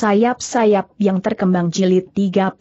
Sayap-sayap yang terkembang jilid 33.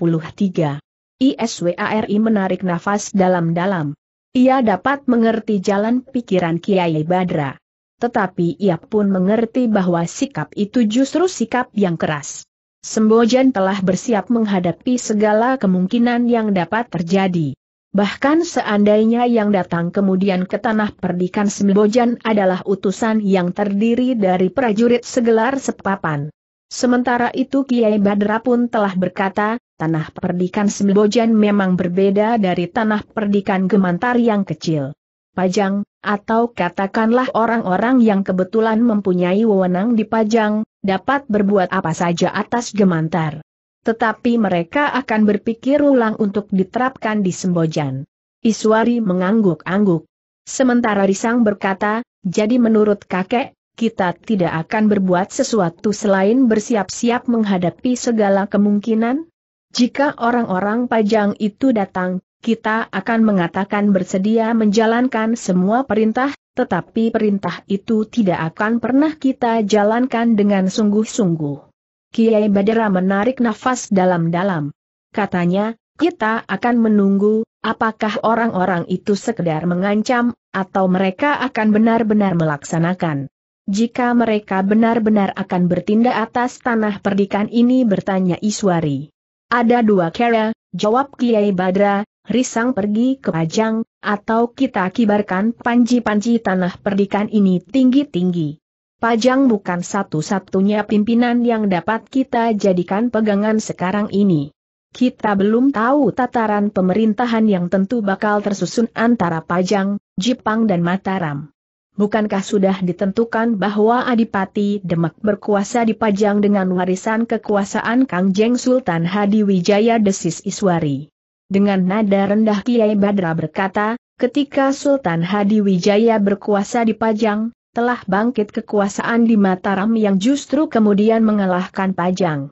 ISWARI menarik nafas dalam-dalam. Ia dapat mengerti jalan pikiran Kiai Badra. Tetapi ia pun mengerti bahwa sikap itu justru sikap yang keras. Sembojan telah bersiap menghadapi segala kemungkinan yang dapat terjadi. Bahkan seandainya yang datang kemudian ke tanah perdikan Sembojan adalah utusan yang terdiri dari prajurit segelar sepapan. Sementara itu Kiai Badra pun telah berkata, tanah perdikan Sembojan memang berbeda dari tanah perdikan Gemantar yang kecil. Pajang, atau katakanlah orang-orang yang kebetulan mempunyai wewenang di Pajang, dapat berbuat apa saja atas Gemantar. Tetapi mereka akan berpikir ulang untuk diterapkan di Sembojan. Iswari mengangguk-angguk. Sementara Risang berkata, jadi menurut kakek, kita tidak akan berbuat sesuatu selain bersiap-siap menghadapi segala kemungkinan? Jika orang-orang pajang itu datang, kita akan mengatakan bersedia menjalankan semua perintah, tetapi perintah itu tidak akan pernah kita jalankan dengan sungguh-sungguh. Kiai Badara menarik nafas dalam-dalam. Katanya, kita akan menunggu, apakah orang-orang itu sekedar mengancam, atau mereka akan benar-benar melaksanakan jika mereka benar-benar akan bertindak atas tanah perdikan ini bertanya Iswari. Ada dua cara, jawab Kiai Badra, risang pergi ke Pajang, atau kita kibarkan panji-panji tanah perdikan ini tinggi-tinggi. Pajang bukan satu-satunya pimpinan yang dapat kita jadikan pegangan sekarang ini. Kita belum tahu tataran pemerintahan yang tentu bakal tersusun antara Pajang, Jipang dan Mataram bukankah sudah ditentukan bahwa Adipati Demak berkuasa di dipajang dengan warisan kekuasaan Kangjeng Sultan Hadi Wijaya Desis Iswari? Dengan nada rendah Kiai Badra berkata, ketika Sultan Hadi Wijaya berkuasa dipajang, telah bangkit kekuasaan di Mataram yang justru kemudian mengalahkan Pajang.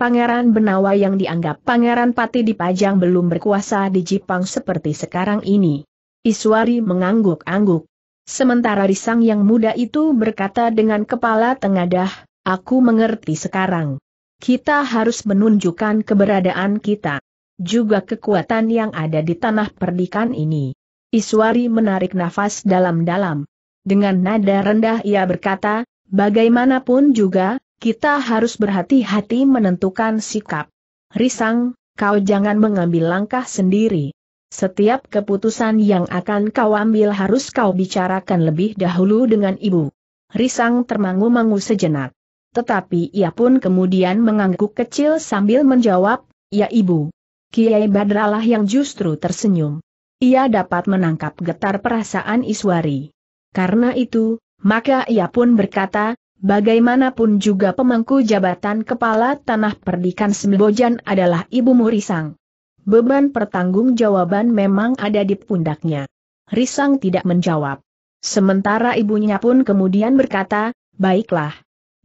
Pangeran Benawa yang dianggap Pangeran Pati di Pajang belum berkuasa di Jipang seperti sekarang ini. Iswari mengangguk-angguk. Sementara Risang yang muda itu berkata dengan kepala tengadah, aku mengerti sekarang. Kita harus menunjukkan keberadaan kita. Juga kekuatan yang ada di tanah perdikan ini. Iswari menarik nafas dalam-dalam. Dengan nada rendah ia berkata, bagaimanapun juga, kita harus berhati-hati menentukan sikap. Risang, kau jangan mengambil langkah sendiri. Setiap keputusan yang akan kau ambil harus kau bicarakan lebih dahulu dengan ibu. Risang termangu-mangu sejenak. Tetapi ia pun kemudian mengangguk kecil sambil menjawab, ya ibu. Kiai Badralah yang justru tersenyum. Ia dapat menangkap getar perasaan Iswari. Karena itu, maka ia pun berkata, bagaimanapun juga pemangku jabatan kepala tanah perdikan Sembojan adalah ibu Murisang beban pertanggungjawaban memang ada di pundaknya. Risang tidak menjawab. Sementara ibunya pun kemudian berkata, baiklah.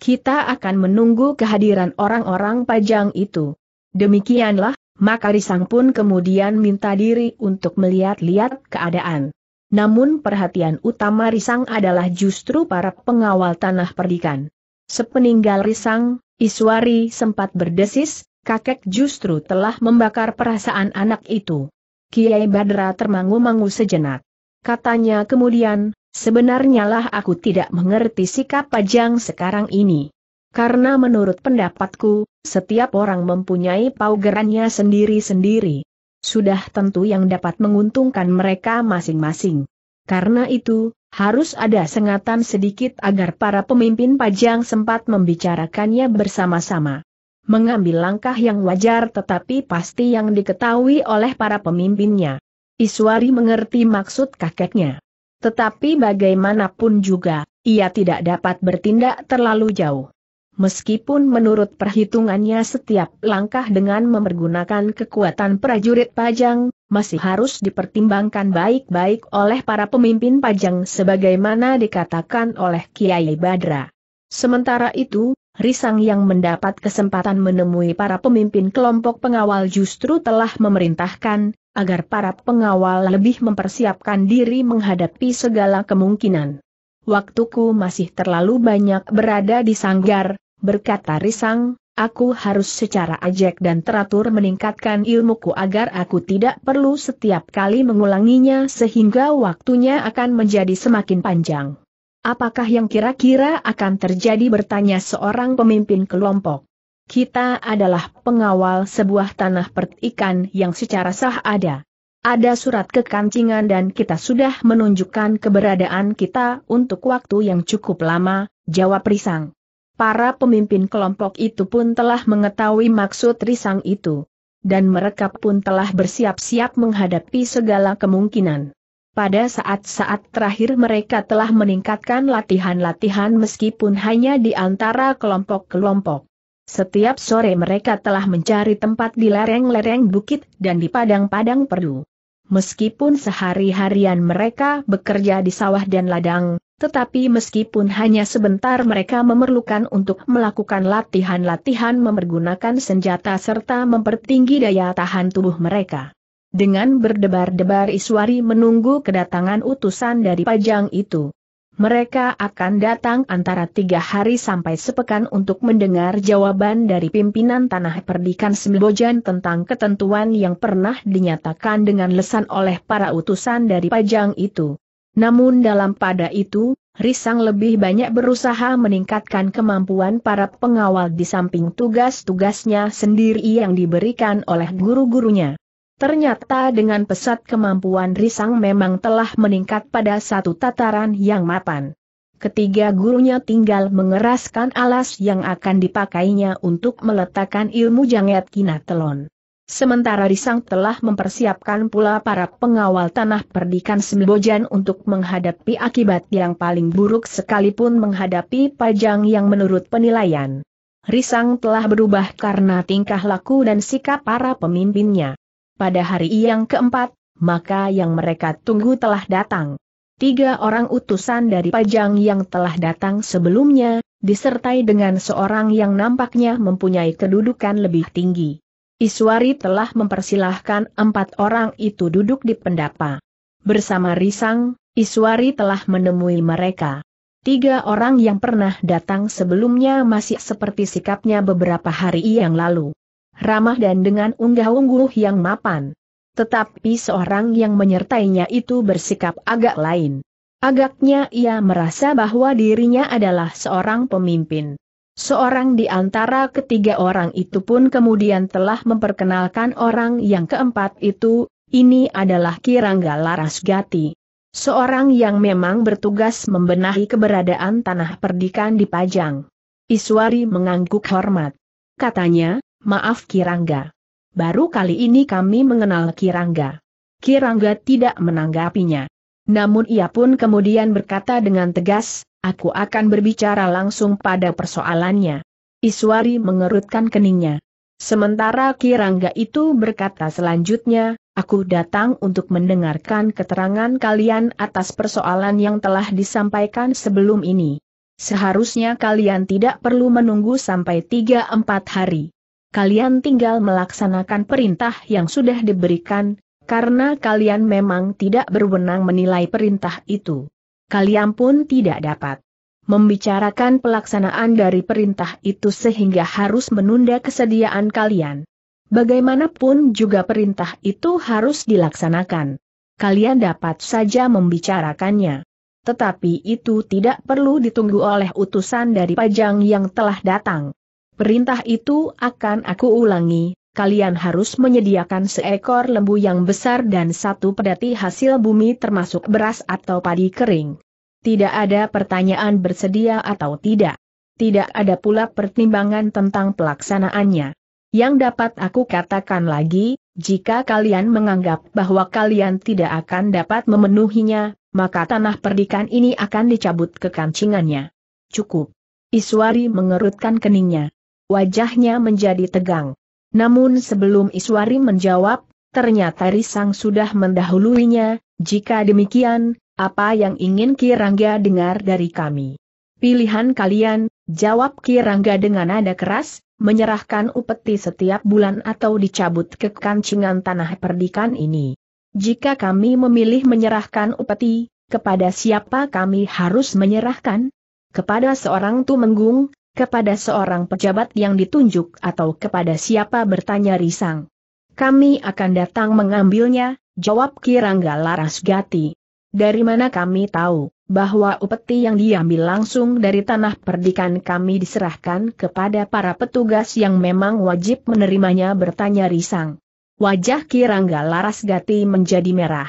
Kita akan menunggu kehadiran orang-orang pajang itu. Demikianlah, maka Risang pun kemudian minta diri untuk melihat-lihat keadaan. Namun perhatian utama Risang adalah justru para pengawal tanah perdikan. Sepeninggal Risang, Iswari sempat berdesis, kakek justru telah membakar perasaan anak itu. Kiai Badra termangu-mangu sejenak. Katanya kemudian, sebenarnya lah aku tidak mengerti sikap Pajang sekarang ini. Karena menurut pendapatku, setiap orang mempunyai paugerannya sendiri-sendiri. Sudah tentu yang dapat menguntungkan mereka masing-masing. Karena itu, harus ada sengatan sedikit agar para pemimpin Pajang sempat membicarakannya bersama-sama mengambil langkah yang wajar tetapi pasti yang diketahui oleh para pemimpinnya. Iswari mengerti maksud kakeknya. Tetapi bagaimanapun juga, ia tidak dapat bertindak terlalu jauh. Meskipun menurut perhitungannya setiap langkah dengan mempergunakan kekuatan prajurit pajang, masih harus dipertimbangkan baik-baik oleh para pemimpin pajang sebagaimana dikatakan oleh Kiai Badra. Sementara itu, Risang yang mendapat kesempatan menemui para pemimpin kelompok pengawal justru telah memerintahkan, agar para pengawal lebih mempersiapkan diri menghadapi segala kemungkinan. Waktuku masih terlalu banyak berada di sanggar, berkata Risang, aku harus secara ajak dan teratur meningkatkan ilmuku agar aku tidak perlu setiap kali mengulanginya sehingga waktunya akan menjadi semakin panjang. Apakah yang kira-kira akan terjadi bertanya seorang pemimpin kelompok? Kita adalah pengawal sebuah tanah pertikan yang secara sah ada. Ada surat kekancingan dan kita sudah menunjukkan keberadaan kita untuk waktu yang cukup lama, jawab Risang. Para pemimpin kelompok itu pun telah mengetahui maksud Risang itu. Dan mereka pun telah bersiap-siap menghadapi segala kemungkinan. Pada saat-saat terakhir mereka telah meningkatkan latihan-latihan meskipun hanya di antara kelompok-kelompok. Setiap sore mereka telah mencari tempat di lereng-lereng bukit dan di padang-padang perdu. Meskipun sehari-harian mereka bekerja di sawah dan ladang, tetapi meskipun hanya sebentar mereka memerlukan untuk melakukan latihan-latihan memergunakan senjata serta mempertinggi daya tahan tubuh mereka. Dengan berdebar-debar Iswari menunggu kedatangan utusan dari Pajang itu. Mereka akan datang antara tiga hari sampai sepekan untuk mendengar jawaban dari pimpinan Tanah Perdikan Sembojan tentang ketentuan yang pernah dinyatakan dengan lesan oleh para utusan dari Pajang itu. Namun dalam pada itu, Risang lebih banyak berusaha meningkatkan kemampuan para pengawal di samping tugas-tugasnya sendiri yang diberikan oleh guru-gurunya. Ternyata dengan pesat kemampuan Risang memang telah meningkat pada satu tataran yang mapan. Ketiga gurunya tinggal mengeraskan alas yang akan dipakainya untuk meletakkan ilmu kina kinatelon. Sementara Risang telah mempersiapkan pula para pengawal tanah perdikan Sembojan untuk menghadapi akibat yang paling buruk sekalipun menghadapi pajang yang menurut penilaian. Risang telah berubah karena tingkah laku dan sikap para pemimpinnya pada hari yang keempat, maka yang mereka tunggu telah datang. Tiga orang utusan dari Pajang yang telah datang sebelumnya, disertai dengan seorang yang nampaknya mempunyai kedudukan lebih tinggi. Iswari telah mempersilahkan empat orang itu duduk di pendapa. Bersama Risang, Iswari telah menemui mereka. Tiga orang yang pernah datang sebelumnya masih seperti sikapnya beberapa hari yang lalu ramah dan dengan unggah-ungguh yang mapan. Tetapi seorang yang menyertainya itu bersikap agak lain. Agaknya ia merasa bahwa dirinya adalah seorang pemimpin. Seorang di antara ketiga orang itu pun kemudian telah memperkenalkan orang yang keempat itu, ini adalah Kirangga Larasgati. Seorang yang memang bertugas membenahi keberadaan tanah perdikan di Pajang. Iswari mengangguk hormat. Katanya, Maaf Kirangga. Baru kali ini kami mengenal Kirangga. Kirangga tidak menanggapinya. Namun ia pun kemudian berkata dengan tegas, aku akan berbicara langsung pada persoalannya. Iswari mengerutkan keningnya. Sementara Kirangga itu berkata selanjutnya, aku datang untuk mendengarkan keterangan kalian atas persoalan yang telah disampaikan sebelum ini. Seharusnya kalian tidak perlu menunggu sampai 3-4 hari kalian tinggal melaksanakan perintah yang sudah diberikan, karena kalian memang tidak berwenang menilai perintah itu. Kalian pun tidak dapat membicarakan pelaksanaan dari perintah itu sehingga harus menunda kesediaan kalian. Bagaimanapun juga perintah itu harus dilaksanakan. Kalian dapat saja membicarakannya. Tetapi itu tidak perlu ditunggu oleh utusan dari pajang yang telah datang. Perintah itu akan aku ulangi, kalian harus menyediakan seekor lembu yang besar dan satu pedati hasil bumi termasuk beras atau padi kering. Tidak ada pertanyaan bersedia atau tidak. Tidak ada pula pertimbangan tentang pelaksanaannya. Yang dapat aku katakan lagi, jika kalian menganggap bahwa kalian tidak akan dapat memenuhinya, maka tanah perdikan ini akan dicabut kekancingannya. Cukup. Iswari mengerutkan keningnya wajahnya menjadi tegang. Namun sebelum Iswari menjawab, ternyata Risang sudah mendahuluinya, jika demikian, apa yang ingin Kirangga dengar dari kami? Pilihan kalian, jawab Kirangga dengan nada keras, menyerahkan upeti setiap bulan atau dicabut ke kancingan tanah perdikan ini. Jika kami memilih menyerahkan upeti, kepada siapa kami harus menyerahkan? Kepada seorang tumenggung, kepada seorang pejabat yang ditunjuk atau kepada siapa bertanya Risang. Kami akan datang mengambilnya, jawab Kirangga Laras Gati. Dari mana kami tahu, bahwa upeti yang diambil langsung dari tanah perdikan kami diserahkan kepada para petugas yang memang wajib menerimanya bertanya Risang. Wajah Kirangga Laras Gati menjadi merah.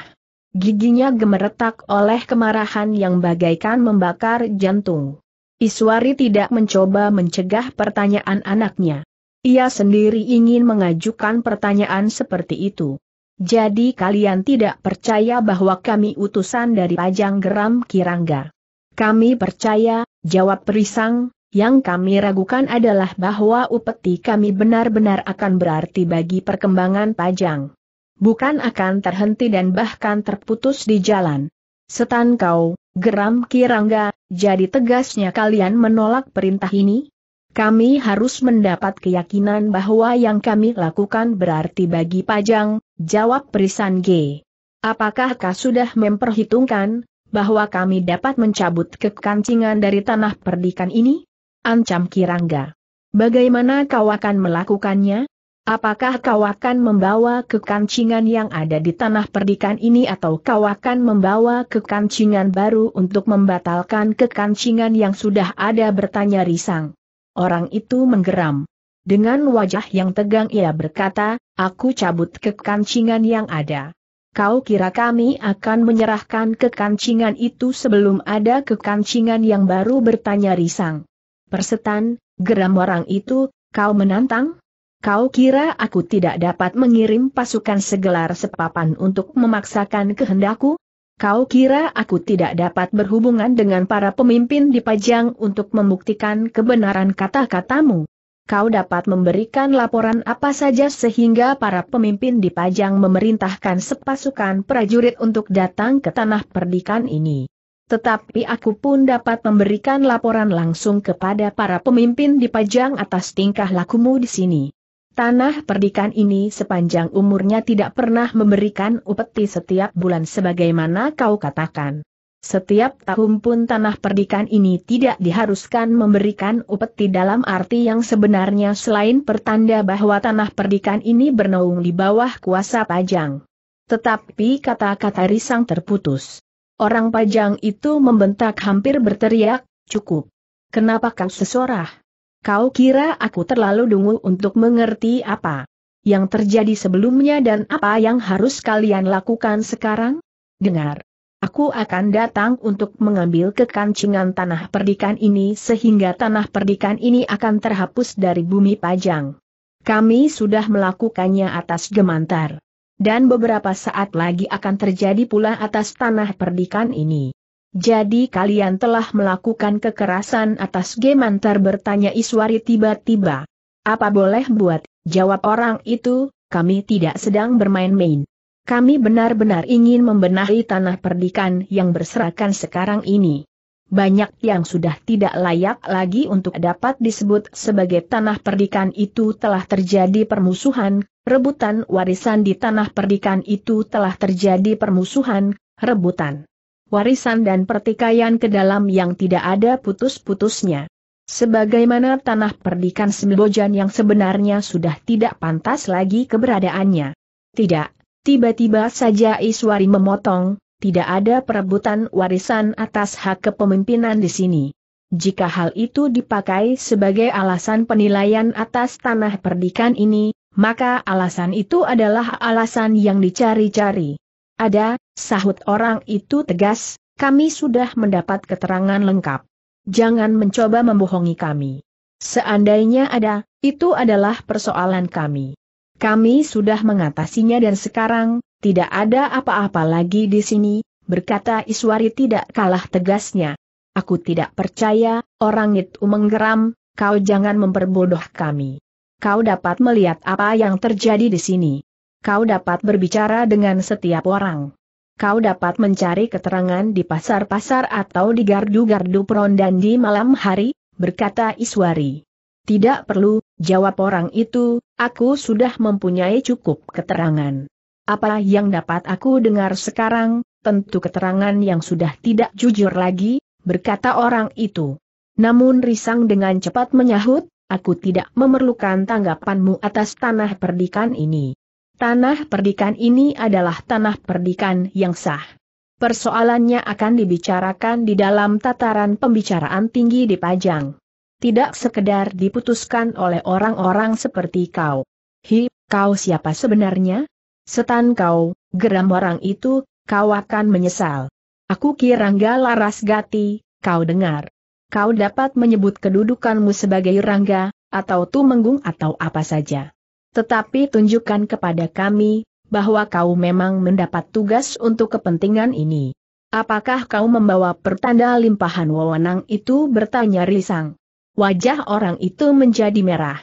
Giginya gemeretak oleh kemarahan yang bagaikan membakar jantung. Iswari tidak mencoba mencegah pertanyaan anaknya. Ia sendiri ingin mengajukan pertanyaan seperti itu. Jadi kalian tidak percaya bahwa kami utusan dari Pajang Geram Kirangga? Kami percaya, jawab Perisang, yang kami ragukan adalah bahwa upeti kami benar-benar akan berarti bagi perkembangan Pajang. Bukan akan terhenti dan bahkan terputus di jalan. Setan kau, Geram Kirangga, jadi tegasnya kalian menolak perintah ini? Kami harus mendapat keyakinan bahwa yang kami lakukan berarti bagi Pajang, jawab Perisan G. Apakah kau sudah memperhitungkan, bahwa kami dapat mencabut kekancingan dari tanah perdikan ini? Ancam Kirangga. Bagaimana kau akan melakukannya? Apakah kau akan membawa kekancingan yang ada di tanah perdikan ini atau kau akan membawa kekancingan baru untuk membatalkan kekancingan yang sudah ada bertanya Risang. Orang itu menggeram. Dengan wajah yang tegang ia berkata, aku cabut kekancingan yang ada. Kau kira kami akan menyerahkan kekancingan itu sebelum ada kekancingan yang baru bertanya Risang. Persetan, geram orang itu, kau menantang? Kau kira aku tidak dapat mengirim pasukan segelar sepapan untuk memaksakan kehendakku? Kau kira aku tidak dapat berhubungan dengan para pemimpin di Pajang untuk membuktikan kebenaran kata-katamu? Kau dapat memberikan laporan apa saja sehingga para pemimpin di Pajang memerintahkan sepasukan prajurit untuk datang ke tanah perdikan ini. Tetapi aku pun dapat memberikan laporan langsung kepada para pemimpin di Pajang atas tingkah lakumu di sini. Tanah perdikan ini sepanjang umurnya tidak pernah memberikan upeti setiap bulan sebagaimana kau katakan. Setiap tahun pun tanah perdikan ini tidak diharuskan memberikan upeti dalam arti yang sebenarnya selain pertanda bahwa tanah perdikan ini bernaung di bawah kuasa pajang. Tetapi kata-kata risang terputus. Orang pajang itu membentak hampir berteriak, cukup. Kenapa kau sesorah? Kau kira aku terlalu dungu untuk mengerti apa yang terjadi sebelumnya dan apa yang harus kalian lakukan sekarang? Dengar. Aku akan datang untuk mengambil kekancingan tanah perdikan ini sehingga tanah perdikan ini akan terhapus dari bumi pajang. Kami sudah melakukannya atas gemantar. Dan beberapa saat lagi akan terjadi pula atas tanah perdikan ini. Jadi kalian telah melakukan kekerasan atas Gemantar bertanya Iswari tiba-tiba. Apa boleh buat, jawab orang itu, kami tidak sedang bermain-main. Kami benar-benar ingin membenahi tanah perdikan yang berserakan sekarang ini. Banyak yang sudah tidak layak lagi untuk dapat disebut sebagai tanah perdikan itu telah terjadi permusuhan, rebutan warisan di tanah perdikan itu telah terjadi permusuhan, rebutan warisan dan pertikaian ke dalam yang tidak ada putus-putusnya. Sebagaimana tanah perdikan Sembojan yang sebenarnya sudah tidak pantas lagi keberadaannya. Tidak, tiba-tiba saja Iswari memotong, tidak ada perebutan warisan atas hak kepemimpinan di sini. Jika hal itu dipakai sebagai alasan penilaian atas tanah perdikan ini, maka alasan itu adalah alasan yang dicari-cari ada, sahut orang itu tegas, kami sudah mendapat keterangan lengkap. Jangan mencoba membohongi kami. Seandainya ada, itu adalah persoalan kami. Kami sudah mengatasinya dan sekarang, tidak ada apa-apa lagi di sini, berkata Iswari tidak kalah tegasnya. Aku tidak percaya, orang itu menggeram, kau jangan memperbodoh kami. Kau dapat melihat apa yang terjadi di sini. Kau dapat berbicara dengan setiap orang. Kau dapat mencari keterangan di pasar-pasar atau di gardu-gardu perondan di malam hari, berkata Iswari. Tidak perlu, jawab orang itu, aku sudah mempunyai cukup keterangan. Apa yang dapat aku dengar sekarang, tentu keterangan yang sudah tidak jujur lagi, berkata orang itu. Namun Risang dengan cepat menyahut, aku tidak memerlukan tanggapanmu atas tanah perdikan ini. Tanah perdikan ini adalah tanah perdikan yang sah. Persoalannya akan dibicarakan di dalam tataran pembicaraan tinggi di Pajang. Tidak sekedar diputuskan oleh orang-orang seperti kau. Hi, kau siapa sebenarnya? Setan kau, geram orang itu, kau akan menyesal. Aku Kirangga Laras Gati, kau dengar. Kau dapat menyebut kedudukanmu sebagai Rangga, atau Tumenggung atau apa saja. Tetapi tunjukkan kepada kami, bahwa kau memang mendapat tugas untuk kepentingan ini. Apakah kau membawa pertanda limpahan wewenang itu bertanya Risang. Wajah orang itu menjadi merah.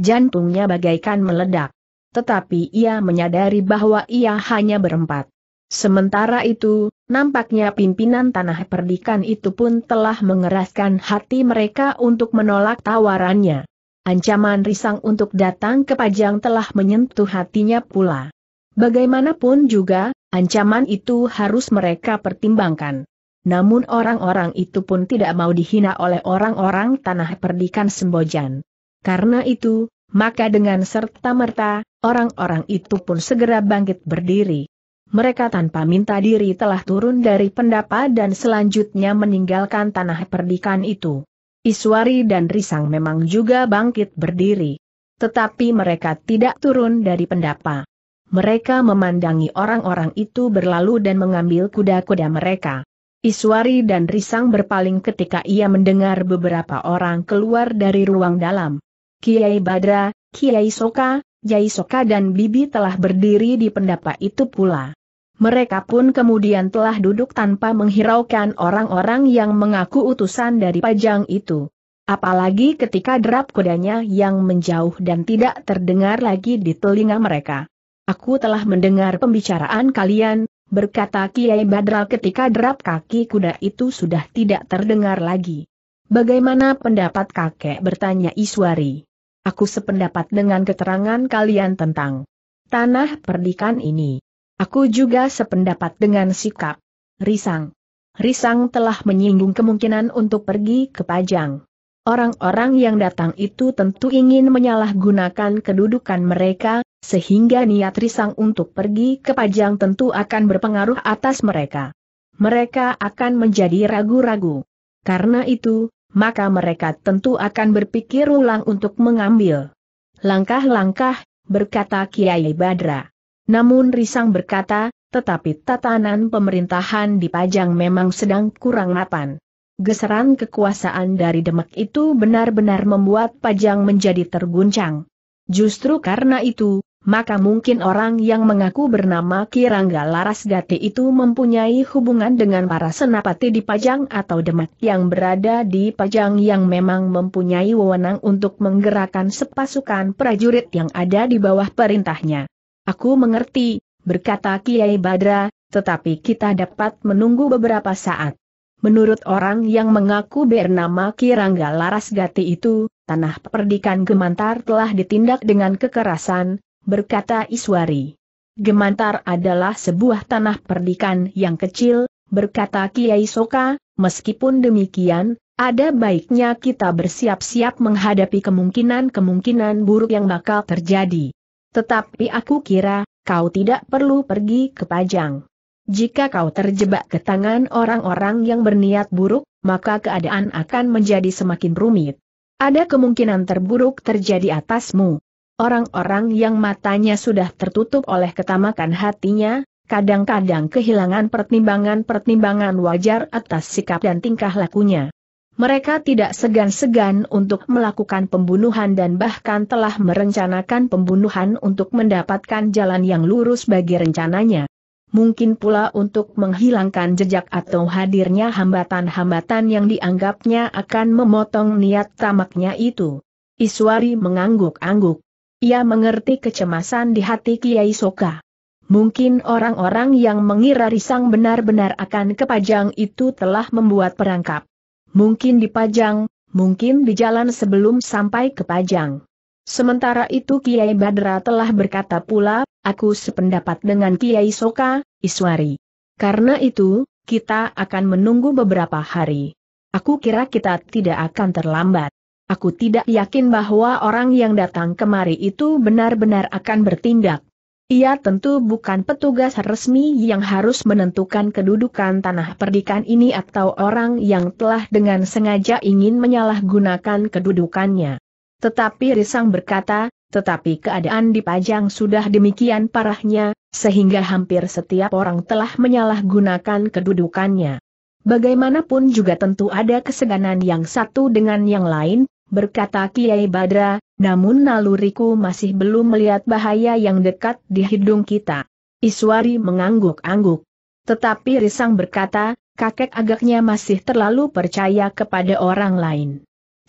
Jantungnya bagaikan meledak. Tetapi ia menyadari bahwa ia hanya berempat. Sementara itu, nampaknya pimpinan tanah perdikan itu pun telah mengeraskan hati mereka untuk menolak tawarannya. Ancaman risang untuk datang ke Pajang telah menyentuh hatinya pula. Bagaimanapun juga, ancaman itu harus mereka pertimbangkan. Namun orang-orang itu pun tidak mau dihina oleh orang-orang tanah perdikan Sembojan. Karena itu, maka dengan serta-merta, orang-orang itu pun segera bangkit berdiri. Mereka tanpa minta diri telah turun dari pendapa dan selanjutnya meninggalkan tanah perdikan itu. Iswari dan Risang memang juga bangkit berdiri. Tetapi mereka tidak turun dari pendapa. Mereka memandangi orang-orang itu berlalu dan mengambil kuda-kuda mereka. Iswari dan Risang berpaling ketika ia mendengar beberapa orang keluar dari ruang dalam. Kiai Badra, Kiai Soka, Jai Soka dan Bibi telah berdiri di pendapa itu pula. Mereka pun kemudian telah duduk tanpa menghiraukan orang-orang yang mengaku utusan dari pajang itu. Apalagi ketika derap kudanya yang menjauh dan tidak terdengar lagi di telinga mereka. Aku telah mendengar pembicaraan kalian, berkata Kiai Badral ketika derap kaki kuda itu sudah tidak terdengar lagi. Bagaimana pendapat kakek bertanya Iswari? Aku sependapat dengan keterangan kalian tentang tanah perdikan ini. Aku juga sependapat dengan sikap. Risang. Risang telah menyinggung kemungkinan untuk pergi ke Pajang. Orang-orang yang datang itu tentu ingin menyalahgunakan kedudukan mereka, sehingga niat Risang untuk pergi ke Pajang tentu akan berpengaruh atas mereka. Mereka akan menjadi ragu-ragu. Karena itu, maka mereka tentu akan berpikir ulang untuk mengambil langkah-langkah, berkata Kiai Badra. Namun Risang berkata, tetapi tatanan pemerintahan di Pajang memang sedang kurang mapan. Geseran kekuasaan dari Demak itu benar-benar membuat Pajang menjadi terguncang. Justru karena itu, maka mungkin orang yang mengaku bernama Kirangga Larasgati itu mempunyai hubungan dengan para senapati di Pajang atau Demak yang berada di Pajang yang memang mempunyai wewenang untuk menggerakkan sepasukan prajurit yang ada di bawah perintahnya. Aku mengerti, berkata Kiai Badra, tetapi kita dapat menunggu beberapa saat. Menurut orang yang mengaku bernama Kirangga Laras Gati itu, tanah perdikan Gemantar telah ditindak dengan kekerasan, berkata Iswari. Gemantar adalah sebuah tanah perdikan yang kecil, berkata Kiai Soka, meskipun demikian, ada baiknya kita bersiap-siap menghadapi kemungkinan-kemungkinan buruk yang bakal terjadi. Tetapi aku kira, kau tidak perlu pergi ke Pajang. Jika kau terjebak ke tangan orang-orang yang berniat buruk, maka keadaan akan menjadi semakin rumit. Ada kemungkinan terburuk terjadi atasmu. Orang-orang yang matanya sudah tertutup oleh ketamakan hatinya, kadang-kadang kehilangan pertimbangan-pertimbangan wajar atas sikap dan tingkah lakunya. Mereka tidak segan-segan untuk melakukan pembunuhan dan bahkan telah merencanakan pembunuhan untuk mendapatkan jalan yang lurus bagi rencananya. Mungkin pula untuk menghilangkan jejak atau hadirnya hambatan-hambatan yang dianggapnya akan memotong niat tamaknya itu. Iswari mengangguk-angguk. Ia mengerti kecemasan di hati Kiai Soka. Mungkin orang-orang yang mengira Risang benar-benar akan kepajang itu telah membuat perangkap mungkin di Pajang, mungkin di jalan sebelum sampai ke Pajang. Sementara itu Kiai Badra telah berkata pula, aku sependapat dengan Kiai Soka, Iswari. Karena itu, kita akan menunggu beberapa hari. Aku kira kita tidak akan terlambat. Aku tidak yakin bahwa orang yang datang kemari itu benar-benar akan bertindak. Ia tentu bukan petugas resmi yang harus menentukan kedudukan tanah perdikan ini atau orang yang telah dengan sengaja ingin menyalahgunakan kedudukannya. Tetapi Risang berkata, tetapi keadaan di Pajang sudah demikian parahnya, sehingga hampir setiap orang telah menyalahgunakan kedudukannya. Bagaimanapun juga tentu ada keseganan yang satu dengan yang lain, berkata Kiai Badra, namun naluriku masih belum melihat bahaya yang dekat di hidung kita. Iswari mengangguk-angguk. Tetapi Risang berkata, kakek agaknya masih terlalu percaya kepada orang lain.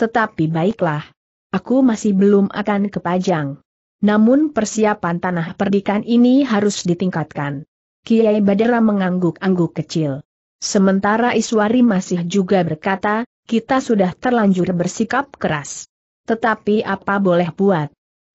Tetapi baiklah. Aku masih belum akan kepajang. Namun persiapan tanah perdikan ini harus ditingkatkan. Kiai Badra mengangguk-angguk kecil. Sementara Iswari masih juga berkata, kita sudah terlanjur bersikap keras. Tetapi apa boleh buat?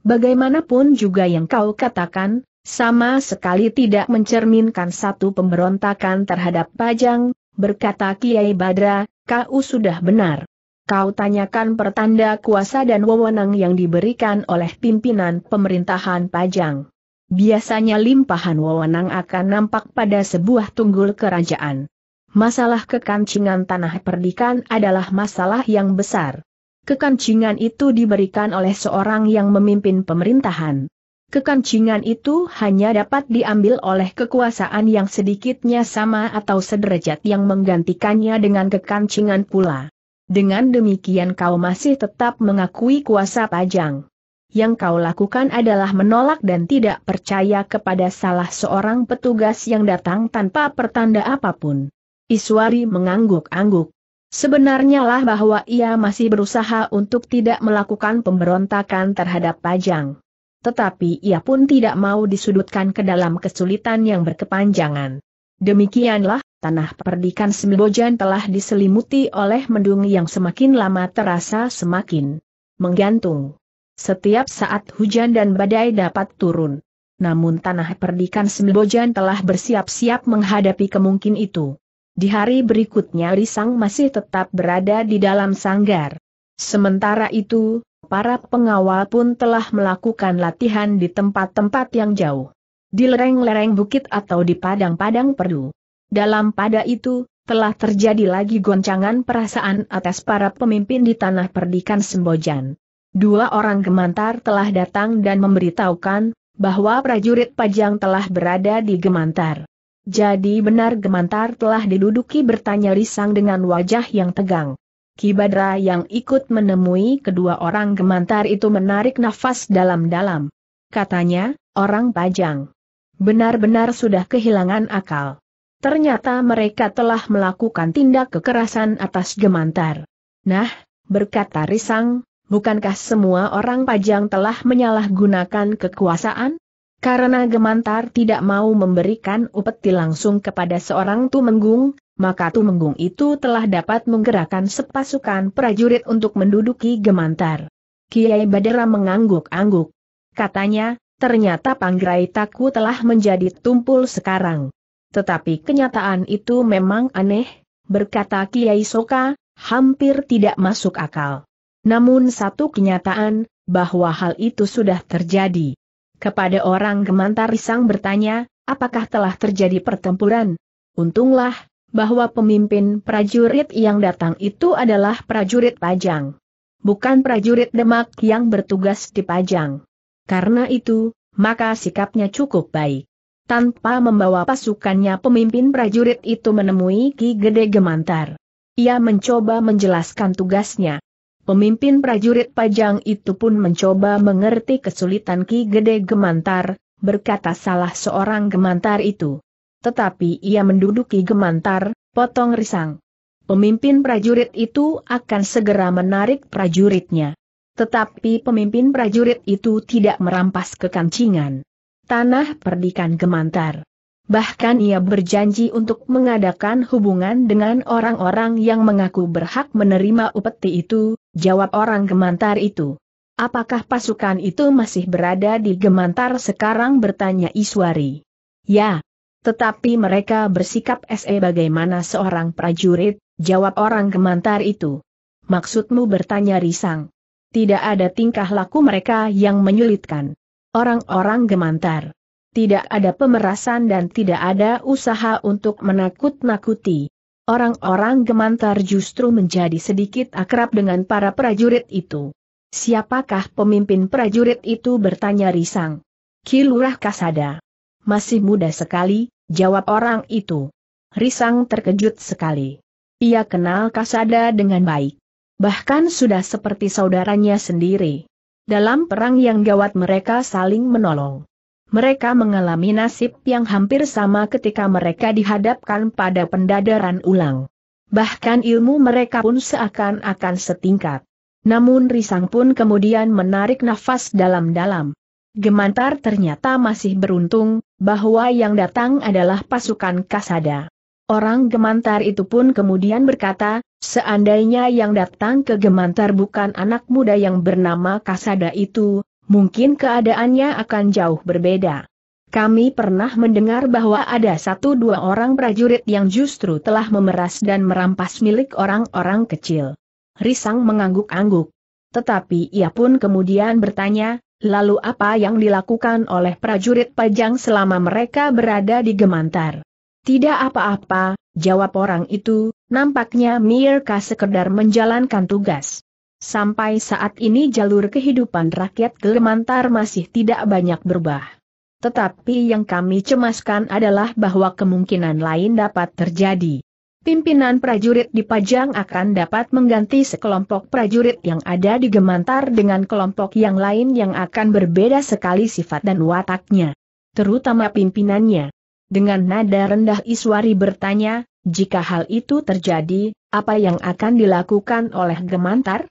Bagaimanapun juga yang kau katakan, sama sekali tidak mencerminkan satu pemberontakan terhadap Pajang, berkata Kiai Badra, kau sudah benar. Kau tanyakan pertanda kuasa dan wewenang yang diberikan oleh pimpinan pemerintahan Pajang. Biasanya limpahan wewenang akan nampak pada sebuah tunggul kerajaan. Masalah kekancingan tanah perdikan adalah masalah yang besar. Kekancingan itu diberikan oleh seorang yang memimpin pemerintahan. Kekancingan itu hanya dapat diambil oleh kekuasaan yang sedikitnya sama atau sederajat yang menggantikannya dengan kekancingan pula. Dengan demikian kau masih tetap mengakui kuasa pajang. Yang kau lakukan adalah menolak dan tidak percaya kepada salah seorang petugas yang datang tanpa pertanda apapun. Iswari mengangguk-angguk. Sebenarnya lah bahwa ia masih berusaha untuk tidak melakukan pemberontakan terhadap Pajang. Tetapi ia pun tidak mau disudutkan ke dalam kesulitan yang berkepanjangan. Demikianlah, tanah perdikan Sembojan telah diselimuti oleh mendung yang semakin lama terasa semakin menggantung. Setiap saat hujan dan badai dapat turun. Namun tanah perdikan Sembojan telah bersiap-siap menghadapi kemungkinan itu. Di hari berikutnya Risang masih tetap berada di dalam sanggar. Sementara itu, para pengawal pun telah melakukan latihan di tempat-tempat yang jauh. Di lereng-lereng bukit atau di padang-padang perdu. Dalam pada itu, telah terjadi lagi goncangan perasaan atas para pemimpin di tanah perdikan Sembojan. Dua orang gemantar telah datang dan memberitahukan bahwa prajurit Pajang telah berada di gemantar. Jadi benar gemantar telah diduduki bertanya Risang dengan wajah yang tegang. Kibadra yang ikut menemui kedua orang gemantar itu menarik nafas dalam-dalam. Katanya, orang pajang. Benar-benar sudah kehilangan akal. Ternyata mereka telah melakukan tindak kekerasan atas gemantar. Nah, berkata Risang, bukankah semua orang pajang telah menyalahgunakan kekuasaan? Karena Gemantar tidak mau memberikan upeti langsung kepada seorang Tumenggung, maka Tumenggung itu telah dapat menggerakkan sepasukan prajurit untuk menduduki Gemantar. Kiai Badera mengangguk-angguk. Katanya, ternyata Panggerai Taku telah menjadi tumpul sekarang. Tetapi kenyataan itu memang aneh, berkata Kiai Soka, hampir tidak masuk akal. Namun satu kenyataan, bahwa hal itu sudah terjadi. Kepada orang gemantar Risang bertanya, apakah telah terjadi pertempuran? Untunglah, bahwa pemimpin prajurit yang datang itu adalah prajurit Pajang. Bukan prajurit Demak yang bertugas di Pajang. Karena itu, maka sikapnya cukup baik. Tanpa membawa pasukannya pemimpin prajurit itu menemui Ki Gede Gemantar. Ia mencoba menjelaskan tugasnya. Pemimpin prajurit pajang itu pun mencoba mengerti kesulitan Ki Gede Gemantar, berkata salah seorang Gemantar itu. Tetapi ia menduduki Gemantar, potong risang. Pemimpin prajurit itu akan segera menarik prajuritnya. Tetapi pemimpin prajurit itu tidak merampas kekancingan. Tanah perdikan Gemantar. Bahkan ia berjanji untuk mengadakan hubungan dengan orang-orang yang mengaku berhak menerima upeti itu, jawab orang gemantar itu. Apakah pasukan itu masih berada di gemantar sekarang bertanya Iswari? Ya. Tetapi mereka bersikap SE bagaimana seorang prajurit, jawab orang gemantar itu. Maksudmu bertanya Risang. Tidak ada tingkah laku mereka yang menyulitkan. Orang-orang gemantar tidak ada pemerasan dan tidak ada usaha untuk menakut-nakuti. Orang-orang gemantar justru menjadi sedikit akrab dengan para prajurit itu. Siapakah pemimpin prajurit itu bertanya risang. Kilurah Kasada. Masih muda sekali, jawab orang itu. Risang terkejut sekali. Ia kenal Kasada dengan baik. Bahkan sudah seperti saudaranya sendiri. Dalam perang yang gawat mereka saling menolong. Mereka mengalami nasib yang hampir sama ketika mereka dihadapkan pada pendadaran ulang. Bahkan ilmu mereka pun seakan-akan setingkat. Namun Risang pun kemudian menarik nafas dalam-dalam. Gemantar ternyata masih beruntung, bahwa yang datang adalah pasukan Kasada. Orang Gemantar itu pun kemudian berkata, seandainya yang datang ke Gemantar bukan anak muda yang bernama Kasada itu, mungkin keadaannya akan jauh berbeda. Kami pernah mendengar bahwa ada satu dua orang prajurit yang justru telah memeras dan merampas milik orang-orang kecil. Risang mengangguk-angguk. Tetapi ia pun kemudian bertanya, lalu apa yang dilakukan oleh prajurit pajang selama mereka berada di Gemantar? Tidak apa-apa, jawab orang itu, nampaknya Mirka sekedar menjalankan tugas. Sampai saat ini jalur kehidupan rakyat Gelemantar masih tidak banyak berubah. Tetapi yang kami cemaskan adalah bahwa kemungkinan lain dapat terjadi. Pimpinan prajurit di Pajang akan dapat mengganti sekelompok prajurit yang ada di Gemantar dengan kelompok yang lain yang akan berbeda sekali sifat dan wataknya. Terutama pimpinannya. Dengan nada rendah Iswari bertanya, jika hal itu terjadi, apa yang akan dilakukan oleh Gemantar?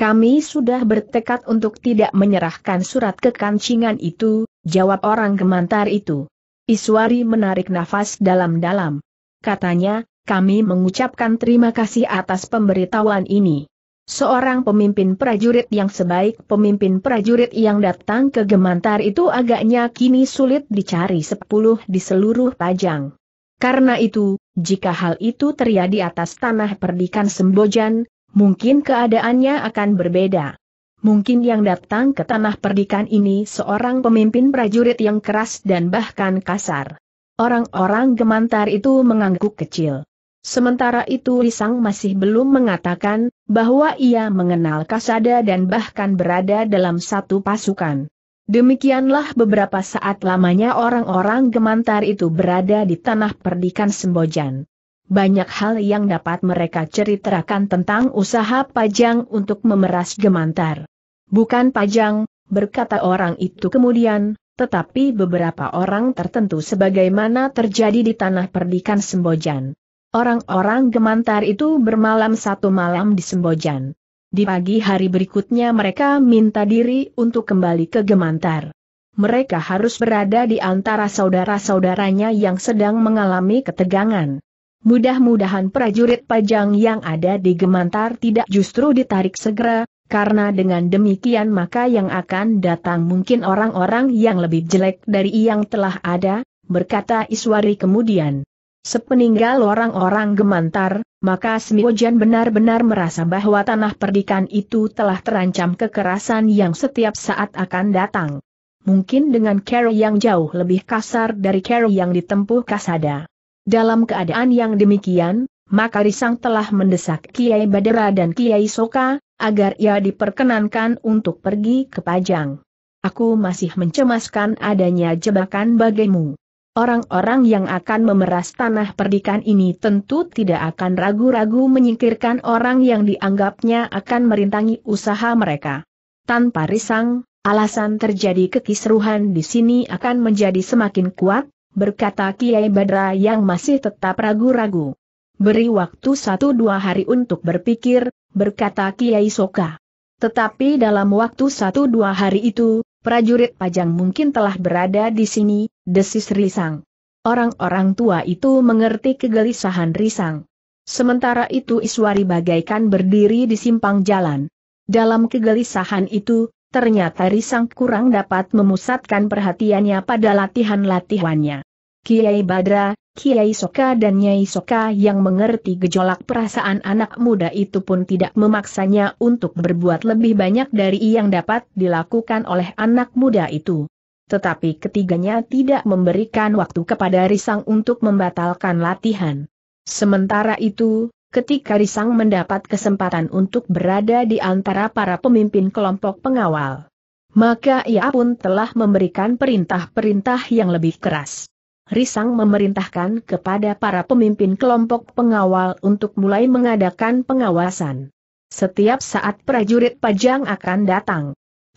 Kami sudah bertekad untuk tidak menyerahkan surat kekancingan itu, jawab orang gemantar itu. Iswari menarik nafas dalam-dalam. Katanya, kami mengucapkan terima kasih atas pemberitahuan ini. Seorang pemimpin prajurit yang sebaik pemimpin prajurit yang datang ke Gemantar itu agaknya kini sulit dicari sepuluh di seluruh Pajang. Karena itu, jika hal itu terjadi atas tanah perdikan Sembojan, mungkin keadaannya akan berbeda. Mungkin yang datang ke tanah perdikan ini seorang pemimpin prajurit yang keras dan bahkan kasar. Orang-orang gemantar itu mengangguk kecil. Sementara itu Risang masih belum mengatakan bahwa ia mengenal Kasada dan bahkan berada dalam satu pasukan. Demikianlah beberapa saat lamanya orang-orang gemantar itu berada di tanah perdikan Sembojan banyak hal yang dapat mereka ceritakan tentang usaha Pajang untuk memeras gemantar. Bukan Pajang, berkata orang itu kemudian, tetapi beberapa orang tertentu sebagaimana terjadi di tanah perdikan Sembojan. Orang-orang gemantar itu bermalam satu malam di Sembojan. Di pagi hari berikutnya mereka minta diri untuk kembali ke Gemantar. Mereka harus berada di antara saudara-saudaranya yang sedang mengalami ketegangan. Mudah-mudahan prajurit pajang yang ada di Gemantar tidak justru ditarik segera, karena dengan demikian maka yang akan datang mungkin orang-orang yang lebih jelek dari yang telah ada, berkata Iswari kemudian. Sepeninggal orang-orang gemantar, maka Smiwojan benar-benar merasa bahwa tanah perdikan itu telah terancam kekerasan yang setiap saat akan datang. Mungkin dengan cara yang jauh lebih kasar dari cara yang ditempuh Kasada. Dalam keadaan yang demikian, maka Risang telah mendesak Kiai Badera dan Kiai Soka, agar ia diperkenankan untuk pergi ke Pajang. Aku masih mencemaskan adanya jebakan bagimu. Orang-orang yang akan memeras tanah perdikan ini tentu tidak akan ragu-ragu menyingkirkan orang yang dianggapnya akan merintangi usaha mereka. Tanpa risang, alasan terjadi kekisruhan di sini akan menjadi semakin kuat, berkata Kiai Badra yang masih tetap ragu-ragu. Beri waktu satu dua hari untuk berpikir, berkata Kiai Soka. Tetapi dalam waktu satu dua hari itu, prajurit pajang mungkin telah berada di sini, desis Risang. Orang-orang tua itu mengerti kegelisahan Risang. Sementara itu Iswari bagaikan berdiri di simpang jalan. Dalam kegelisahan itu, ternyata Risang kurang dapat memusatkan perhatiannya pada latihan-latihannya. Kiai Badra, Kiai Soka dan Nyai Soka yang mengerti gejolak perasaan anak muda itu pun tidak memaksanya untuk berbuat lebih banyak dari yang dapat dilakukan oleh anak muda itu. Tetapi ketiganya tidak memberikan waktu kepada Risang untuk membatalkan latihan. Sementara itu, ketika Risang mendapat kesempatan untuk berada di antara para pemimpin kelompok pengawal. Maka ia pun telah memberikan perintah-perintah yang lebih keras. Risang memerintahkan kepada para pemimpin kelompok pengawal untuk mulai mengadakan pengawasan. Setiap saat prajurit pajang akan datang.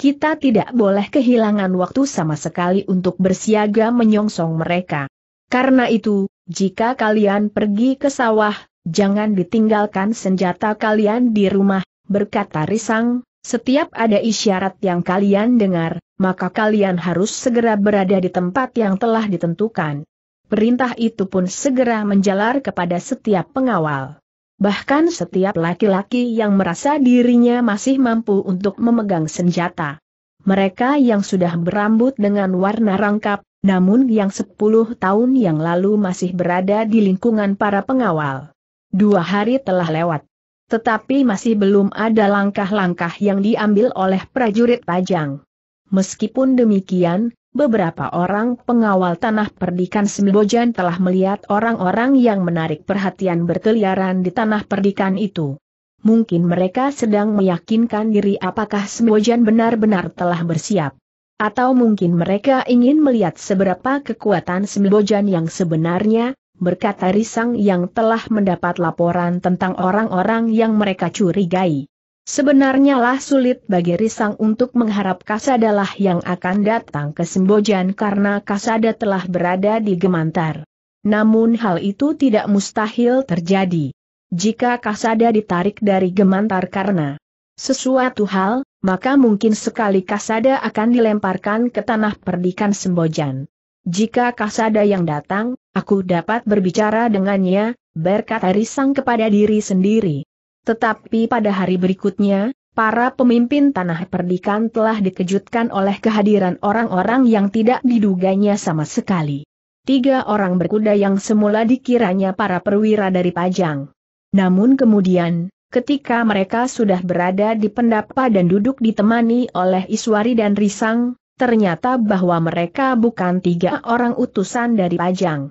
Kita tidak boleh kehilangan waktu sama sekali untuk bersiaga menyongsong mereka. Karena itu, jika kalian pergi ke sawah, jangan ditinggalkan senjata kalian di rumah, berkata Risang, setiap ada isyarat yang kalian dengar, maka kalian harus segera berada di tempat yang telah ditentukan. Perintah itu pun segera menjalar kepada setiap pengawal. Bahkan setiap laki-laki yang merasa dirinya masih mampu untuk memegang senjata. Mereka yang sudah berambut dengan warna rangkap, namun yang 10 tahun yang lalu masih berada di lingkungan para pengawal. Dua hari telah lewat. Tetapi masih belum ada langkah-langkah yang diambil oleh prajurit Pajang. Meskipun demikian, beberapa orang pengawal tanah perdikan Sembojan telah melihat orang-orang yang menarik perhatian berkeliaran di tanah perdikan itu. Mungkin mereka sedang meyakinkan diri apakah Sembojan benar-benar telah bersiap. Atau mungkin mereka ingin melihat seberapa kekuatan Sembojan yang sebenarnya, berkata Risang yang telah mendapat laporan tentang orang-orang yang mereka curigai. Sebenarnya lah sulit bagi Risang untuk mengharap Kasadalah yang akan datang ke Sembojan karena Kasada telah berada di Gemantar. Namun hal itu tidak mustahil terjadi. Jika Kasada ditarik dari Gemantar karena sesuatu hal, maka mungkin sekali Kasada akan dilemparkan ke tanah perdikan Sembojan. Jika Kasada yang datang, Aku dapat berbicara dengannya, berkat Risang kepada diri sendiri. Tetapi pada hari berikutnya, para pemimpin tanah perdikan telah dikejutkan oleh kehadiran orang-orang yang tidak diduganya sama sekali. Tiga orang berkuda yang semula dikiranya para perwira dari Pajang. Namun kemudian, ketika mereka sudah berada di pendapa dan duduk ditemani oleh Iswari dan Risang, ternyata bahwa mereka bukan tiga orang utusan dari Pajang.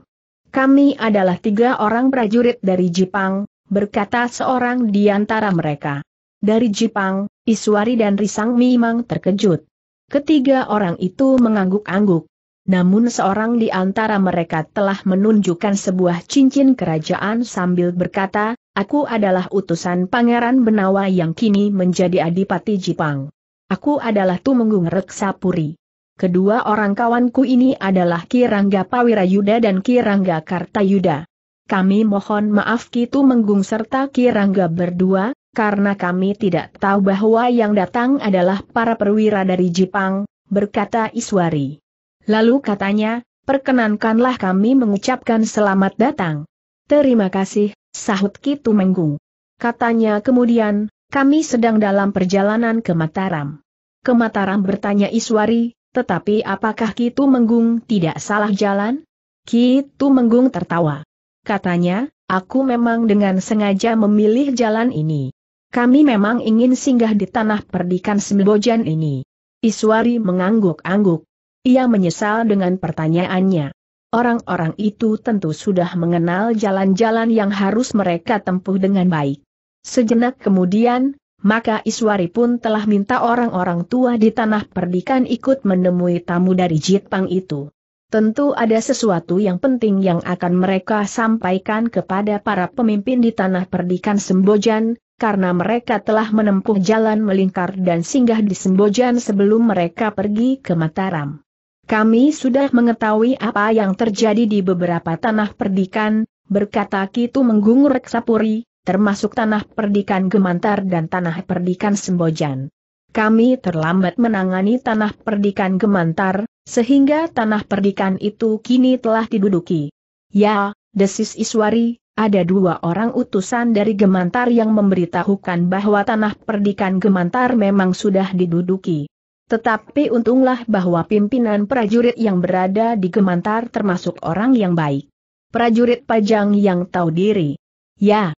Kami adalah tiga orang prajurit dari Jepang, berkata seorang di antara mereka. Dari Jepang, Iswari dan Risang memang terkejut. Ketiga orang itu mengangguk-angguk. Namun seorang di antara mereka telah menunjukkan sebuah cincin kerajaan sambil berkata, Aku adalah utusan Pangeran Benawa yang kini menjadi Adipati Jepang. Aku adalah Tumenggung Reksapuri. Kedua orang kawanku ini adalah Kirangga Pawirayuda dan Kirangga Kartayuda. Kami mohon maaf Kitu Menggung serta Kirangga berdua, karena kami tidak tahu bahwa yang datang adalah para perwira dari Jepang, berkata Iswari. Lalu katanya, perkenankanlah kami mengucapkan selamat datang. Terima kasih, sahut Kitu Menggung. Katanya kemudian, kami sedang dalam perjalanan ke Mataram. Ke Mataram bertanya Iswari, tetapi apakah Ki Menggung tidak salah jalan? Kitu Menggung tertawa. Katanya, aku memang dengan sengaja memilih jalan ini. Kami memang ingin singgah di tanah perdikan Sembojan ini. Iswari mengangguk-angguk. Ia menyesal dengan pertanyaannya. Orang-orang itu tentu sudah mengenal jalan-jalan yang harus mereka tempuh dengan baik. Sejenak kemudian, maka Iswari pun telah minta orang-orang tua di tanah perdikan ikut menemui tamu dari Jitpang itu. Tentu ada sesuatu yang penting yang akan mereka sampaikan kepada para pemimpin di tanah perdikan Sembojan, karena mereka telah menempuh jalan melingkar dan singgah di Sembojan sebelum mereka pergi ke Mataram. Kami sudah mengetahui apa yang terjadi di beberapa tanah perdikan, berkata Kitu Menggung Reksapuri, termasuk tanah perdikan Gemantar dan tanah perdikan Sembojan. Kami terlambat menangani tanah perdikan Gemantar, sehingga tanah perdikan itu kini telah diduduki. Ya, desis Iswari, ada dua orang utusan dari Gemantar yang memberitahukan bahwa tanah perdikan Gemantar memang sudah diduduki. Tetapi untunglah bahwa pimpinan prajurit yang berada di Gemantar termasuk orang yang baik. Prajurit pajang yang tahu diri. Ya,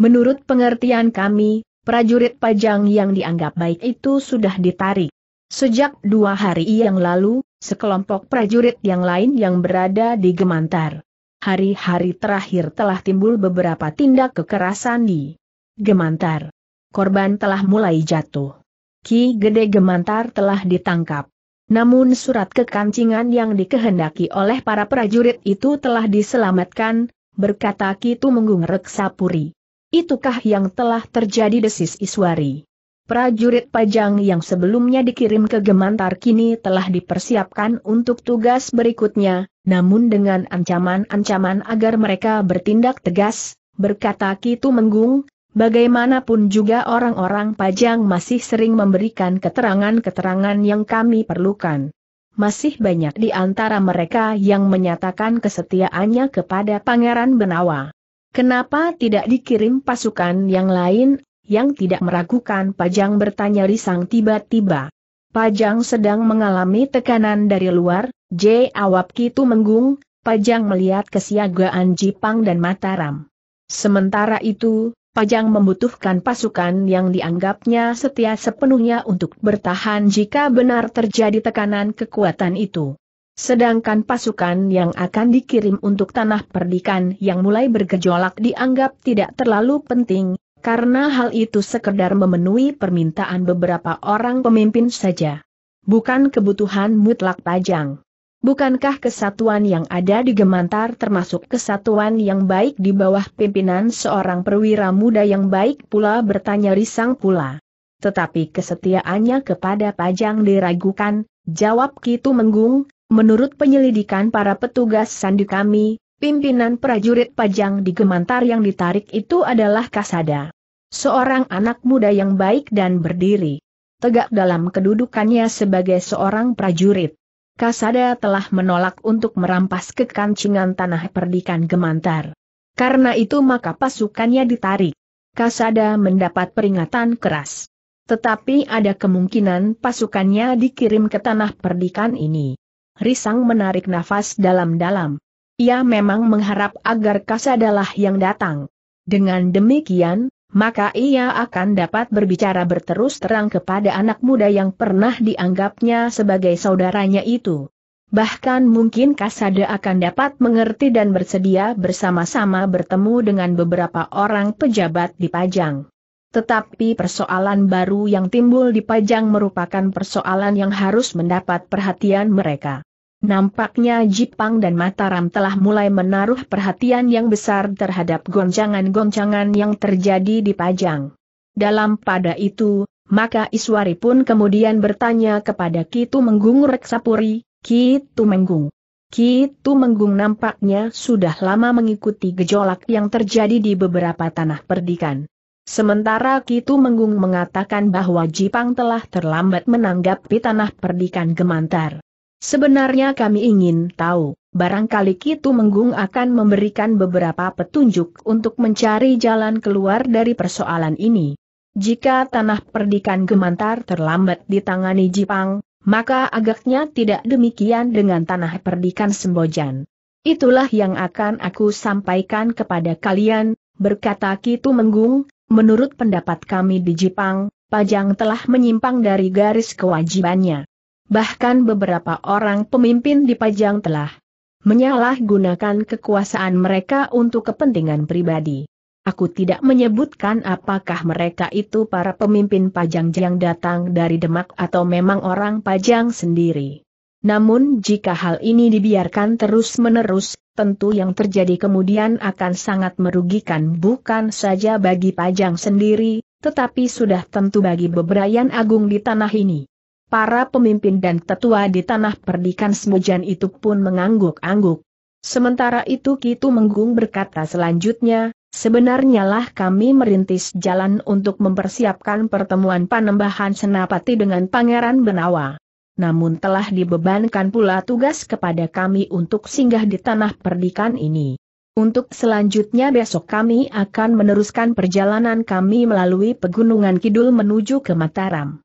Menurut pengertian kami, prajurit pajang yang dianggap baik itu sudah ditarik. Sejak dua hari yang lalu, sekelompok prajurit yang lain yang berada di Gemantar. Hari-hari terakhir telah timbul beberapa tindak kekerasan di Gemantar. Korban telah mulai jatuh. Ki Gede Gemantar telah ditangkap. Namun surat kekancingan yang dikehendaki oleh para prajurit itu telah diselamatkan, berkata Ki Tumenggung Reksapuri. Itukah yang telah terjadi desis Iswari? Prajurit pajang yang sebelumnya dikirim ke Gemantar kini telah dipersiapkan untuk tugas berikutnya, namun dengan ancaman-ancaman agar mereka bertindak tegas, berkata Kitu Menggung, bagaimanapun juga orang-orang pajang masih sering memberikan keterangan-keterangan yang kami perlukan. Masih banyak di antara mereka yang menyatakan kesetiaannya kepada Pangeran Benawa. Kenapa tidak dikirim pasukan yang lain, yang tidak meragukan Pajang bertanya Risang tiba-tiba. Pajang sedang mengalami tekanan dari luar, J. Awap Kitu menggung, Pajang melihat kesiagaan Jipang dan Mataram. Sementara itu, Pajang membutuhkan pasukan yang dianggapnya setia sepenuhnya untuk bertahan jika benar terjadi tekanan kekuatan itu. Sedangkan pasukan yang akan dikirim untuk tanah perdikan yang mulai bergejolak dianggap tidak terlalu penting, karena hal itu sekedar memenuhi permintaan beberapa orang pemimpin saja. Bukan kebutuhan mutlak pajang. Bukankah kesatuan yang ada di Gemantar termasuk kesatuan yang baik di bawah pimpinan seorang perwira muda yang baik pula bertanya risang pula. Tetapi kesetiaannya kepada Pajang diragukan, jawab Kitu Menggung, Menurut penyelidikan para petugas sandi kami, pimpinan prajurit pajang di Gemantar yang ditarik itu adalah Kasada. Seorang anak muda yang baik dan berdiri. Tegak dalam kedudukannya sebagai seorang prajurit. Kasada telah menolak untuk merampas kekancingan tanah perdikan Gemantar. Karena itu maka pasukannya ditarik. Kasada mendapat peringatan keras. Tetapi ada kemungkinan pasukannya dikirim ke tanah perdikan ini. Risang menarik nafas dalam-dalam. Ia memang mengharap agar Kasadalah yang datang. Dengan demikian, maka ia akan dapat berbicara berterus terang kepada anak muda yang pernah dianggapnya sebagai saudaranya itu. Bahkan mungkin Kasada akan dapat mengerti dan bersedia bersama-sama bertemu dengan beberapa orang pejabat di Pajang. Tetapi persoalan baru yang timbul di Pajang merupakan persoalan yang harus mendapat perhatian mereka. Nampaknya Jipang dan Mataram telah mulai menaruh perhatian yang besar terhadap goncangan-goncangan yang terjadi di Pajang. Dalam pada itu, maka Iswari pun kemudian bertanya kepada Kitu Menggung Reksapuri, Kitu Menggung. Kitu Menggung nampaknya sudah lama mengikuti gejolak yang terjadi di beberapa tanah perdikan. Sementara Kitu Menggung mengatakan bahwa Jipang telah terlambat menanggapi tanah perdikan gemantar. Sebenarnya kami ingin tahu, barangkali Kitu Menggung akan memberikan beberapa petunjuk untuk mencari jalan keluar dari persoalan ini. Jika tanah perdikan gemantar terlambat ditangani Jipang, maka agaknya tidak demikian dengan tanah perdikan Sembojan. Itulah yang akan aku sampaikan kepada kalian, berkata Kitu Menggung, menurut pendapat kami di Jipang, Pajang telah menyimpang dari garis kewajibannya bahkan beberapa orang pemimpin di Pajang telah menyalahgunakan kekuasaan mereka untuk kepentingan pribadi. Aku tidak menyebutkan apakah mereka itu para pemimpin pajang yang datang dari Demak atau memang orang pajang sendiri. Namun jika hal ini dibiarkan terus-menerus, tentu yang terjadi kemudian akan sangat merugikan bukan saja bagi pajang sendiri, tetapi sudah tentu bagi beberayan agung di tanah ini. Para pemimpin dan tetua di tanah perdikan Semujan itu pun mengangguk-angguk. Sementara itu Kitu Menggung berkata selanjutnya, sebenarnya lah kami merintis jalan untuk mempersiapkan pertemuan panembahan Senapati dengan Pangeran Benawa. Namun telah dibebankan pula tugas kepada kami untuk singgah di tanah perdikan ini. Untuk selanjutnya besok kami akan meneruskan perjalanan kami melalui Pegunungan Kidul menuju ke Mataram.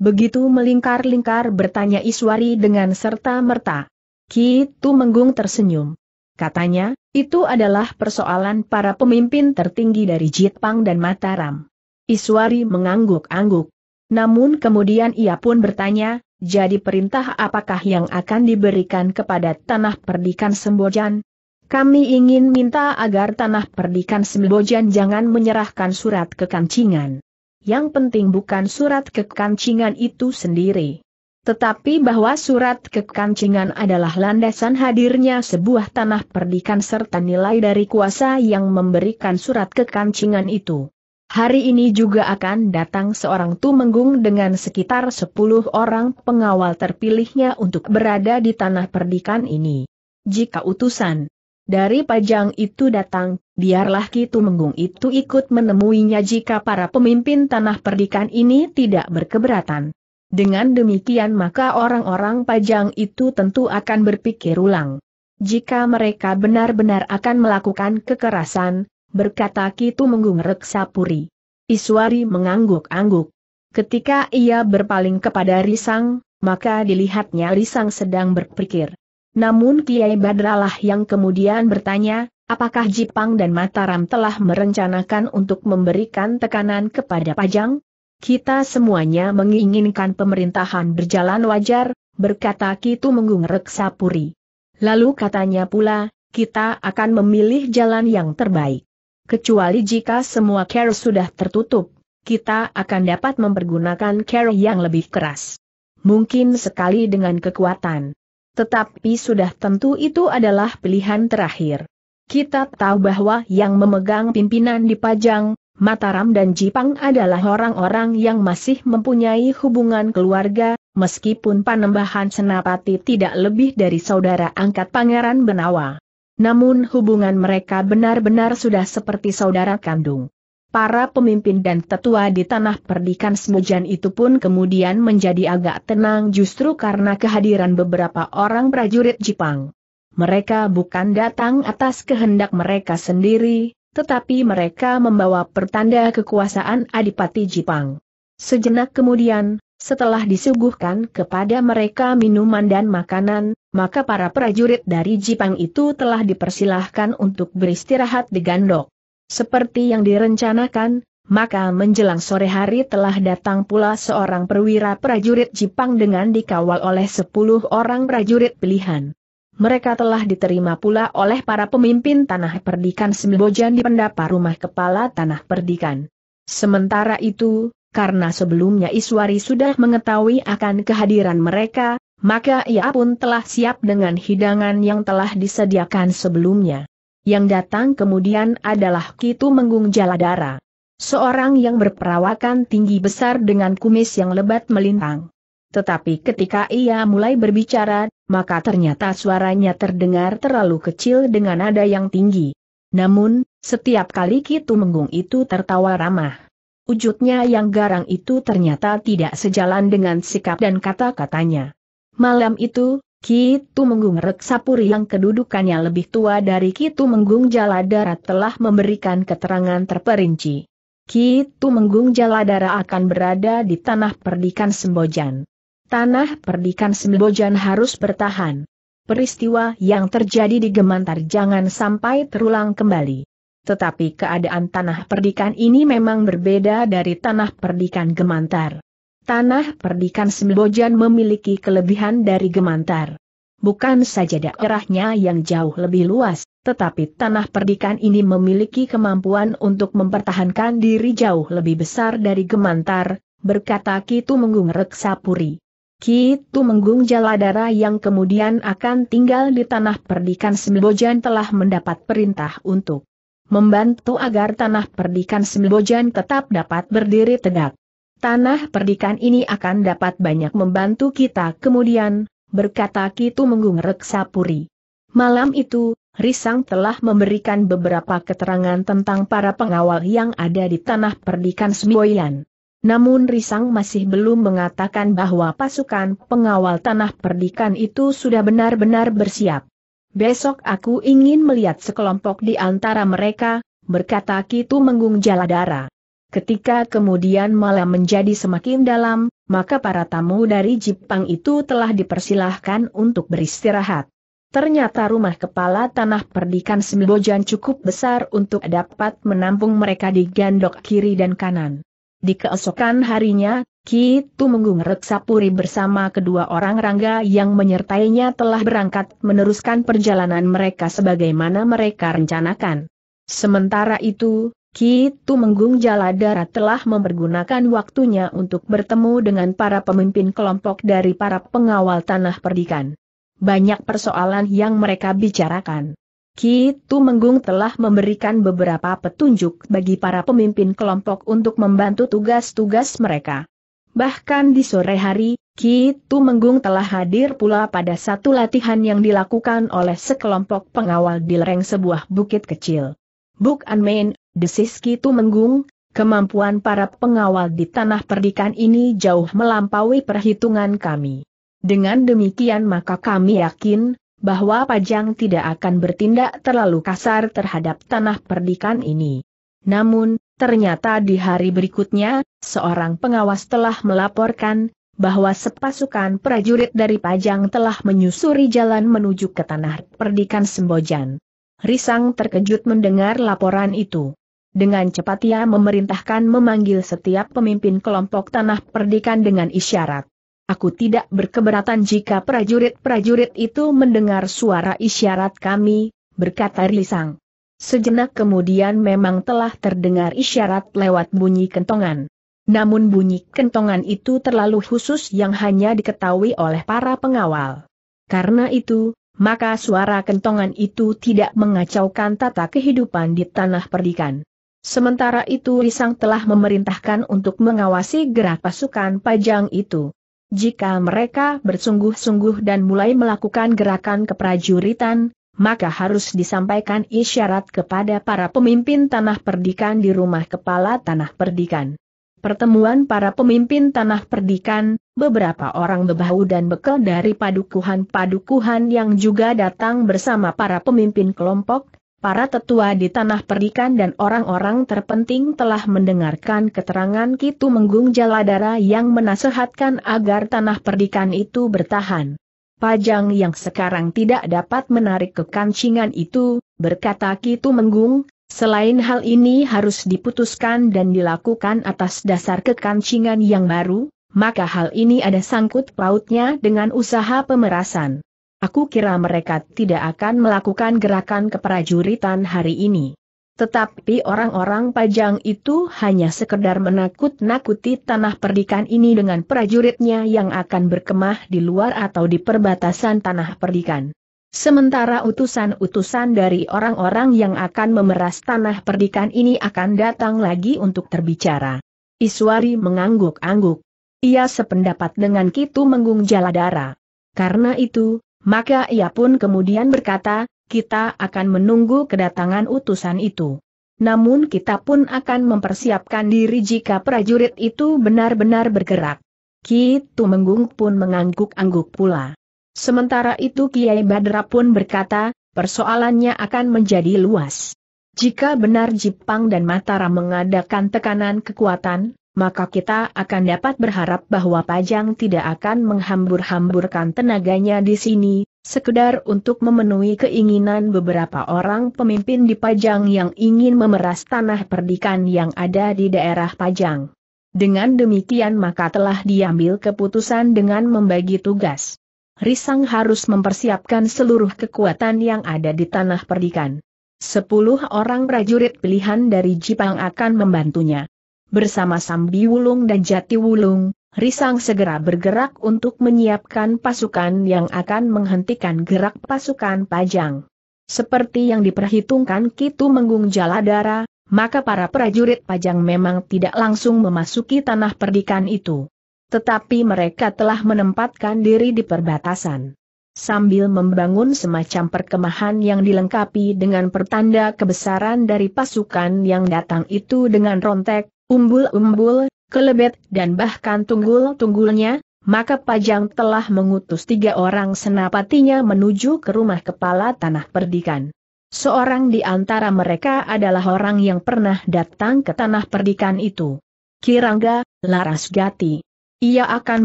Begitu melingkar-lingkar bertanya Iswari dengan serta-merta. Kitu Menggung tersenyum. Katanya, itu adalah persoalan para pemimpin tertinggi dari Jitpang dan Mataram. Iswari mengangguk-angguk. Namun kemudian ia pun bertanya, jadi perintah apakah yang akan diberikan kepada Tanah Perdikan Sembojan? Kami ingin minta agar Tanah Perdikan Sembojan jangan menyerahkan surat kekancingan yang penting bukan surat kekancingan itu sendiri. Tetapi bahwa surat kekancingan adalah landasan hadirnya sebuah tanah perdikan serta nilai dari kuasa yang memberikan surat kekancingan itu. Hari ini juga akan datang seorang tumenggung dengan sekitar 10 orang pengawal terpilihnya untuk berada di tanah perdikan ini. Jika utusan dari pajang itu datang, biarlah Kitu Menggung itu ikut menemuinya jika para pemimpin tanah perdikan ini tidak berkeberatan. Dengan demikian maka orang-orang pajang itu tentu akan berpikir ulang. Jika mereka benar-benar akan melakukan kekerasan, berkata Kitu Menggung Reksapuri. Iswari mengangguk-angguk. Ketika ia berpaling kepada Risang, maka dilihatnya Risang sedang berpikir. Namun Kiai Badralah yang kemudian bertanya, apakah Jipang dan Mataram telah merencanakan untuk memberikan tekanan kepada Pajang? Kita semuanya menginginkan pemerintahan berjalan wajar, berkata Kitu Menggung Reksapuri. Lalu katanya pula, kita akan memilih jalan yang terbaik. Kecuali jika semua care sudah tertutup, kita akan dapat mempergunakan care yang lebih keras. Mungkin sekali dengan kekuatan. Tetapi sudah tentu itu adalah pilihan terakhir. Kita tahu bahwa yang memegang pimpinan di Pajang, Mataram dan Jipang adalah orang-orang yang masih mempunyai hubungan keluarga, meskipun panembahan Senapati tidak lebih dari saudara angkat Pangeran Benawa. Namun hubungan mereka benar-benar sudah seperti saudara kandung para pemimpin dan tetua di tanah perdikan Semujan itu pun kemudian menjadi agak tenang justru karena kehadiran beberapa orang prajurit Jepang. Mereka bukan datang atas kehendak mereka sendiri, tetapi mereka membawa pertanda kekuasaan Adipati Jepang. Sejenak kemudian, setelah disuguhkan kepada mereka minuman dan makanan, maka para prajurit dari Jepang itu telah dipersilahkan untuk beristirahat di gandok. Seperti yang direncanakan, maka menjelang sore hari telah datang pula seorang perwira prajurit Jepang dengan dikawal oleh sepuluh orang prajurit pilihan. Mereka telah diterima pula oleh para pemimpin Tanah Perdikan Sembojan di pendapa rumah kepala Tanah Perdikan. Sementara itu, karena sebelumnya Iswari sudah mengetahui akan kehadiran mereka, maka ia pun telah siap dengan hidangan yang telah disediakan sebelumnya. Yang datang kemudian adalah Kitu Menggung Jaladara. Seorang yang berperawakan tinggi besar dengan kumis yang lebat melintang. Tetapi ketika ia mulai berbicara, maka ternyata suaranya terdengar terlalu kecil dengan nada yang tinggi. Namun, setiap kali Kitu Menggung itu tertawa ramah. Wujudnya yang garang itu ternyata tidak sejalan dengan sikap dan kata-katanya. Malam itu, Kitu Menggung Reksapuri yang kedudukannya lebih tua dari Kitu Menggung Jaladara telah memberikan keterangan terperinci. Kitu Menggung Jaladara akan berada di tanah perdikan Sembojan. Tanah perdikan Sembojan harus bertahan. Peristiwa yang terjadi di Gemantar jangan sampai terulang kembali. Tetapi keadaan tanah perdikan ini memang berbeda dari tanah perdikan Gemantar. Tanah perdikan Sembojan memiliki kelebihan dari Gemantar. Bukan saja daerahnya yang jauh lebih luas, tetapi tanah perdikan ini memiliki kemampuan untuk mempertahankan diri jauh lebih besar dari Gemantar, berkata Kitu Menggung Reksapuri. Kitu Menggung Jaladara yang kemudian akan tinggal di tanah perdikan Sembojan telah mendapat perintah untuk membantu agar tanah perdikan Sembojan tetap dapat berdiri tegak. Tanah perdikan ini akan dapat banyak membantu kita kemudian, berkata Kitu Menggungrek Sapuri. Malam itu, Risang telah memberikan beberapa keterangan tentang para pengawal yang ada di tanah perdikan Semboyan. Namun Risang masih belum mengatakan bahwa pasukan pengawal tanah perdikan itu sudah benar-benar bersiap. Besok aku ingin melihat sekelompok di antara mereka, berkata Kitu Menggung Jaladara. Ketika kemudian malam menjadi semakin dalam, maka para tamu dari Jepang itu telah dipersilahkan untuk beristirahat. Ternyata rumah kepala tanah perdikan Sembojan cukup besar untuk dapat menampung mereka di gandok kiri dan kanan. Di keesokan harinya, Kitu Menggung Reksapuri bersama kedua orang Rangga yang menyertainya telah berangkat meneruskan perjalanan mereka sebagaimana mereka rencanakan. Sementara itu, Ki Tumenggung Jaladara telah mempergunakan waktunya untuk bertemu dengan para pemimpin kelompok dari para pengawal tanah perdikan. Banyak persoalan yang mereka bicarakan. Ki Menggung telah memberikan beberapa petunjuk bagi para pemimpin kelompok untuk membantu tugas-tugas mereka. Bahkan di sore hari, Ki Menggung telah hadir pula pada satu latihan yang dilakukan oleh sekelompok pengawal di lereng sebuah bukit kecil. Buk An Main Desis Kitu Menggung, kemampuan para pengawal di tanah perdikan ini jauh melampaui perhitungan kami. Dengan demikian maka kami yakin, bahwa Pajang tidak akan bertindak terlalu kasar terhadap tanah perdikan ini. Namun, ternyata di hari berikutnya, seorang pengawas telah melaporkan, bahwa sepasukan prajurit dari Pajang telah menyusuri jalan menuju ke tanah perdikan Sembojan. Risang terkejut mendengar laporan itu. Dengan cepat ia memerintahkan memanggil setiap pemimpin kelompok tanah perdikan dengan isyarat. Aku tidak berkeberatan jika prajurit-prajurit itu mendengar suara isyarat kami, berkata Risang. Sejenak kemudian memang telah terdengar isyarat lewat bunyi kentongan. Namun bunyi kentongan itu terlalu khusus yang hanya diketahui oleh para pengawal. Karena itu, maka suara kentongan itu tidak mengacaukan tata kehidupan di tanah perdikan. Sementara itu Risang telah memerintahkan untuk mengawasi gerak pasukan pajang itu. Jika mereka bersungguh-sungguh dan mulai melakukan gerakan keprajuritan, maka harus disampaikan isyarat kepada para pemimpin tanah perdikan di rumah kepala tanah perdikan. Pertemuan para pemimpin tanah perdikan, beberapa orang bebahu dan bekel dari padukuhan-padukuhan yang juga datang bersama para pemimpin kelompok, Para tetua di tanah perdikan dan orang-orang terpenting telah mendengarkan keterangan Kitu Menggung Jaladara yang menasehatkan agar tanah perdikan itu bertahan. Pajang yang sekarang tidak dapat menarik kekancingan itu, berkata Kitu Menggung, selain hal ini harus diputuskan dan dilakukan atas dasar kekancingan yang baru, maka hal ini ada sangkut pautnya dengan usaha pemerasan. Aku kira mereka tidak akan melakukan gerakan keprajuritan hari ini. Tetapi orang-orang pajang itu hanya sekedar menakut-nakuti tanah perdikan ini dengan prajuritnya yang akan berkemah di luar atau di perbatasan tanah perdikan. Sementara utusan-utusan dari orang-orang yang akan memeras tanah perdikan ini akan datang lagi untuk terbicara. Iswari mengangguk-angguk. Ia sependapat dengan Kitu Menggung Jaladara. Karena itu, maka ia pun kemudian berkata, kita akan menunggu kedatangan utusan itu. Namun kita pun akan mempersiapkan diri jika prajurit itu benar-benar bergerak. Ki Tumenggung pun mengangguk-angguk pula. Sementara itu Kiai Badra pun berkata, persoalannya akan menjadi luas. Jika benar Jipang dan Mataram mengadakan tekanan kekuatan, maka kita akan dapat berharap bahwa Pajang tidak akan menghambur-hamburkan tenaganya di sini, sekedar untuk memenuhi keinginan beberapa orang pemimpin di Pajang yang ingin memeras tanah perdikan yang ada di daerah Pajang. Dengan demikian maka telah diambil keputusan dengan membagi tugas. Risang harus mempersiapkan seluruh kekuatan yang ada di tanah perdikan. Sepuluh orang prajurit pilihan dari Jipang akan membantunya bersama Wulung dan Jati Wulung, Risang segera bergerak untuk menyiapkan pasukan yang akan menghentikan gerak pasukan Pajang. Seperti yang diperhitungkan Kitu Menggung Jaladara, maka para prajurit Pajang memang tidak langsung memasuki tanah perdikan itu. Tetapi mereka telah menempatkan diri di perbatasan. Sambil membangun semacam perkemahan yang dilengkapi dengan pertanda kebesaran dari pasukan yang datang itu dengan rontek, umbul-umbul, kelebet dan bahkan tunggul-tunggulnya, maka Pajang telah mengutus tiga orang senapatinya menuju ke rumah kepala tanah perdikan. Seorang di antara mereka adalah orang yang pernah datang ke tanah perdikan itu. Kirangga, Laras Gati. Ia akan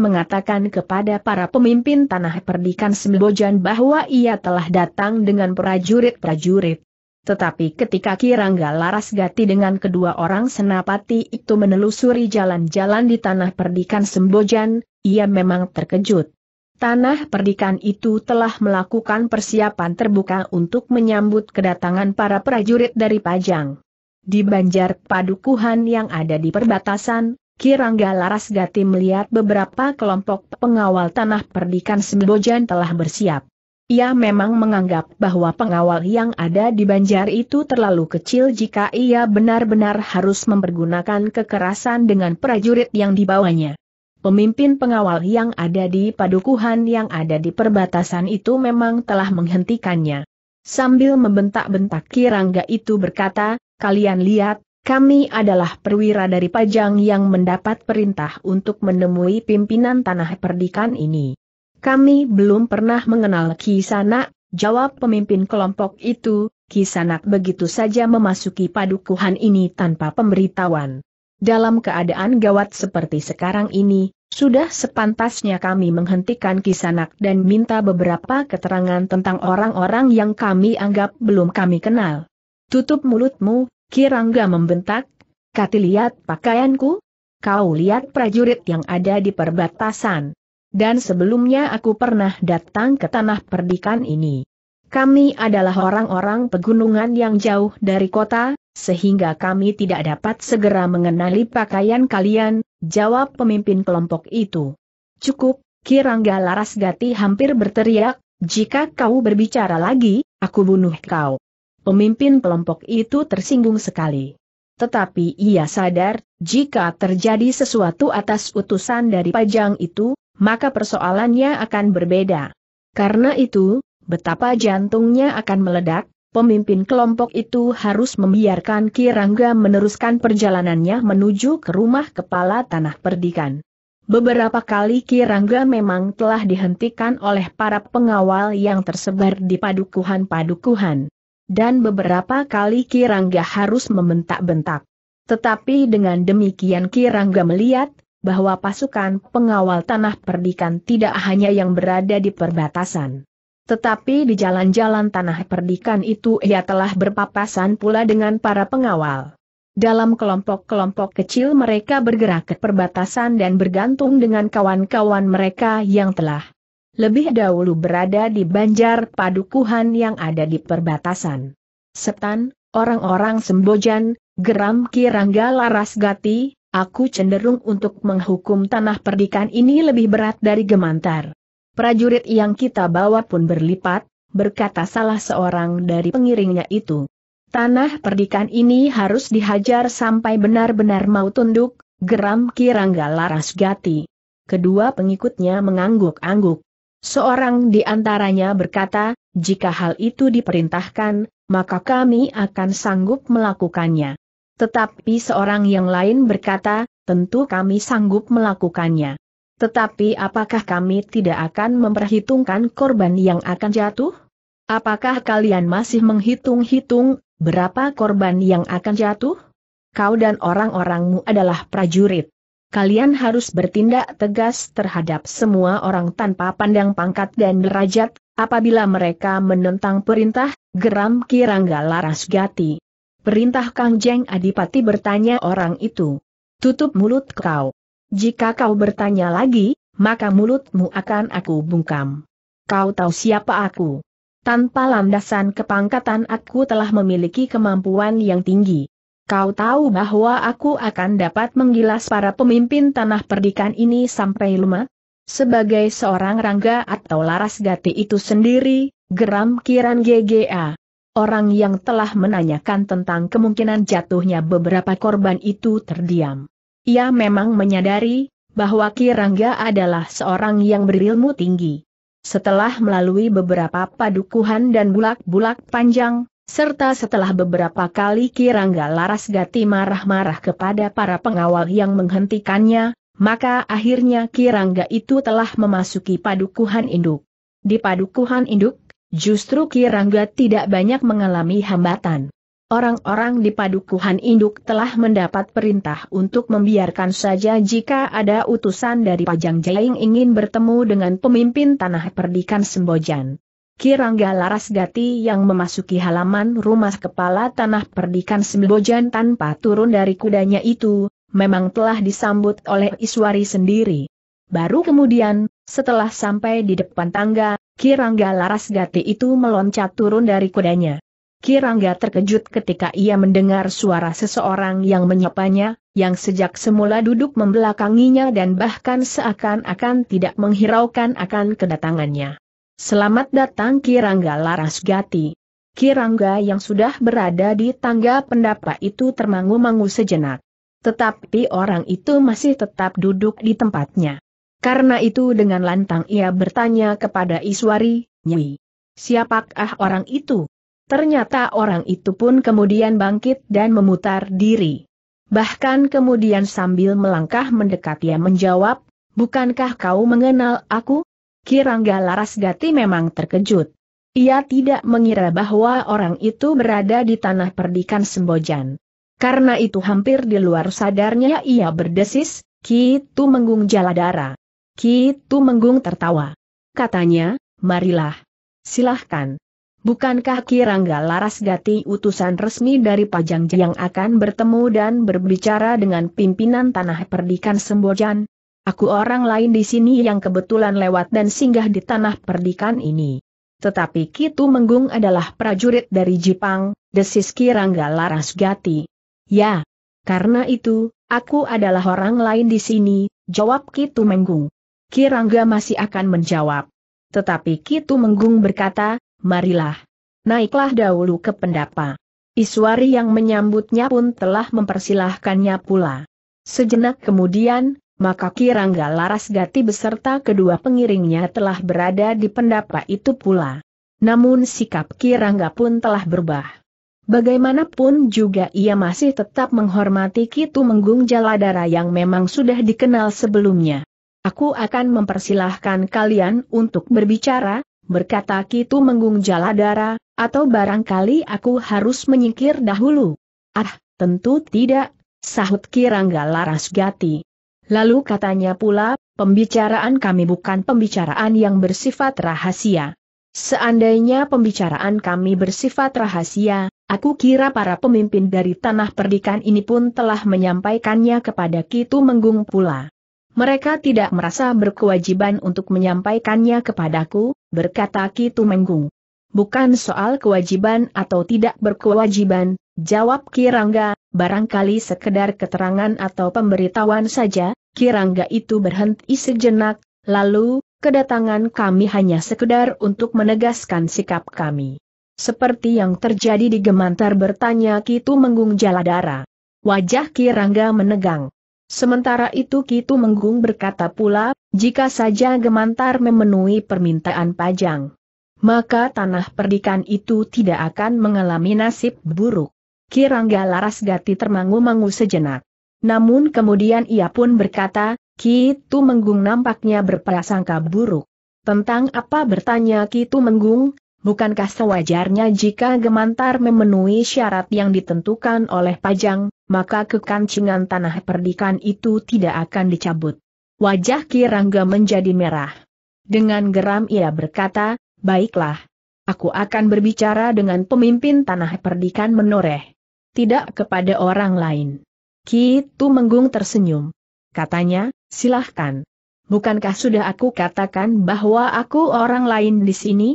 mengatakan kepada para pemimpin tanah perdikan Sembojan bahwa ia telah datang dengan prajurit-prajurit tetapi ketika Kirangga Laras Gati dengan kedua orang senapati itu menelusuri jalan-jalan di tanah perdikan Sembojan, ia memang terkejut. Tanah perdikan itu telah melakukan persiapan terbuka untuk menyambut kedatangan para prajurit dari Pajang. Di banjar padukuhan yang ada di perbatasan, Kirangga Laras Gati melihat beberapa kelompok pengawal tanah perdikan Sembojan telah bersiap. Ia memang menganggap bahwa pengawal yang ada di banjar itu terlalu kecil jika ia benar-benar harus mempergunakan kekerasan dengan prajurit yang dibawanya. Pemimpin pengawal yang ada di padukuhan yang ada di perbatasan itu memang telah menghentikannya. Sambil membentak-bentak Kirangga itu berkata, kalian lihat, kami adalah perwira dari Pajang yang mendapat perintah untuk menemui pimpinan tanah perdikan ini. Kami belum pernah mengenal Kisanak, jawab pemimpin kelompok itu, Kisanak begitu saja memasuki padukuhan ini tanpa pemberitahuan. Dalam keadaan gawat seperti sekarang ini, sudah sepantasnya kami menghentikan Kisanak dan minta beberapa keterangan tentang orang-orang yang kami anggap belum kami kenal. Tutup mulutmu, Kirangga membentak, Kati lihat pakaianku? Kau lihat prajurit yang ada di perbatasan. Dan sebelumnya aku pernah datang ke tanah perdikan ini. Kami adalah orang-orang pegunungan yang jauh dari kota, sehingga kami tidak dapat segera mengenali pakaian kalian, jawab pemimpin kelompok itu. Cukup, Kirangga Larasgati hampir berteriak, jika kau berbicara lagi, aku bunuh kau. Pemimpin kelompok itu tersinggung sekali. Tetapi ia sadar, jika terjadi sesuatu atas utusan dari pajang itu, maka persoalannya akan berbeda. Karena itu, betapa jantungnya akan meledak, pemimpin kelompok itu harus membiarkan Kirangga meneruskan perjalanannya menuju ke rumah kepala tanah perdikan. Beberapa kali Kirangga memang telah dihentikan oleh para pengawal yang tersebar di padukuhan-padukuhan. Dan beberapa kali Kirangga harus membentak-bentak. Tetapi dengan demikian Kirangga melihat, bahwa pasukan pengawal tanah perdikan tidak hanya yang berada di perbatasan. Tetapi di jalan-jalan tanah perdikan itu ia telah berpapasan pula dengan para pengawal. Dalam kelompok-kelompok kecil mereka bergerak ke perbatasan dan bergantung dengan kawan-kawan mereka yang telah lebih dahulu berada di banjar padukuhan yang ada di perbatasan. Setan, orang-orang Sembojan, Geram Kirangga Gati, aku cenderung untuk menghukum tanah perdikan ini lebih berat dari gemantar. Prajurit yang kita bawa pun berlipat, berkata salah seorang dari pengiringnya itu. Tanah perdikan ini harus dihajar sampai benar-benar mau tunduk, geram Kirangga Laras Gati. Kedua pengikutnya mengangguk-angguk. Seorang di antaranya berkata, jika hal itu diperintahkan, maka kami akan sanggup melakukannya. Tetapi seorang yang lain berkata, tentu kami sanggup melakukannya. Tetapi apakah kami tidak akan memperhitungkan korban yang akan jatuh? Apakah kalian masih menghitung-hitung, berapa korban yang akan jatuh? Kau dan orang-orangmu adalah prajurit. Kalian harus bertindak tegas terhadap semua orang tanpa pandang pangkat dan derajat, apabila mereka menentang perintah, geram Kirangga gati perintah Kang Jeng Adipati bertanya orang itu. Tutup mulut kau. Jika kau bertanya lagi, maka mulutmu akan aku bungkam. Kau tahu siapa aku. Tanpa landasan kepangkatan aku telah memiliki kemampuan yang tinggi. Kau tahu bahwa aku akan dapat menggilas para pemimpin tanah perdikan ini sampai lumat? Sebagai seorang rangga atau laras gati itu sendiri, geram kiran GGA orang yang telah menanyakan tentang kemungkinan jatuhnya beberapa korban itu terdiam. Ia memang menyadari bahwa Kirangga adalah seorang yang berilmu tinggi. Setelah melalui beberapa padukuhan dan bulak-bulak panjang, serta setelah beberapa kali Kirangga Laras Gati marah-marah kepada para pengawal yang menghentikannya, maka akhirnya Kirangga itu telah memasuki padukuhan induk. Di padukuhan induk, Justru Kirangga tidak banyak mengalami hambatan. Orang-orang di padukuhan induk telah mendapat perintah untuk membiarkan saja jika ada utusan dari Pajang Jaing ingin bertemu dengan pemimpin tanah perdikan Sembojan. Kirangga Laras Gati yang memasuki halaman rumah kepala tanah perdikan Sembojan tanpa turun dari kudanya itu, memang telah disambut oleh Iswari sendiri. Baru kemudian, setelah sampai di depan tangga, Kirangga Laras Gati itu meloncat turun dari kudanya. Kirangga terkejut ketika ia mendengar suara seseorang yang menyapanya, yang sejak semula duduk membelakanginya dan bahkan seakan-akan tidak menghiraukan akan kedatangannya. Selamat datang Kirangga Laras Gati. Kirangga yang sudah berada di tangga pendapa itu termangu-mangu sejenak. Tetapi orang itu masih tetap duduk di tempatnya. Karena itu dengan lantang ia bertanya kepada Iswari, "Nyi, siapakah orang itu? Ternyata orang itu pun kemudian bangkit dan memutar diri. Bahkan kemudian sambil melangkah mendekat ia menjawab, Bukankah kau mengenal aku? Kirangga Larasgati memang terkejut. Ia tidak mengira bahwa orang itu berada di tanah perdikan Sembojan. Karena itu hampir di luar sadarnya ia berdesis, Kitu menggung darah." Ki gitu menggung tertawa. Katanya, marilah. Silahkan. Bukankah Kirangga Laras Gati utusan resmi dari Pajang yang akan bertemu dan berbicara dengan pimpinan Tanah Perdikan Sembojan? Aku orang lain di sini yang kebetulan lewat dan singgah di Tanah Perdikan ini. Tetapi Kitu Menggung adalah prajurit dari Jepang, desis Kirangga Laras Gati. Ya, karena itu, aku adalah orang lain di sini, jawab Kitu Menggung. Kirangga masih akan menjawab. Tetapi Kitu Menggung berkata, marilah. Naiklah dahulu ke pendapa. Iswari yang menyambutnya pun telah mempersilahkannya pula. Sejenak kemudian, maka Kirangga Laras Gati beserta kedua pengiringnya telah berada di pendapa itu pula. Namun sikap Kirangga pun telah berubah. Bagaimanapun juga ia masih tetap menghormati Kitu Menggung Jaladara yang memang sudah dikenal sebelumnya. Aku akan mempersilahkan kalian untuk berbicara, berkata Kitu Menggung Jaladara, atau barangkali aku harus menyingkir dahulu. Ah, tentu tidak, sahut Kirangga Larasgati. Lalu katanya pula, pembicaraan kami bukan pembicaraan yang bersifat rahasia. Seandainya pembicaraan kami bersifat rahasia, aku kira para pemimpin dari tanah perdikan ini pun telah menyampaikannya kepada Kitu Menggung pula. Mereka tidak merasa berkewajiban untuk menyampaikannya kepadaku, berkata Ki Tumenggung. Bukan soal kewajiban atau tidak berkewajiban, jawab Kirangga, barangkali sekedar keterangan atau pemberitahuan saja, Kirangga itu berhenti sejenak, lalu, kedatangan kami hanya sekedar untuk menegaskan sikap kami. Seperti yang terjadi di Gemantar bertanya Kitu Menggung Jaladara. Wajah Kirangga menegang. Sementara itu Kitu Menggung berkata pula, jika saja Gemantar memenuhi permintaan Pajang, maka tanah perdikan itu tidak akan mengalami nasib buruk. Kirangga Laras Gati termangu-mangu sejenak. Namun kemudian ia pun berkata, Kitu Menggung nampaknya berprasangka buruk. Tentang apa bertanya Kitu Menggung, Bukankah sewajarnya jika gemantar memenuhi syarat yang ditentukan oleh pajang, maka kekancingan tanah perdikan itu tidak akan dicabut? Wajah Kirangga menjadi merah. Dengan geram ia berkata, baiklah. Aku akan berbicara dengan pemimpin tanah perdikan menoreh. Tidak kepada orang lain. Kitu Menggung tersenyum. Katanya, silahkan. Bukankah sudah aku katakan bahwa aku orang lain di sini?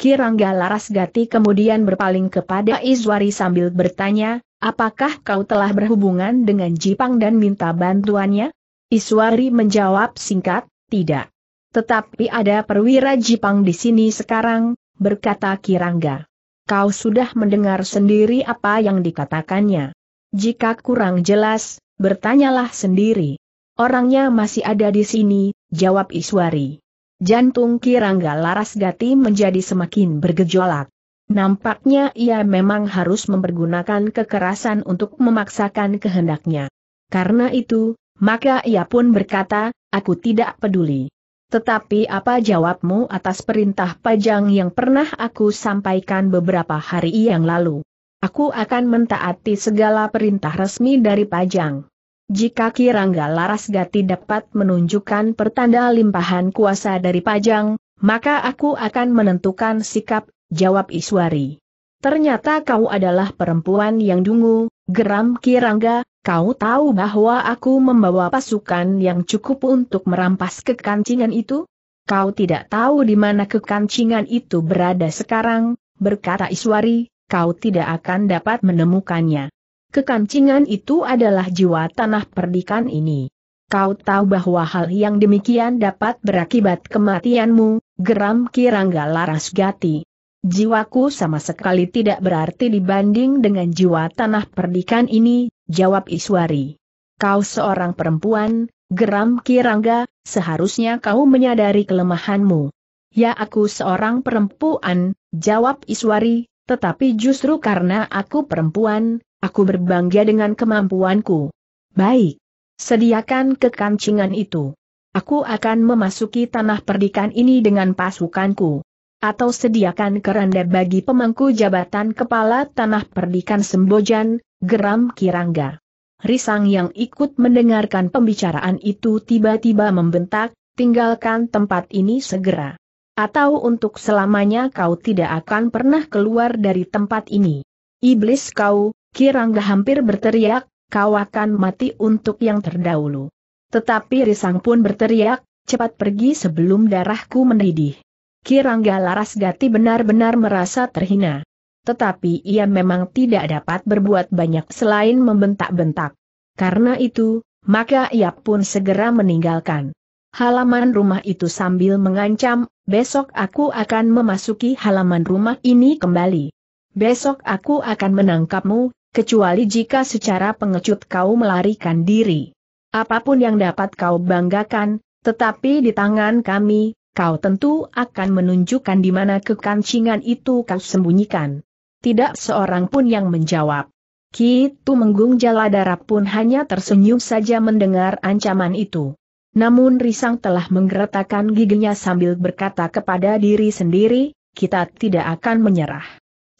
Kirangga Larasgati kemudian berpaling kepada Izwari sambil bertanya, apakah kau telah berhubungan dengan Jipang dan minta bantuannya? Iswari menjawab singkat, tidak. Tetapi ada perwira Jipang di sini sekarang, berkata Kirangga. Kau sudah mendengar sendiri apa yang dikatakannya. Jika kurang jelas, bertanyalah sendiri. Orangnya masih ada di sini, jawab Iswari. Jantung Kirangga Laras Gati menjadi semakin bergejolak. Nampaknya ia memang harus mempergunakan kekerasan untuk memaksakan kehendaknya. Karena itu, maka ia pun berkata, aku tidak peduli. Tetapi apa jawabmu atas perintah pajang yang pernah aku sampaikan beberapa hari yang lalu? Aku akan mentaati segala perintah resmi dari pajang. Jika Kirangga Larasgati dapat menunjukkan pertanda limpahan kuasa dari Pajang, maka aku akan menentukan sikap, jawab Iswari. Ternyata kau adalah perempuan yang dungu, geram Kirangga, kau tahu bahwa aku membawa pasukan yang cukup untuk merampas kekancingan itu? Kau tidak tahu di mana kekancingan itu berada sekarang, berkata Iswari, kau tidak akan dapat menemukannya kekancingan itu adalah jiwa tanah perdikan ini. Kau tahu bahwa hal yang demikian dapat berakibat kematianmu, geram Kirangga laras gati. Jiwaku sama sekali tidak berarti dibanding dengan jiwa tanah perdikan ini, jawab Iswari. Kau seorang perempuan, geram Kirangga, seharusnya kau menyadari kelemahanmu. Ya aku seorang perempuan, jawab Iswari, tetapi justru karena aku perempuan, Aku berbangga dengan kemampuanku. Baik. Sediakan kekancingan itu. Aku akan memasuki tanah perdikan ini dengan pasukanku. Atau sediakan keranda bagi pemangku jabatan kepala tanah perdikan Sembojan, geram Kirangga. Risang yang ikut mendengarkan pembicaraan itu tiba-tiba membentak, tinggalkan tempat ini segera. Atau untuk selamanya kau tidak akan pernah keluar dari tempat ini. Iblis kau, Kirangga hampir berteriak, kau akan mati untuk yang terdahulu. Tetapi Risang pun berteriak, cepat pergi sebelum darahku mendidih. Kirangga Laras Gati benar-benar merasa terhina. Tetapi ia memang tidak dapat berbuat banyak selain membentak-bentak. Karena itu, maka ia pun segera meninggalkan halaman rumah itu sambil mengancam, besok aku akan memasuki halaman rumah ini kembali. Besok aku akan menangkapmu, kecuali jika secara pengecut kau melarikan diri. Apapun yang dapat kau banggakan, tetapi di tangan kami, kau tentu akan menunjukkan di mana kekancingan itu kau sembunyikan. Tidak seorang pun yang menjawab. Kitu Menggung Jaladara pun hanya tersenyum saja mendengar ancaman itu. Namun Risang telah menggeretakkan giginya sambil berkata kepada diri sendiri, kita tidak akan menyerah.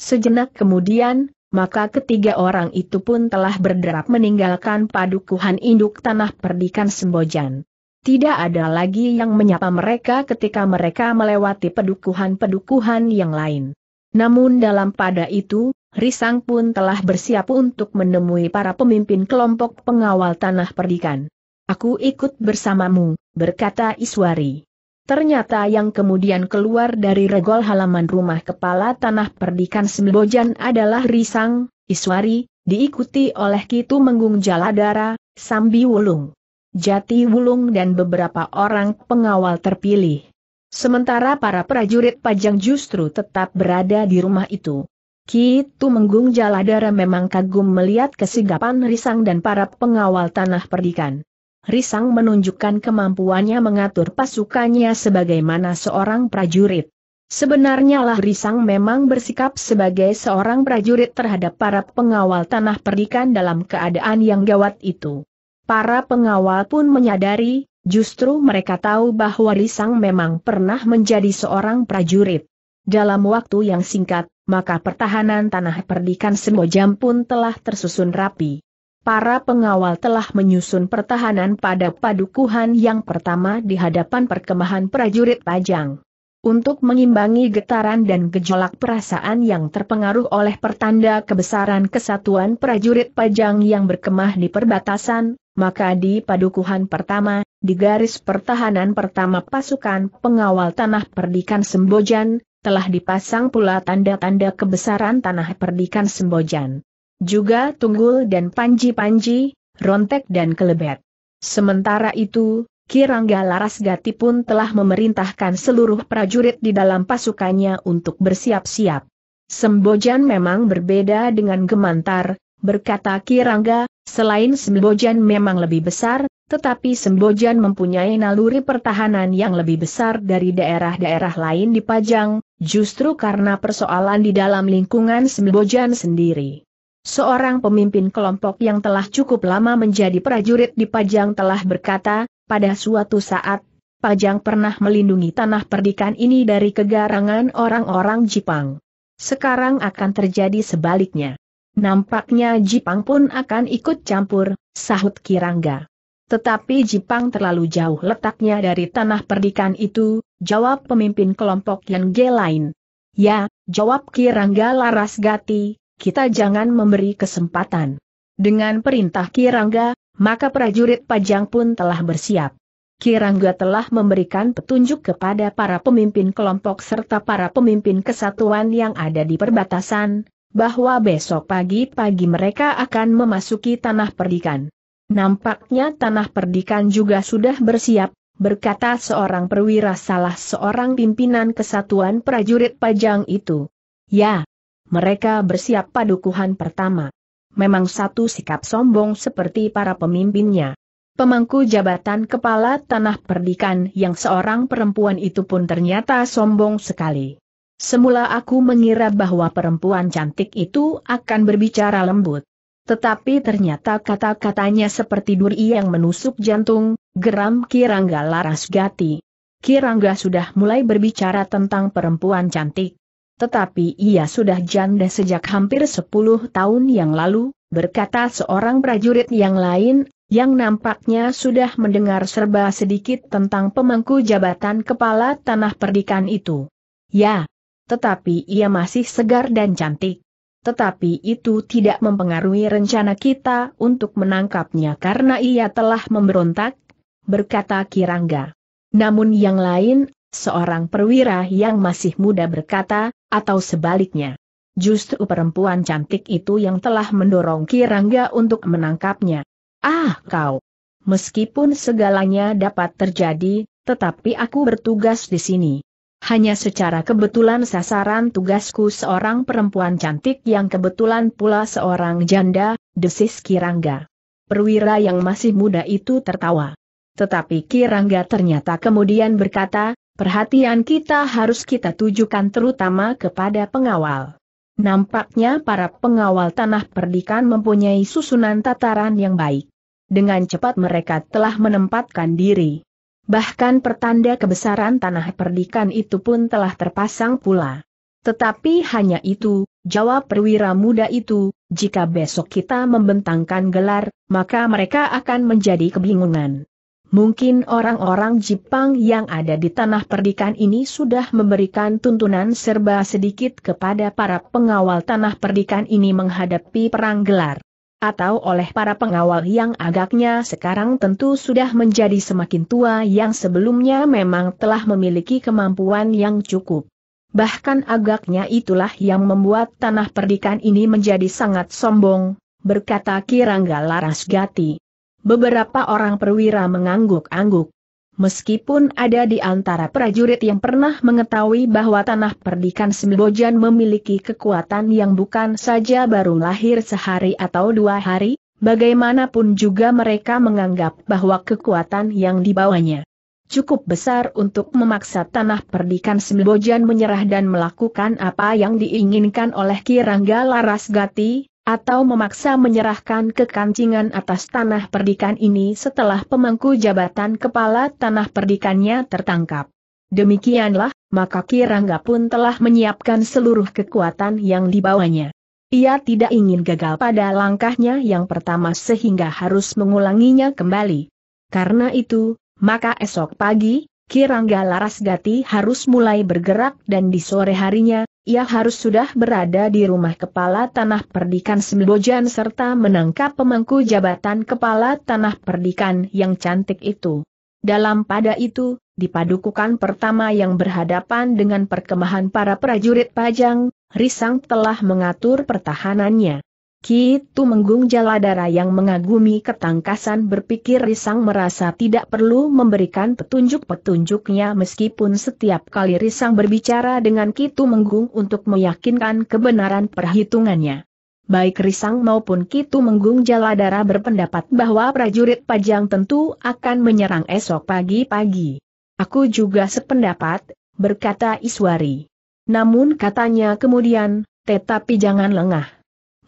Sejenak kemudian, maka ketiga orang itu pun telah berderap meninggalkan padukuhan induk tanah perdikan Sembojan. Tidak ada lagi yang menyapa mereka ketika mereka melewati pedukuhan-pedukuhan yang lain. Namun dalam pada itu, Risang pun telah bersiap untuk menemui para pemimpin kelompok pengawal tanah perdikan. Aku ikut bersamamu, berkata Iswari. Ternyata yang kemudian keluar dari regol halaman rumah kepala tanah perdikan Sembojan adalah Risang, Iswari, diikuti oleh Kitu Menggung Jaladara, Sambi Wulung. Jati Wulung dan beberapa orang pengawal terpilih. Sementara para prajurit pajang justru tetap berada di rumah itu. Kitu Menggung Jaladara memang kagum melihat kesigapan Risang dan para pengawal tanah perdikan. Risang menunjukkan kemampuannya mengatur pasukannya sebagaimana seorang prajurit. Sebenarnya lah Risang memang bersikap sebagai seorang prajurit terhadap para pengawal tanah perdikan dalam keadaan yang gawat itu. Para pengawal pun menyadari, justru mereka tahu bahwa Risang memang pernah menjadi seorang prajurit. Dalam waktu yang singkat, maka pertahanan tanah perdikan Semojam pun telah tersusun rapi para pengawal telah menyusun pertahanan pada padukuhan yang pertama di hadapan perkemahan prajurit Pajang. Untuk mengimbangi getaran dan gejolak perasaan yang terpengaruh oleh pertanda kebesaran kesatuan prajurit Pajang yang berkemah di perbatasan, maka di padukuhan pertama, di garis pertahanan pertama pasukan pengawal tanah perdikan Sembojan, telah dipasang pula tanda-tanda kebesaran tanah perdikan Sembojan. Juga Tunggul dan Panji-Panji, Rontek dan Kelebet. Sementara itu, Kirangga Larasgati pun telah memerintahkan seluruh prajurit di dalam pasukannya untuk bersiap-siap. Sembojan memang berbeda dengan Gemantar, berkata Kirangga, selain Sembojan memang lebih besar, tetapi Sembojan mempunyai naluri pertahanan yang lebih besar dari daerah-daerah lain di Pajang, justru karena persoalan di dalam lingkungan Sembojan sendiri. Seorang pemimpin kelompok yang telah cukup lama menjadi prajurit di Pajang telah berkata, pada suatu saat, Pajang pernah melindungi tanah perdikan ini dari kegarangan orang-orang Jepang. Sekarang akan terjadi sebaliknya. Nampaknya Jepang pun akan ikut campur, sahut Kirangga. Tetapi Jepang terlalu jauh letaknya dari tanah perdikan itu, jawab pemimpin kelompok yang gelain. Ya, jawab Kirangga Larasgati, kita jangan memberi kesempatan. Dengan perintah Kirangga, maka prajurit Pajang pun telah bersiap. Kirangga telah memberikan petunjuk kepada para pemimpin kelompok serta para pemimpin kesatuan yang ada di perbatasan, bahwa besok pagi-pagi mereka akan memasuki tanah perdikan. Nampaknya tanah perdikan juga sudah bersiap, berkata seorang perwira salah seorang pimpinan kesatuan prajurit pajang itu. Ya, mereka bersiap padukuhan pertama. Memang satu sikap sombong seperti para pemimpinnya. Pemangku jabatan kepala tanah perdikan yang seorang perempuan itu pun ternyata sombong sekali. Semula aku mengira bahwa perempuan cantik itu akan berbicara lembut. Tetapi ternyata kata-katanya seperti duri yang menusuk jantung, geram Kirangga laras gati. Kirangga sudah mulai berbicara tentang perempuan cantik. Tetapi ia sudah janda sejak hampir sepuluh tahun yang lalu, berkata seorang prajurit yang lain, yang nampaknya sudah mendengar serba sedikit tentang pemangku jabatan kepala tanah perdikan itu. Ya, tetapi ia masih segar dan cantik. Tetapi itu tidak mempengaruhi rencana kita untuk menangkapnya karena ia telah memberontak, berkata Kirangga. Namun yang lain, seorang perwira yang masih muda berkata, atau sebaliknya. Justru perempuan cantik itu yang telah mendorong Kirangga untuk menangkapnya. Ah kau! Meskipun segalanya dapat terjadi, tetapi aku bertugas di sini. Hanya secara kebetulan sasaran tugasku seorang perempuan cantik yang kebetulan pula seorang janda, desis Kirangga. Perwira yang masih muda itu tertawa. Tetapi Kirangga ternyata kemudian berkata, Perhatian kita harus kita tujukan terutama kepada pengawal. Nampaknya para pengawal tanah perdikan mempunyai susunan tataran yang baik. Dengan cepat mereka telah menempatkan diri. Bahkan pertanda kebesaran tanah perdikan itu pun telah terpasang pula. Tetapi hanya itu, jawab perwira muda itu, jika besok kita membentangkan gelar, maka mereka akan menjadi kebingungan. Mungkin orang-orang Jepang yang ada di tanah perdikan ini sudah memberikan tuntunan serba sedikit kepada para pengawal tanah perdikan ini menghadapi perang gelar. Atau oleh para pengawal yang agaknya sekarang tentu sudah menjadi semakin tua yang sebelumnya memang telah memiliki kemampuan yang cukup. Bahkan agaknya itulah yang membuat tanah perdikan ini menjadi sangat sombong, berkata Kirangga Larasgati. Beberapa orang perwira mengangguk-angguk. Meskipun ada di antara prajurit yang pernah mengetahui bahwa tanah perdikan Sembojan memiliki kekuatan yang bukan saja baru lahir sehari atau dua hari, bagaimanapun juga mereka menganggap bahwa kekuatan yang dibawanya cukup besar untuk memaksa tanah perdikan Sembojan menyerah dan melakukan apa yang diinginkan oleh Kirangga Larasgati, atau memaksa menyerahkan kekancingan atas tanah perdikan ini setelah pemangku jabatan kepala tanah perdikannya tertangkap. Demikianlah, maka Kirangga pun telah menyiapkan seluruh kekuatan yang dibawanya. Ia tidak ingin gagal pada langkahnya yang pertama sehingga harus mengulanginya kembali. Karena itu, maka esok pagi, Kirangga Laras Gati harus mulai bergerak dan di sore harinya, ia harus sudah berada di rumah kepala tanah perdikan Sembojan serta menangkap pemangku jabatan kepala tanah perdikan yang cantik itu. Dalam pada itu, dipadukukan pertama yang berhadapan dengan perkemahan para prajurit pajang, Risang telah mengatur pertahanannya. Kitu Menggung Jaladara yang mengagumi ketangkasan berpikir Risang merasa tidak perlu memberikan petunjuk-petunjuknya meskipun setiap kali Risang berbicara dengan Kitu Menggung untuk meyakinkan kebenaran perhitungannya. Baik Risang maupun Kitu Menggung Jaladara berpendapat bahwa prajurit Pajang tentu akan menyerang esok pagi-pagi. Aku juga sependapat, berkata Iswari. Namun katanya kemudian, tetapi jangan lengah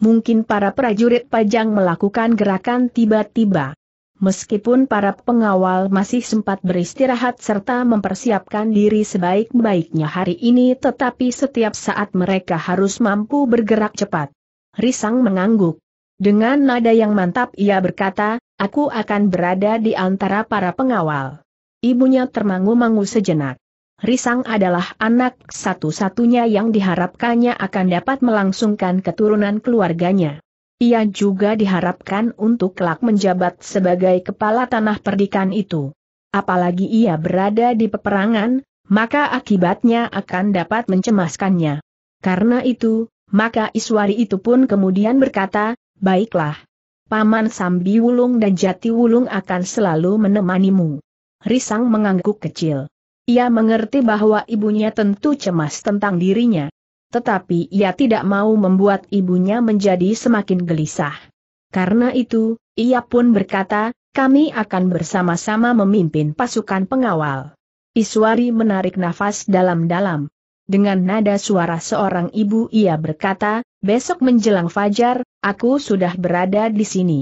mungkin para prajurit pajang melakukan gerakan tiba-tiba. Meskipun para pengawal masih sempat beristirahat serta mempersiapkan diri sebaik-baiknya hari ini tetapi setiap saat mereka harus mampu bergerak cepat. Risang mengangguk. Dengan nada yang mantap ia berkata, aku akan berada di antara para pengawal. Ibunya termangu-mangu sejenak. Risang adalah anak satu-satunya yang diharapkannya akan dapat melangsungkan keturunan keluarganya. Ia juga diharapkan untuk kelak menjabat sebagai kepala tanah perdikan itu. Apalagi ia berada di peperangan, maka akibatnya akan dapat mencemaskannya. Karena itu, maka Iswari itu pun kemudian berkata, baiklah. Paman Sambi Wulung dan Jati Wulung akan selalu menemanimu. Risang mengangguk kecil. Ia mengerti bahwa ibunya tentu cemas tentang dirinya. Tetapi ia tidak mau membuat ibunya menjadi semakin gelisah. Karena itu, ia pun berkata, kami akan bersama-sama memimpin pasukan pengawal. Iswari menarik nafas dalam-dalam. Dengan nada suara seorang ibu ia berkata, besok menjelang fajar, aku sudah berada di sini.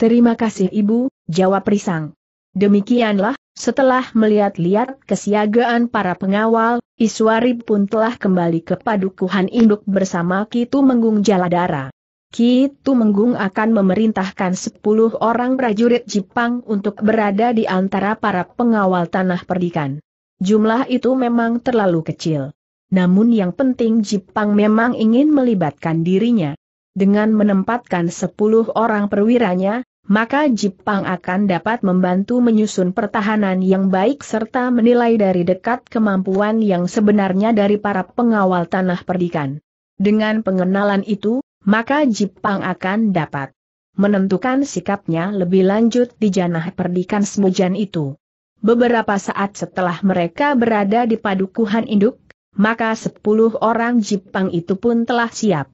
Terima kasih ibu, jawab Risang. Demikianlah, setelah melihat-lihat kesiagaan para pengawal, Iswari pun telah kembali ke padukuhan induk bersama Kitu Menggung Jaladara. Kitu Menggung akan memerintahkan 10 orang prajurit Jepang untuk berada di antara para pengawal tanah perdikan. Jumlah itu memang terlalu kecil. Namun yang penting Jepang memang ingin melibatkan dirinya. Dengan menempatkan 10 orang perwiranya, maka Jepang akan dapat membantu menyusun pertahanan yang baik serta menilai dari dekat kemampuan yang sebenarnya dari para pengawal tanah perdikan. Dengan pengenalan itu, maka Jepang akan dapat menentukan sikapnya lebih lanjut di janah perdikan semujan itu. Beberapa saat setelah mereka berada di padukuhan induk, maka sepuluh orang Jepang itu pun telah siap.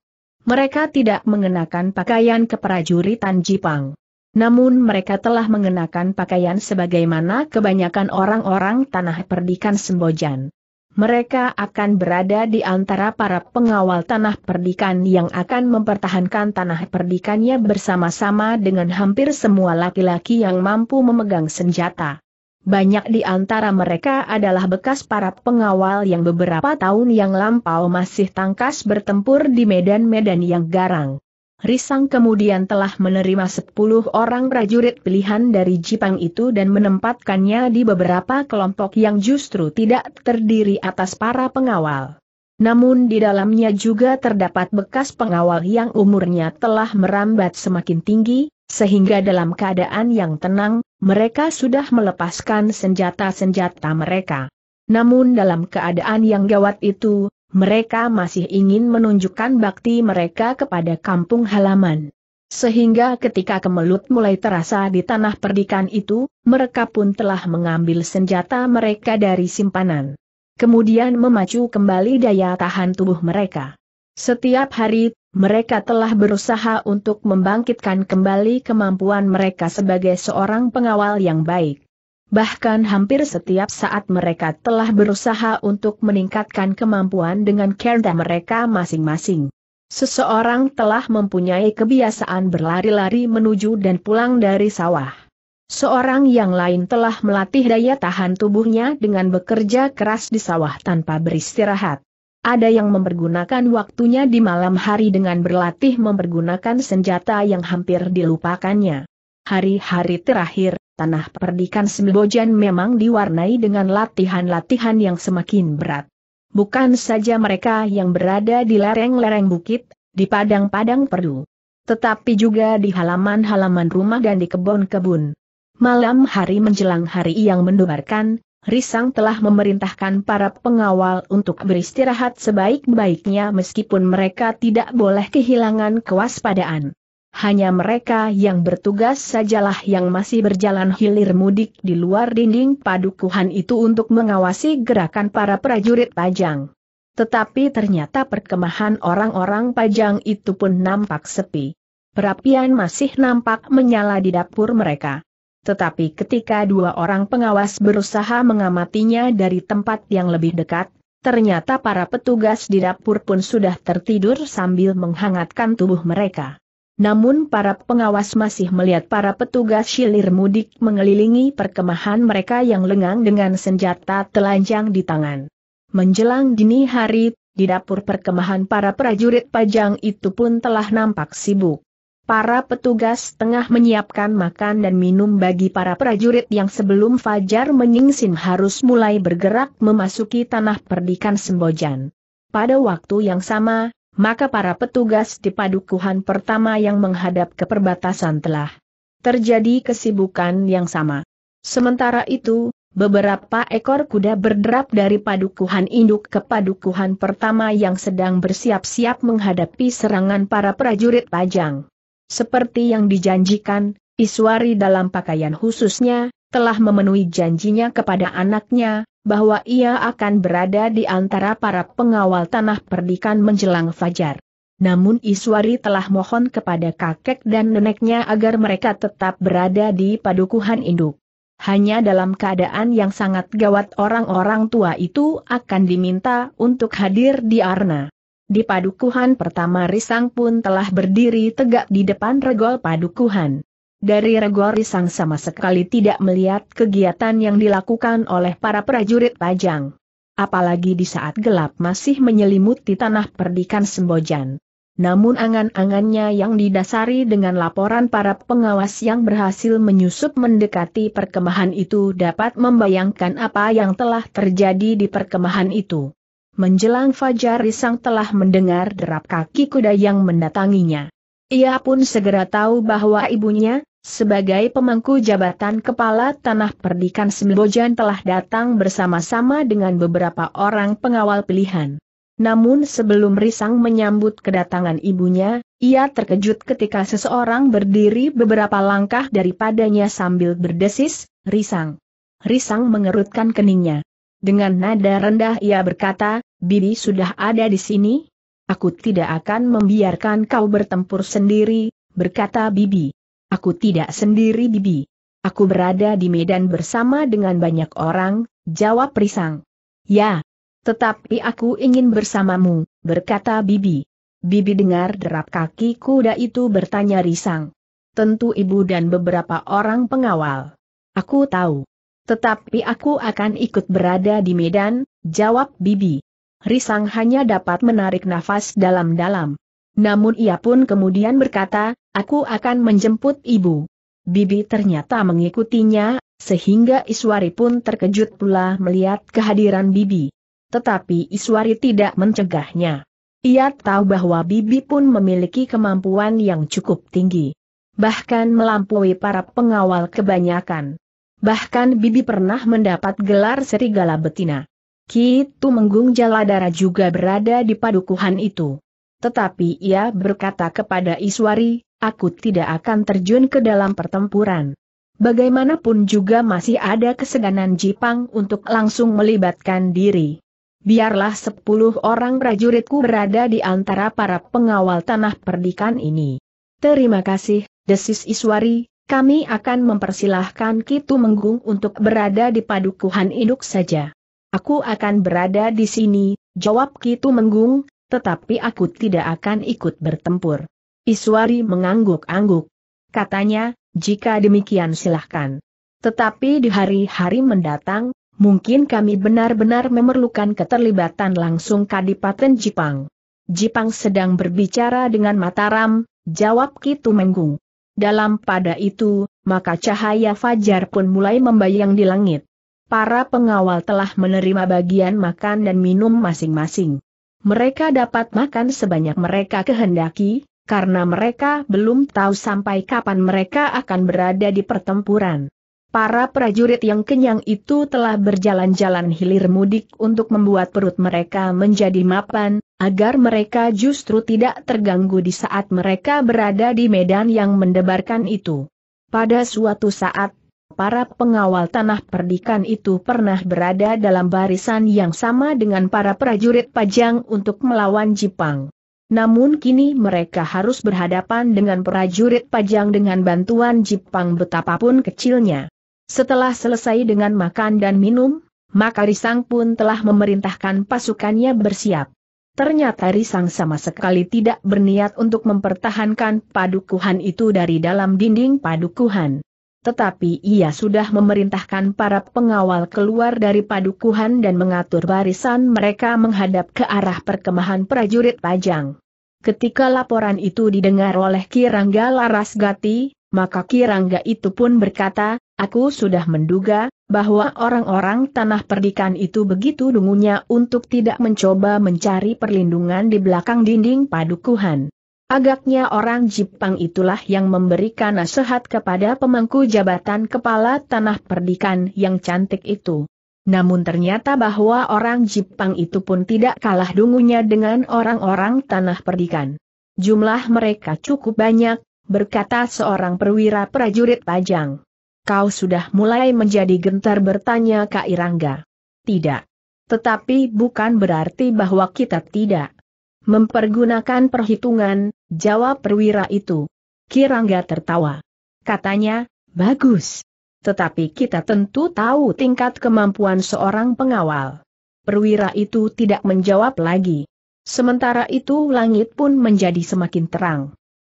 Mereka tidak mengenakan pakaian keprajuritan Jepang namun mereka telah mengenakan pakaian sebagaimana kebanyakan orang-orang tanah perdikan Sembojan. Mereka akan berada di antara para pengawal tanah perdikan yang akan mempertahankan tanah perdikannya bersama-sama dengan hampir semua laki-laki yang mampu memegang senjata. Banyak di antara mereka adalah bekas para pengawal yang beberapa tahun yang lampau masih tangkas bertempur di medan-medan yang garang. Risang kemudian telah menerima 10 orang prajurit pilihan dari Jipang itu dan menempatkannya di beberapa kelompok yang justru tidak terdiri atas para pengawal. Namun di dalamnya juga terdapat bekas pengawal yang umurnya telah merambat semakin tinggi, sehingga dalam keadaan yang tenang, mereka sudah melepaskan senjata-senjata mereka. Namun dalam keadaan yang gawat itu, mereka masih ingin menunjukkan bakti mereka kepada kampung halaman. Sehingga ketika kemelut mulai terasa di tanah perdikan itu, mereka pun telah mengambil senjata mereka dari simpanan. Kemudian memacu kembali daya tahan tubuh mereka. Setiap hari, mereka telah berusaha untuk membangkitkan kembali kemampuan mereka sebagai seorang pengawal yang baik. Bahkan hampir setiap saat mereka telah berusaha untuk meningkatkan kemampuan dengan kerda mereka masing-masing. Seseorang telah mempunyai kebiasaan berlari-lari menuju dan pulang dari sawah. Seorang yang lain telah melatih daya tahan tubuhnya dengan bekerja keras di sawah tanpa beristirahat. Ada yang mempergunakan waktunya di malam hari dengan berlatih mempergunakan senjata yang hampir dilupakannya. Hari-hari terakhir, tanah perdikan Sembojan memang diwarnai dengan latihan-latihan yang semakin berat. Bukan saja mereka yang berada di lereng-lereng bukit, di padang-padang perdu, tetapi juga di halaman-halaman rumah dan di kebun-kebun. Malam hari menjelang hari yang mendebarkan, Risang telah memerintahkan para pengawal untuk beristirahat sebaik-baiknya meskipun mereka tidak boleh kehilangan kewaspadaan hanya mereka yang bertugas sajalah yang masih berjalan hilir mudik di luar dinding padukuhan itu untuk mengawasi gerakan para prajurit pajang. Tetapi ternyata perkemahan orang-orang pajang itu pun nampak sepi. Perapian masih nampak menyala di dapur mereka. Tetapi ketika dua orang pengawas berusaha mengamatinya dari tempat yang lebih dekat, ternyata para petugas di dapur pun sudah tertidur sambil menghangatkan tubuh mereka. Namun para pengawas masih melihat para petugas silir mudik mengelilingi perkemahan mereka yang lengang dengan senjata telanjang di tangan. Menjelang dini hari, di dapur perkemahan para prajurit pajang itu pun telah nampak sibuk. Para petugas tengah menyiapkan makan dan minum bagi para prajurit yang sebelum fajar menyingsin harus mulai bergerak memasuki tanah perdikan Sembojan. Pada waktu yang sama, maka para petugas di padukuhan pertama yang menghadap ke perbatasan telah terjadi kesibukan yang sama. Sementara itu, beberapa ekor kuda berderap dari padukuhan induk ke padukuhan pertama yang sedang bersiap-siap menghadapi serangan para prajurit pajang. Seperti yang dijanjikan, Iswari dalam pakaian khususnya, telah memenuhi janjinya kepada anaknya, bahwa ia akan berada di antara para pengawal tanah perdikan menjelang fajar. Namun Iswari telah mohon kepada kakek dan neneknya agar mereka tetap berada di padukuhan induk. Hanya dalam keadaan yang sangat gawat orang-orang tua itu akan diminta untuk hadir di Arna. Di padukuhan pertama Risang pun telah berdiri tegak di depan regol padukuhan. Dari Regori Sang sama sekali tidak melihat kegiatan yang dilakukan oleh para prajurit Pajang. Apalagi di saat gelap masih menyelimuti tanah perdikan Sembojan. Namun angan-angannya yang didasari dengan laporan para pengawas yang berhasil menyusup mendekati perkemahan itu dapat membayangkan apa yang telah terjadi di perkemahan itu. Menjelang fajar Risang telah mendengar derap kaki kuda yang mendatanginya. Ia pun segera tahu bahwa ibunya, sebagai pemangku jabatan kepala tanah perdikan Sembojan telah datang bersama-sama dengan beberapa orang pengawal pilihan. Namun sebelum Risang menyambut kedatangan ibunya, ia terkejut ketika seseorang berdiri beberapa langkah daripadanya sambil berdesis, Risang. Risang mengerutkan keningnya. Dengan nada rendah ia berkata, Bibi sudah ada di sini, Aku tidak akan membiarkan kau bertempur sendiri, berkata Bibi. Aku tidak sendiri Bibi. Aku berada di medan bersama dengan banyak orang, jawab Risang. Ya, tetapi aku ingin bersamamu, berkata Bibi. Bibi dengar derap kaki kuda itu bertanya Risang. Tentu ibu dan beberapa orang pengawal. Aku tahu. Tetapi aku akan ikut berada di medan, jawab Bibi. Risang hanya dapat menarik nafas dalam-dalam. Namun ia pun kemudian berkata, aku akan menjemput ibu. Bibi ternyata mengikutinya, sehingga Iswari pun terkejut pula melihat kehadiran Bibi. Tetapi Iswari tidak mencegahnya. Ia tahu bahwa Bibi pun memiliki kemampuan yang cukup tinggi. Bahkan melampaui para pengawal kebanyakan. Bahkan Bibi pernah mendapat gelar serigala betina. Ki Tumenggung Jaladara juga berada di padukuhan itu. Tetapi ia berkata kepada Iswari, aku tidak akan terjun ke dalam pertempuran. Bagaimanapun juga masih ada keseganan Jipang untuk langsung melibatkan diri. Biarlah sepuluh orang prajuritku berada di antara para pengawal tanah perdikan ini. Terima kasih, desis Iswari, kami akan mempersilahkan Kitu Menggung untuk berada di padukuhan induk saja. Aku akan berada di sini, jawab Kitu Menggung, tetapi aku tidak akan ikut bertempur. Iswari mengangguk-angguk. Katanya, jika demikian silahkan. Tetapi di hari-hari mendatang, mungkin kami benar-benar memerlukan keterlibatan langsung Kadipaten Jipang. Jipang sedang berbicara dengan Mataram, jawab Kitu Menggung. Dalam pada itu, maka cahaya fajar pun mulai membayang di langit para pengawal telah menerima bagian makan dan minum masing-masing. Mereka dapat makan sebanyak mereka kehendaki, karena mereka belum tahu sampai kapan mereka akan berada di pertempuran. Para prajurit yang kenyang itu telah berjalan-jalan hilir mudik untuk membuat perut mereka menjadi mapan, agar mereka justru tidak terganggu di saat mereka berada di medan yang mendebarkan itu. Pada suatu saat, para pengawal tanah perdikan itu pernah berada dalam barisan yang sama dengan para prajurit Pajang untuk melawan Jepang. Namun kini mereka harus berhadapan dengan prajurit Pajang dengan bantuan Jepang betapapun kecilnya. Setelah selesai dengan makan dan minum, maka Risang pun telah memerintahkan pasukannya bersiap. Ternyata Risang sama sekali tidak berniat untuk mempertahankan padukuhan itu dari dalam dinding padukuhan tetapi ia sudah memerintahkan para pengawal keluar dari padukuhan dan mengatur barisan mereka menghadap ke arah perkemahan prajurit Pajang. Ketika laporan itu didengar oleh Kirangga Larasgati, maka Kirangga itu pun berkata, aku sudah menduga, bahwa orang-orang tanah perdikan itu begitu dungunya untuk tidak mencoba mencari perlindungan di belakang dinding padukuhan. Agaknya orang Jepang itulah yang memberikan nasihat kepada pemangku jabatan kepala tanah perdikan yang cantik itu. Namun ternyata bahwa orang Jepang itu pun tidak kalah dungunya dengan orang-orang tanah perdikan. Jumlah mereka cukup banyak, berkata seorang perwira prajurit pajang. Kau sudah mulai menjadi gentar bertanya Kak Irangga. Tidak. Tetapi bukan berarti bahwa kita tidak mempergunakan perhitungan, Jawab perwira itu. Kirangga tertawa. Katanya, bagus. Tetapi kita tentu tahu tingkat kemampuan seorang pengawal. Perwira itu tidak menjawab lagi. Sementara itu langit pun menjadi semakin terang.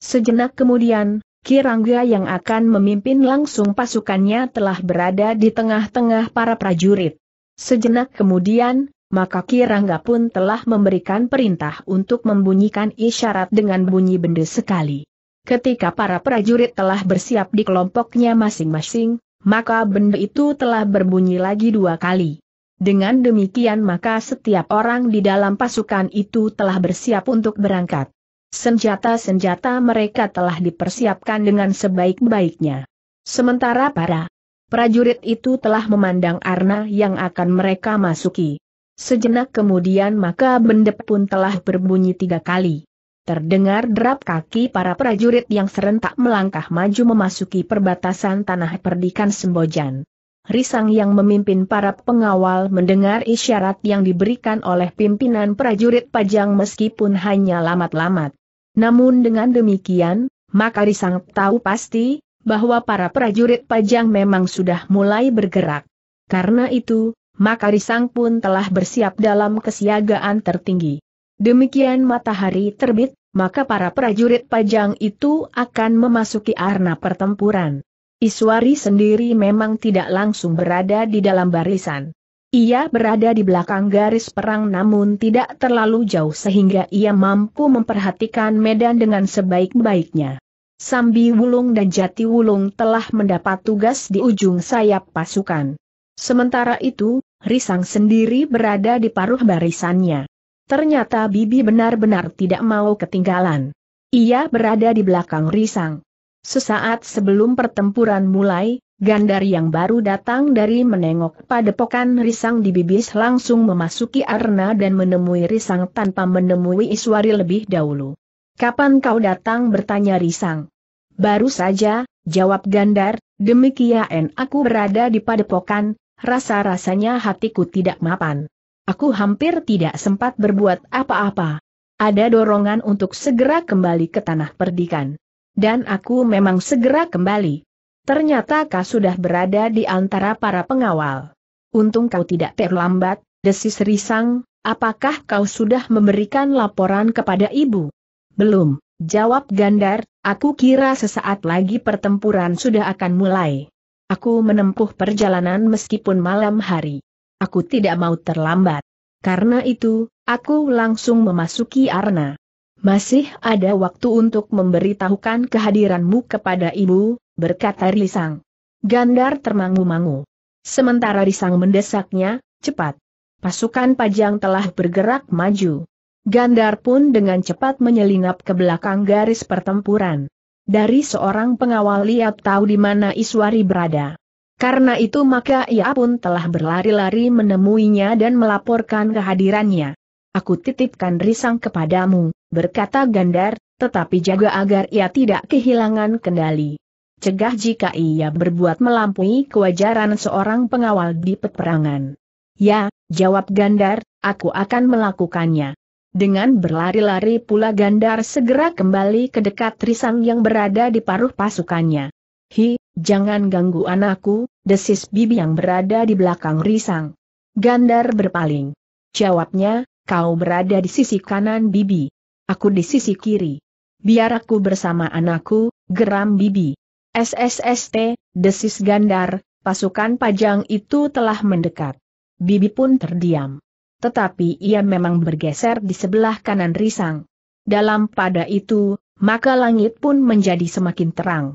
Sejenak kemudian, Kirangga yang akan memimpin langsung pasukannya telah berada di tengah-tengah para prajurit. Sejenak kemudian, maka Kirangga pun telah memberikan perintah untuk membunyikan isyarat dengan bunyi benda sekali. Ketika para prajurit telah bersiap di kelompoknya masing-masing, maka benda itu telah berbunyi lagi dua kali. Dengan demikian maka setiap orang di dalam pasukan itu telah bersiap untuk berangkat. Senjata-senjata mereka telah dipersiapkan dengan sebaik-baiknya. Sementara para prajurit itu telah memandang arna yang akan mereka masuki. Sejenak kemudian maka benda pun telah berbunyi tiga kali. Terdengar derap kaki para prajurit yang serentak melangkah maju memasuki perbatasan tanah perdikan Sembojan. Risang yang memimpin para pengawal mendengar isyarat yang diberikan oleh pimpinan prajurit Pajang meskipun hanya lamat-lamat. Namun dengan demikian, maka Risang tahu pasti, bahwa para prajurit Pajang memang sudah mulai bergerak. Karena itu, maka Risang pun telah bersiap dalam kesiagaan tertinggi. Demikian matahari terbit, maka para prajurit pajang itu akan memasuki arena pertempuran. Iswari sendiri memang tidak langsung berada di dalam barisan. Ia berada di belakang garis perang namun tidak terlalu jauh sehingga ia mampu memperhatikan medan dengan sebaik-baiknya. Sambi Wulung dan Jati Wulung telah mendapat tugas di ujung sayap pasukan. Sementara itu, Risang sendiri berada di paruh barisannya. Ternyata Bibi benar-benar tidak mau ketinggalan. Ia berada di belakang Risang. Sesaat sebelum pertempuran mulai, Gandar yang baru datang dari menengok padepokan Risang di bibis langsung memasuki arna dan menemui Risang tanpa menemui Iswari lebih dahulu. Kapan kau datang bertanya Risang? Baru saja, jawab Gandar, demikian aku berada di padepokan, rasa-rasanya hatiku tidak mapan. Aku hampir tidak sempat berbuat apa-apa. Ada dorongan untuk segera kembali ke tanah perdikan. Dan aku memang segera kembali. Ternyata kau sudah berada di antara para pengawal. Untung kau tidak terlambat, desis risang, apakah kau sudah memberikan laporan kepada ibu? Belum, jawab Gandar, aku kira sesaat lagi pertempuran sudah akan mulai. Aku menempuh perjalanan meskipun malam hari. Aku tidak mau terlambat. Karena itu, aku langsung memasuki Arna. Masih ada waktu untuk memberitahukan kehadiranmu kepada ibu, berkata Risang. Gandar termangu-mangu. Sementara Risang mendesaknya, cepat. Pasukan pajang telah bergerak maju. Gandar pun dengan cepat menyelinap ke belakang garis pertempuran. Dari seorang pengawal lihat tahu di mana Iswari berada. Karena itu maka ia pun telah berlari-lari menemuinya dan melaporkan kehadirannya. Aku titipkan risang kepadamu, berkata Gandar, tetapi jaga agar ia tidak kehilangan kendali. Cegah jika ia berbuat melampaui kewajaran seorang pengawal di peperangan. Ya, jawab Gandar, aku akan melakukannya. Dengan berlari-lari pula Gandar segera kembali ke dekat Risang yang berada di paruh pasukannya. Hi, jangan ganggu anakku, desis bibi yang berada di belakang Risang. Gandar berpaling. Jawabnya, kau berada di sisi kanan bibi. Aku di sisi kiri. Biar aku bersama anakku, geram bibi. SSST, desis Gandar, pasukan pajang itu telah mendekat. Bibi pun terdiam tetapi ia memang bergeser di sebelah kanan risang. Dalam pada itu, maka langit pun menjadi semakin terang.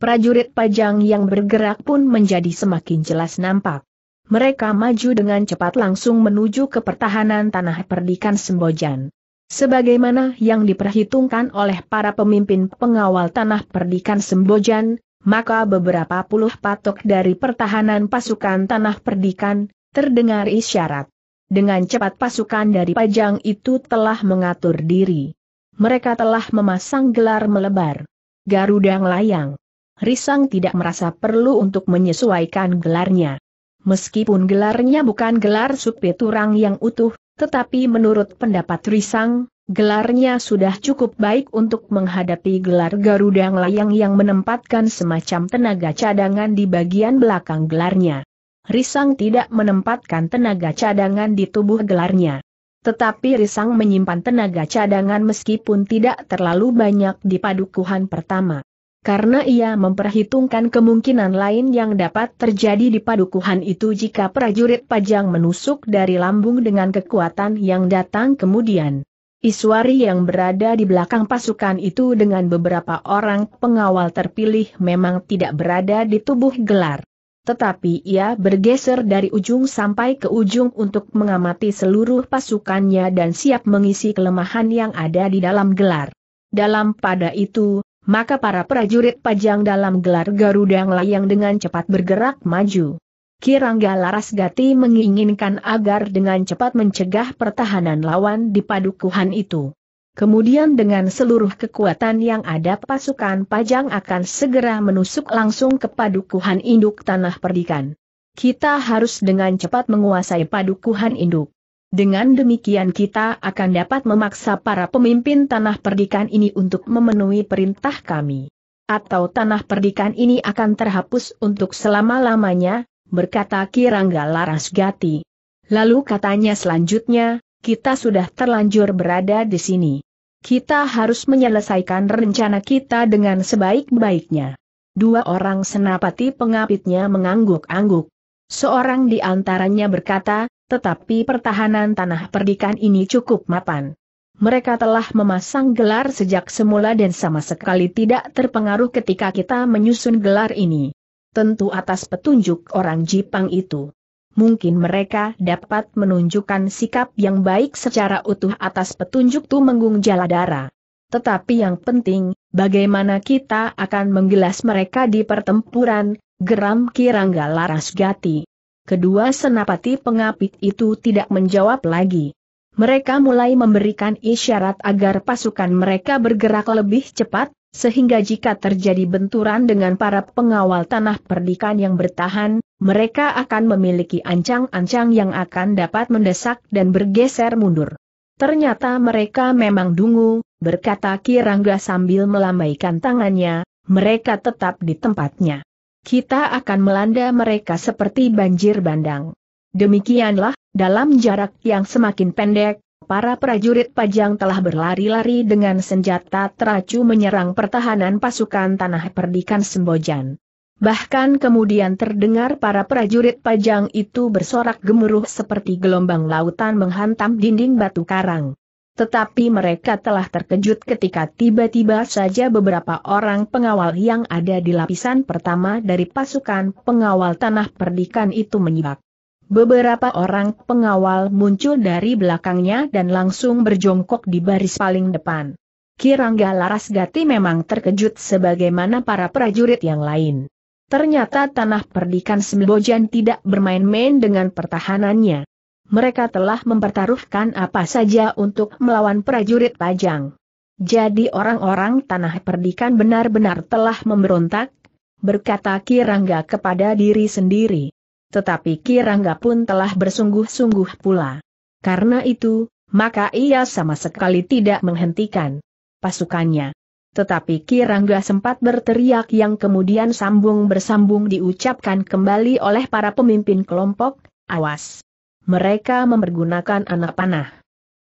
Prajurit pajang yang bergerak pun menjadi semakin jelas nampak. Mereka maju dengan cepat langsung menuju ke pertahanan tanah perdikan Sembojan. Sebagaimana yang diperhitungkan oleh para pemimpin pengawal tanah perdikan Sembojan, maka beberapa puluh patok dari pertahanan pasukan tanah perdikan, terdengar isyarat. Dengan cepat pasukan dari Pajang itu telah mengatur diri. Mereka telah memasang gelar melebar. Garuda layang. Risang tidak merasa perlu untuk menyesuaikan gelarnya. Meskipun gelarnya bukan gelar Supiturang yang utuh, tetapi menurut pendapat Risang, gelarnya sudah cukup baik untuk menghadapi gelar Garuda layang yang menempatkan semacam tenaga cadangan di bagian belakang gelarnya. Risang tidak menempatkan tenaga cadangan di tubuh gelarnya. Tetapi Risang menyimpan tenaga cadangan meskipun tidak terlalu banyak di padukuhan pertama. Karena ia memperhitungkan kemungkinan lain yang dapat terjadi di padukuhan itu jika prajurit pajang menusuk dari lambung dengan kekuatan yang datang kemudian. Iswari yang berada di belakang pasukan itu dengan beberapa orang pengawal terpilih memang tidak berada di tubuh gelar tetapi ia bergeser dari ujung sampai ke ujung untuk mengamati seluruh pasukannya dan siap mengisi kelemahan yang ada di dalam gelar. Dalam pada itu, maka para prajurit pajang dalam gelar Garuda yang dengan cepat bergerak maju. Kirangga Larasgati menginginkan agar dengan cepat mencegah pertahanan lawan di padukuhan itu. Kemudian dengan seluruh kekuatan yang ada pasukan pajang akan segera menusuk langsung ke padukuhan induk tanah perdikan. Kita harus dengan cepat menguasai padukuhan induk. Dengan demikian kita akan dapat memaksa para pemimpin tanah perdikan ini untuk memenuhi perintah kami. Atau tanah perdikan ini akan terhapus untuk selama-lamanya, berkata Kirangga Larasgati. Lalu katanya selanjutnya, kita sudah terlanjur berada di sini. Kita harus menyelesaikan rencana kita dengan sebaik-baiknya. Dua orang senapati pengapitnya mengangguk-angguk. Seorang di antaranya berkata, tetapi pertahanan tanah perdikan ini cukup mapan. Mereka telah memasang gelar sejak semula dan sama sekali tidak terpengaruh ketika kita menyusun gelar ini. Tentu atas petunjuk orang Jipang itu mungkin mereka dapat menunjukkan sikap yang baik secara utuh atas petunjuk Tumenggung Jaladara. Tetapi yang penting, bagaimana kita akan menggelas mereka di pertempuran, geram Kirangga Larasgati. Kedua senapati pengapit itu tidak menjawab lagi. Mereka mulai memberikan isyarat agar pasukan mereka bergerak lebih cepat, sehingga jika terjadi benturan dengan para pengawal tanah perdikan yang bertahan, mereka akan memiliki ancang-ancang yang akan dapat mendesak dan bergeser mundur. Ternyata mereka memang dungu, berkata Kirangga sambil melambaikan tangannya, mereka tetap di tempatnya. Kita akan melanda mereka seperti banjir bandang. Demikianlah, dalam jarak yang semakin pendek, para prajurit pajang telah berlari-lari dengan senjata teracu menyerang pertahanan pasukan tanah perdikan Sembojan. Bahkan kemudian terdengar para prajurit pajang itu bersorak gemuruh seperti gelombang lautan menghantam dinding batu karang. Tetapi mereka telah terkejut ketika tiba-tiba saja beberapa orang pengawal yang ada di lapisan pertama dari pasukan pengawal tanah perdikan itu menyibak. Beberapa orang pengawal muncul dari belakangnya dan langsung berjongkok di baris paling depan. Kirangga Larasgati memang terkejut sebagaimana para prajurit yang lain. Ternyata tanah perdikan Sembojan tidak bermain-main dengan pertahanannya. Mereka telah mempertaruhkan apa saja untuk melawan prajurit Pajang. Jadi orang-orang tanah perdikan benar-benar telah memberontak, berkata Kirangga kepada diri sendiri tetapi Kirangga pun telah bersungguh-sungguh pula. Karena itu, maka ia sama sekali tidak menghentikan pasukannya. Tetapi Kirangga sempat berteriak yang kemudian sambung bersambung diucapkan kembali oleh para pemimpin kelompok, awas. Mereka mempergunakan anak panah.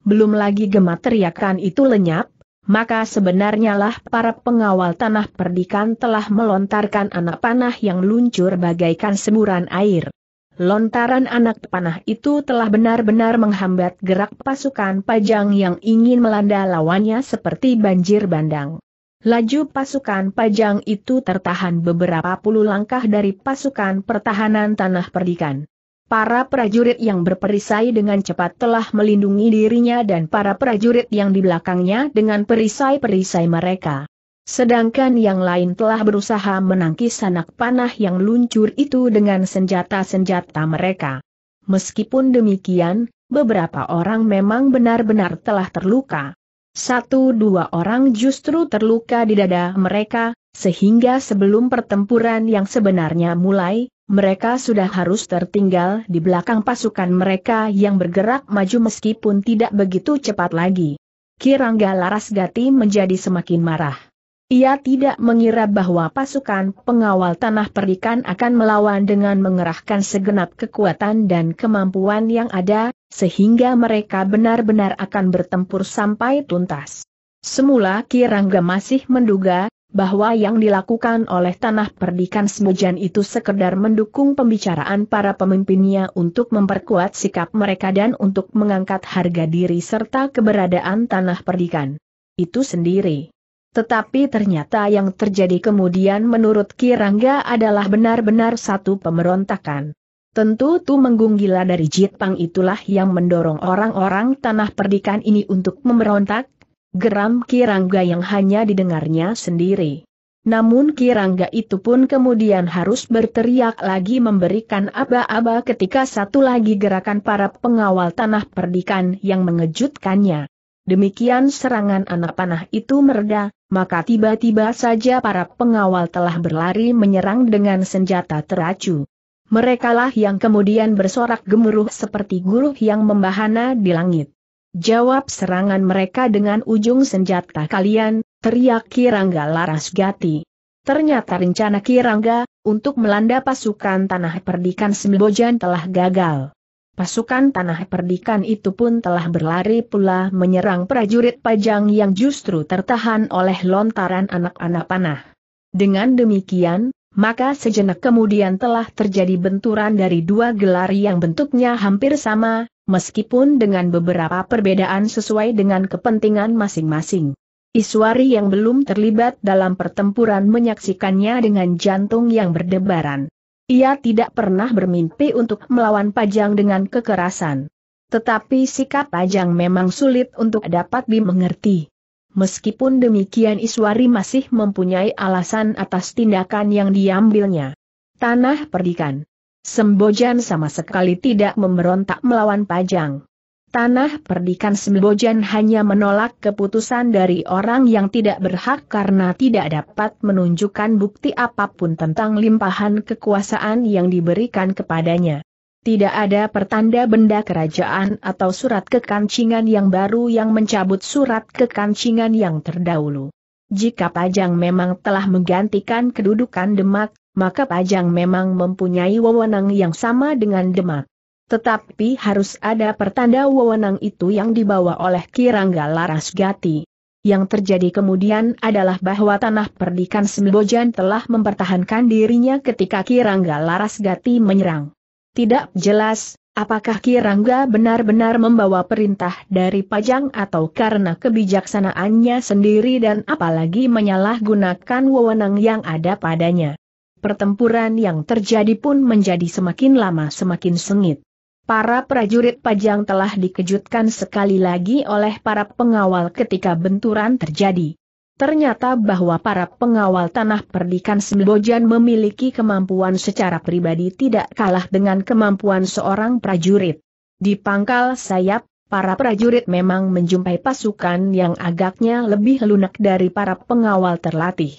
Belum lagi gema teriakan itu lenyap, maka sebenarnya lah para pengawal tanah perdikan telah melontarkan anak panah yang luncur bagaikan semburan air. Lontaran anak panah itu telah benar-benar menghambat gerak pasukan Pajang yang ingin melanda lawannya seperti banjir bandang. Laju pasukan Pajang itu tertahan beberapa puluh langkah dari pasukan pertahanan Tanah Perdikan. Para prajurit yang berperisai dengan cepat telah melindungi dirinya dan para prajurit yang di belakangnya dengan perisai-perisai mereka. Sedangkan yang lain telah berusaha menangkis anak panah yang luncur itu dengan senjata-senjata mereka. Meskipun demikian, beberapa orang memang benar-benar telah terluka. Satu dua orang justru terluka di dada mereka, sehingga sebelum pertempuran yang sebenarnya mulai, mereka sudah harus tertinggal di belakang pasukan mereka yang bergerak maju meskipun tidak begitu cepat lagi. Kirangga Larasgati menjadi semakin marah. Ia tidak mengira bahwa pasukan pengawal tanah perikan akan melawan dengan mengerahkan segenap kekuatan dan kemampuan yang ada, sehingga mereka benar-benar akan bertempur sampai tuntas. Semula Kirangga masih menduga, bahwa yang dilakukan oleh tanah perdikan Semujan itu sekedar mendukung pembicaraan para pemimpinnya untuk memperkuat sikap mereka dan untuk mengangkat harga diri serta keberadaan tanah perdikan. Itu sendiri. Tetapi ternyata yang terjadi kemudian menurut Kirangga adalah benar-benar satu pemberontakan. Tentu tu Menggunggila dari Jitpang itulah yang mendorong orang-orang tanah perdikan ini untuk memberontak, geram Kirangga yang hanya didengarnya sendiri. Namun Kirangga itu pun kemudian harus berteriak lagi memberikan aba-aba ketika satu lagi gerakan para pengawal tanah perdikan yang mengejutkannya. Demikian serangan anak panah itu mereda, maka tiba-tiba saja para pengawal telah berlari menyerang dengan senjata teracu. Merekalah yang kemudian bersorak gemuruh seperti guruh yang membahana di langit. Jawab serangan mereka dengan ujung senjata kalian, teriak Kirangga Laras Gati. Ternyata rencana Kirangga, untuk melanda pasukan tanah perdikan Sembojan telah gagal. Pasukan tanah perdikan itu pun telah berlari pula menyerang prajurit pajang yang justru tertahan oleh lontaran anak-anak panah. Dengan demikian, maka sejenak kemudian telah terjadi benturan dari dua gelar yang bentuknya hampir sama, meskipun dengan beberapa perbedaan sesuai dengan kepentingan masing-masing. Iswari yang belum terlibat dalam pertempuran menyaksikannya dengan jantung yang berdebaran. Ia tidak pernah bermimpi untuk melawan Pajang dengan kekerasan. Tetapi sikap Pajang memang sulit untuk dapat dimengerti. Meskipun demikian Iswari masih mempunyai alasan atas tindakan yang diambilnya. Tanah Perdikan. Sembojan sama sekali tidak memberontak melawan Pajang. Tanah Perdikan Sembojan hanya menolak keputusan dari orang yang tidak berhak karena tidak dapat menunjukkan bukti apapun tentang limpahan kekuasaan yang diberikan kepadanya. Tidak ada pertanda benda kerajaan atau surat kekancingan yang baru yang mencabut surat kekancingan yang terdahulu. Jika Pajang memang telah menggantikan kedudukan Demak, maka Pajang memang mempunyai wewenang yang sama dengan Demak. Tetapi harus ada pertanda wewenang itu yang dibawa oleh Kirangga Larasgati. Yang terjadi kemudian adalah bahwa tanah perdikan Sembojan telah mempertahankan dirinya ketika Kirangga Larasgati menyerang. Tidak jelas, apakah Kirangga benar-benar membawa perintah dari Pajang atau karena kebijaksanaannya sendiri dan apalagi menyalahgunakan wewenang yang ada padanya. Pertempuran yang terjadi pun menjadi semakin lama semakin sengit. Para prajurit pajang telah dikejutkan sekali lagi oleh para pengawal ketika benturan terjadi. Ternyata bahwa para pengawal tanah perdikan Sembojan memiliki kemampuan secara pribadi tidak kalah dengan kemampuan seorang prajurit. Di pangkal sayap, para prajurit memang menjumpai pasukan yang agaknya lebih lunak dari para pengawal terlatih.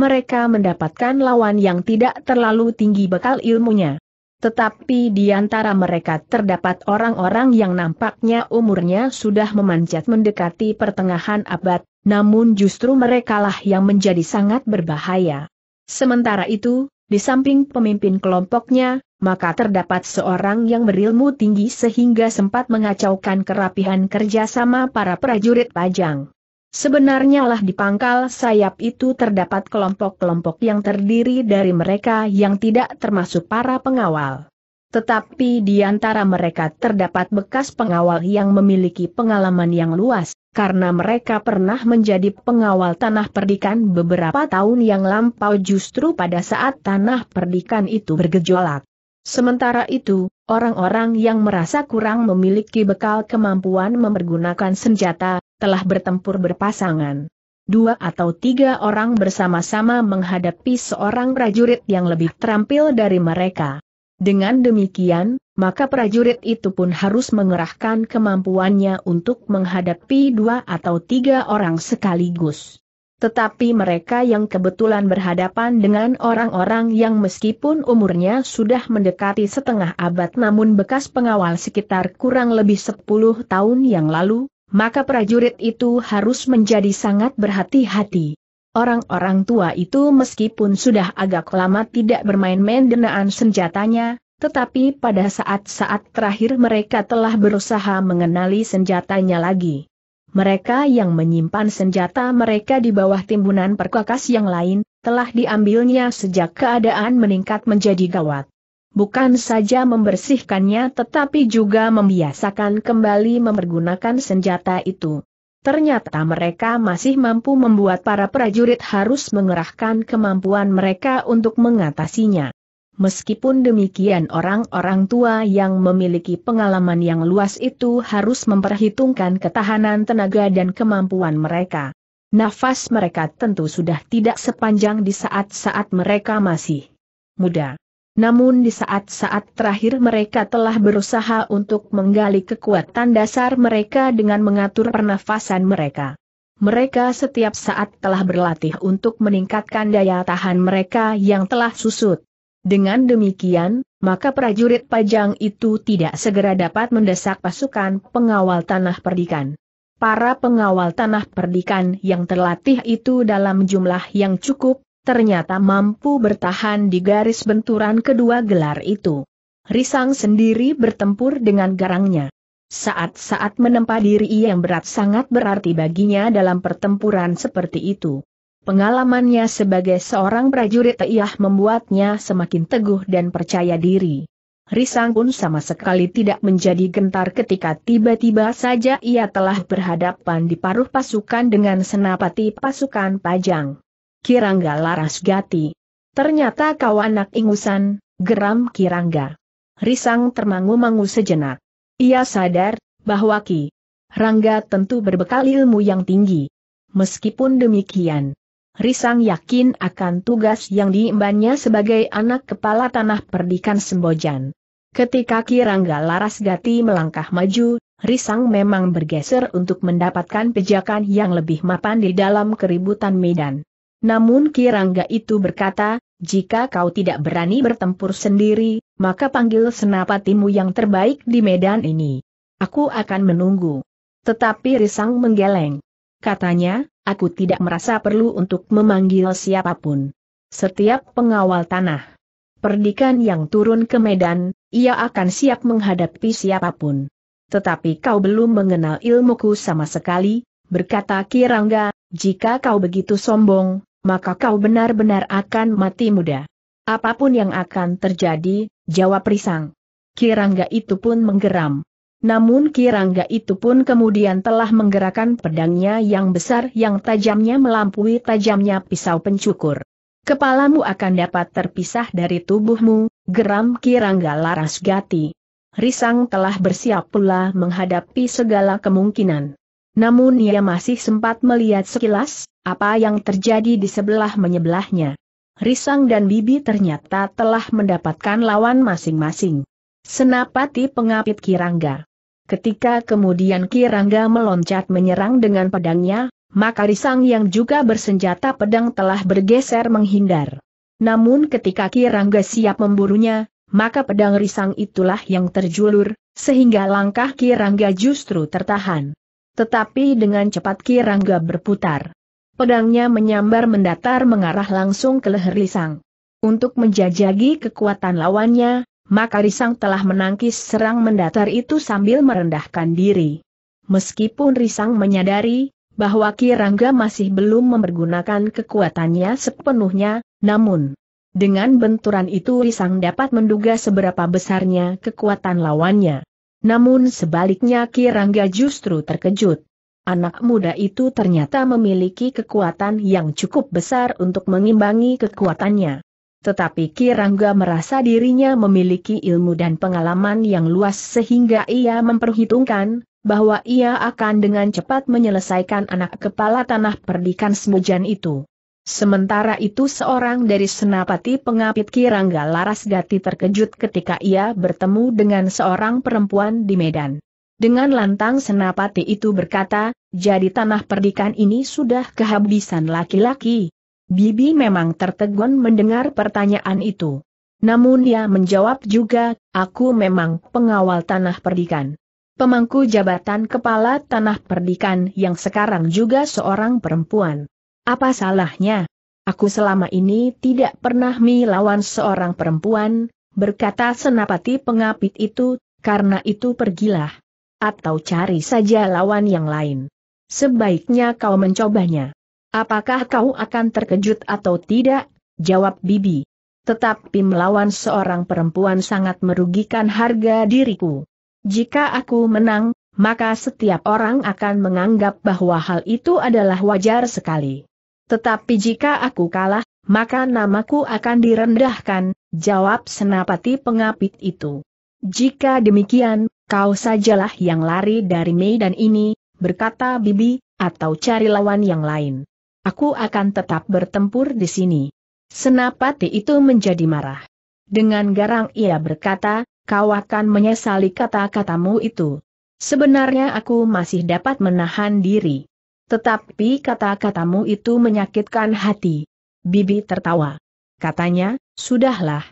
Mereka mendapatkan lawan yang tidak terlalu tinggi bekal ilmunya. Tetapi di antara mereka terdapat orang-orang yang nampaknya umurnya sudah memanjat mendekati pertengahan abad, namun justru merekalah yang menjadi sangat berbahaya. Sementara itu, di samping pemimpin kelompoknya, maka terdapat seorang yang berilmu tinggi sehingga sempat mengacaukan kerapihan kerjasama para prajurit pajang. Sebenarnya lah di pangkal sayap itu terdapat kelompok-kelompok yang terdiri dari mereka yang tidak termasuk para pengawal. Tetapi di antara mereka terdapat bekas pengawal yang memiliki pengalaman yang luas, karena mereka pernah menjadi pengawal tanah perdikan beberapa tahun yang lampau justru pada saat tanah perdikan itu bergejolak. Sementara itu, orang-orang yang merasa kurang memiliki bekal kemampuan mempergunakan senjata, telah bertempur berpasangan. Dua atau tiga orang bersama-sama menghadapi seorang prajurit yang lebih terampil dari mereka. Dengan demikian, maka prajurit itu pun harus mengerahkan kemampuannya untuk menghadapi dua atau tiga orang sekaligus. Tetapi mereka yang kebetulan berhadapan dengan orang-orang yang meskipun umurnya sudah mendekati setengah abad namun bekas pengawal sekitar kurang lebih 10 tahun yang lalu, maka prajurit itu harus menjadi sangat berhati-hati. Orang-orang tua itu meskipun sudah agak lama tidak bermain-main denaan senjatanya, tetapi pada saat-saat terakhir mereka telah berusaha mengenali senjatanya lagi. Mereka yang menyimpan senjata mereka di bawah timbunan perkakas yang lain, telah diambilnya sejak keadaan meningkat menjadi gawat. Bukan saja membersihkannya tetapi juga membiasakan kembali mempergunakan senjata itu. Ternyata mereka masih mampu membuat para prajurit harus mengerahkan kemampuan mereka untuk mengatasinya. Meskipun demikian orang-orang tua yang memiliki pengalaman yang luas itu harus memperhitungkan ketahanan tenaga dan kemampuan mereka. Nafas mereka tentu sudah tidak sepanjang di saat-saat mereka masih muda. Namun di saat-saat terakhir mereka telah berusaha untuk menggali kekuatan dasar mereka dengan mengatur pernafasan mereka. Mereka setiap saat telah berlatih untuk meningkatkan daya tahan mereka yang telah susut. Dengan demikian, maka prajurit pajang itu tidak segera dapat mendesak pasukan pengawal tanah perdikan. Para pengawal tanah perdikan yang terlatih itu dalam jumlah yang cukup, ternyata mampu bertahan di garis benturan kedua gelar itu. Risang sendiri bertempur dengan garangnya. Saat-saat menempa diri yang berat sangat berarti baginya dalam pertempuran seperti itu. Pengalamannya sebagai seorang prajurit Iah membuatnya semakin teguh dan percaya diri. Risang pun sama sekali tidak menjadi gentar ketika tiba-tiba saja ia telah berhadapan di paruh pasukan dengan senapati pasukan pajang. Kirangga Laras Gati. Ternyata kau anak ingusan, geram Kirangga. Risang termangu-mangu sejenak. Ia sadar, bahwa Ki Rangga tentu berbekal ilmu yang tinggi. Meskipun demikian, Risang yakin akan tugas yang diimbannya sebagai anak kepala tanah perdikan Sembojan. Ketika Kirangga Laras Gati melangkah maju, Risang memang bergeser untuk mendapatkan pijakan yang lebih mapan di dalam keributan medan. Namun Kirangga itu berkata, jika kau tidak berani bertempur sendiri, maka panggil senapatimu yang terbaik di medan ini. Aku akan menunggu. Tetapi Risang menggeleng. Katanya, aku tidak merasa perlu untuk memanggil siapapun. Setiap pengawal tanah perdikan yang turun ke medan, ia akan siap menghadapi siapapun. Tetapi kau belum mengenal ilmuku sama sekali, berkata Kirangga, jika kau begitu sombong, maka kau benar-benar akan mati muda. Apapun yang akan terjadi, jawab Risang. Kirangga itu pun menggeram. Namun Kirangga itu pun kemudian telah menggerakkan pedangnya yang besar yang tajamnya melampaui tajamnya pisau pencukur. Kepalamu akan dapat terpisah dari tubuhmu, geram Kirangga Laras Gati. Risang telah bersiap pula menghadapi segala kemungkinan. Namun ia masih sempat melihat sekilas, apa yang terjadi di sebelah menyebelahnya. Risang dan Bibi ternyata telah mendapatkan lawan masing-masing. Senapati pengapit Kirangga. Ketika kemudian Kirangga meloncat menyerang dengan pedangnya, maka Risang yang juga bersenjata pedang telah bergeser menghindar. Namun ketika Kirangga siap memburunya, maka pedang Risang itulah yang terjulur, sehingga langkah Kirangga justru tertahan. Tetapi dengan cepat Kirangga berputar. Pedangnya menyambar mendatar mengarah langsung ke leher Risang. Untuk menjajagi kekuatan lawannya, maka Risang telah menangkis serang mendatar itu sambil merendahkan diri. Meskipun Risang menyadari bahwa Kirangga masih belum mempergunakan kekuatannya sepenuhnya, namun dengan benturan itu Risang dapat menduga seberapa besarnya kekuatan lawannya. Namun sebaliknya Kirangga justru terkejut. Anak muda itu ternyata memiliki kekuatan yang cukup besar untuk mengimbangi kekuatannya. Tetapi Kirangga merasa dirinya memiliki ilmu dan pengalaman yang luas sehingga ia memperhitungkan bahwa ia akan dengan cepat menyelesaikan anak kepala tanah perdikan Semujan itu. Sementara itu seorang dari senapati pengapit Kirangga Laras Gati terkejut ketika ia bertemu dengan seorang perempuan di Medan. Dengan lantang senapati itu berkata, jadi tanah perdikan ini sudah kehabisan laki-laki, Bibi memang tertegun mendengar pertanyaan itu. Namun ia menjawab juga, aku memang pengawal tanah perdikan. Pemangku jabatan kepala tanah perdikan yang sekarang juga seorang perempuan. Apa salahnya? Aku selama ini tidak pernah melawan seorang perempuan, berkata senapati pengapit itu, karena itu pergilah. Atau cari saja lawan yang lain. Sebaiknya kau mencobanya. Apakah kau akan terkejut atau tidak? Jawab Bibi. Tetapi melawan seorang perempuan sangat merugikan harga diriku. Jika aku menang, maka setiap orang akan menganggap bahwa hal itu adalah wajar sekali. Tetapi jika aku kalah, maka namaku akan direndahkan, jawab senapati pengapit itu. Jika demikian, kau sajalah yang lari dari medan ini, berkata Bibi, atau cari lawan yang lain. Aku akan tetap bertempur di sini. Senapati itu menjadi marah. Dengan garang ia berkata, kau akan menyesali kata-katamu itu. Sebenarnya aku masih dapat menahan diri. Tetapi kata-katamu itu menyakitkan hati. Bibi tertawa. Katanya, sudahlah.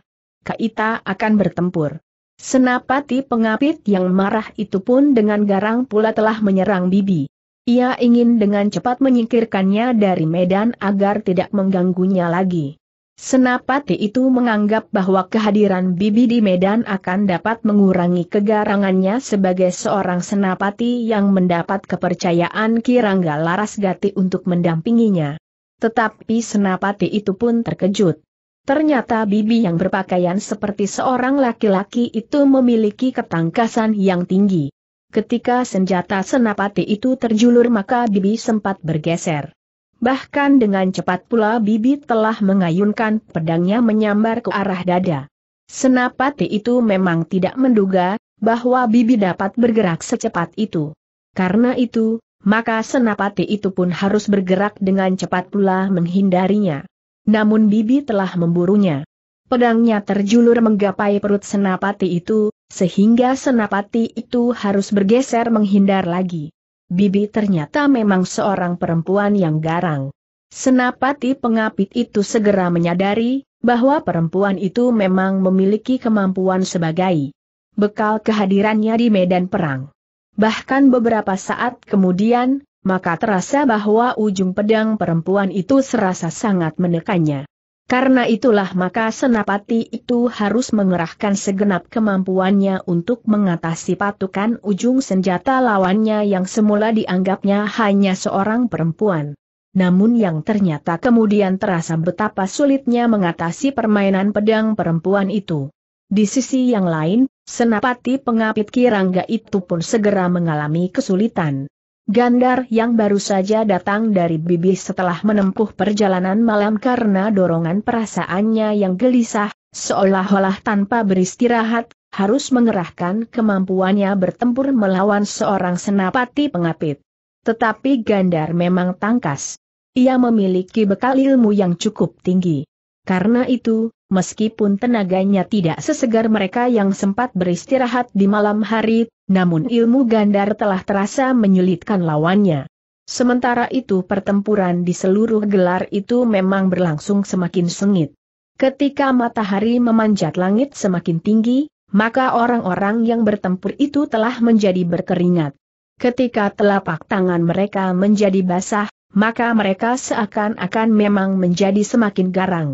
Kaita akan bertempur. Senapati pengapit yang marah itu pun dengan garang pula telah menyerang Bibi. Ia ingin dengan cepat menyingkirkannya dari medan agar tidak mengganggunya lagi. Senapati itu menganggap bahwa kehadiran Bibi di Medan akan dapat mengurangi kegarangannya sebagai seorang senapati yang mendapat kepercayaan Kirangga Laras Gati untuk mendampinginya. Tetapi senapati itu pun terkejut. Ternyata Bibi yang berpakaian seperti seorang laki-laki itu memiliki ketangkasan yang tinggi. Ketika senjata senapati itu terjulur maka Bibi sempat bergeser. Bahkan dengan cepat pula Bibi telah mengayunkan pedangnya menyambar ke arah dada. Senapati itu memang tidak menduga bahwa Bibi dapat bergerak secepat itu. Karena itu, maka senapati itu pun harus bergerak dengan cepat pula menghindarinya. Namun Bibi telah memburunya. Pedangnya terjulur menggapai perut senapati itu, sehingga senapati itu harus bergeser menghindar lagi. Bibi ternyata memang seorang perempuan yang garang. Senapati pengapit itu segera menyadari bahwa perempuan itu memang memiliki kemampuan sebagai bekal kehadirannya di medan perang. Bahkan beberapa saat kemudian, maka terasa bahwa ujung pedang perempuan itu serasa sangat menekannya. Karena itulah maka senapati itu harus mengerahkan segenap kemampuannya untuk mengatasi patukan ujung senjata lawannya yang semula dianggapnya hanya seorang perempuan. Namun yang ternyata kemudian terasa betapa sulitnya mengatasi permainan pedang perempuan itu. Di sisi yang lain, senapati pengapit Kirangga itu pun segera mengalami kesulitan. Gandar yang baru saja datang dari bibir setelah menempuh perjalanan malam karena dorongan perasaannya yang gelisah, seolah-olah tanpa beristirahat, harus mengerahkan kemampuannya bertempur melawan seorang senapati pengapit. Tetapi Gandar memang tangkas. Ia memiliki bekal ilmu yang cukup tinggi. Karena itu, meskipun tenaganya tidak sesegar mereka yang sempat beristirahat di malam hari, namun ilmu gandar telah terasa menyulitkan lawannya. Sementara itu pertempuran di seluruh gelar itu memang berlangsung semakin sengit. Ketika matahari memanjat langit semakin tinggi, maka orang-orang yang bertempur itu telah menjadi berkeringat. Ketika telapak tangan mereka menjadi basah, maka mereka seakan-akan memang menjadi semakin garang.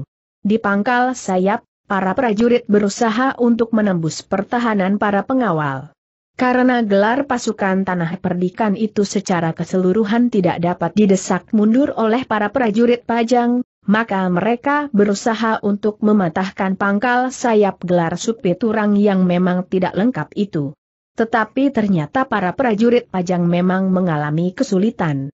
Di pangkal sayap, para prajurit berusaha untuk menembus pertahanan para pengawal. Karena gelar pasukan tanah perdikan itu secara keseluruhan tidak dapat didesak mundur oleh para prajurit pajang, maka mereka berusaha untuk mematahkan pangkal sayap gelar supit turang yang memang tidak lengkap itu. Tetapi ternyata para prajurit pajang memang mengalami kesulitan.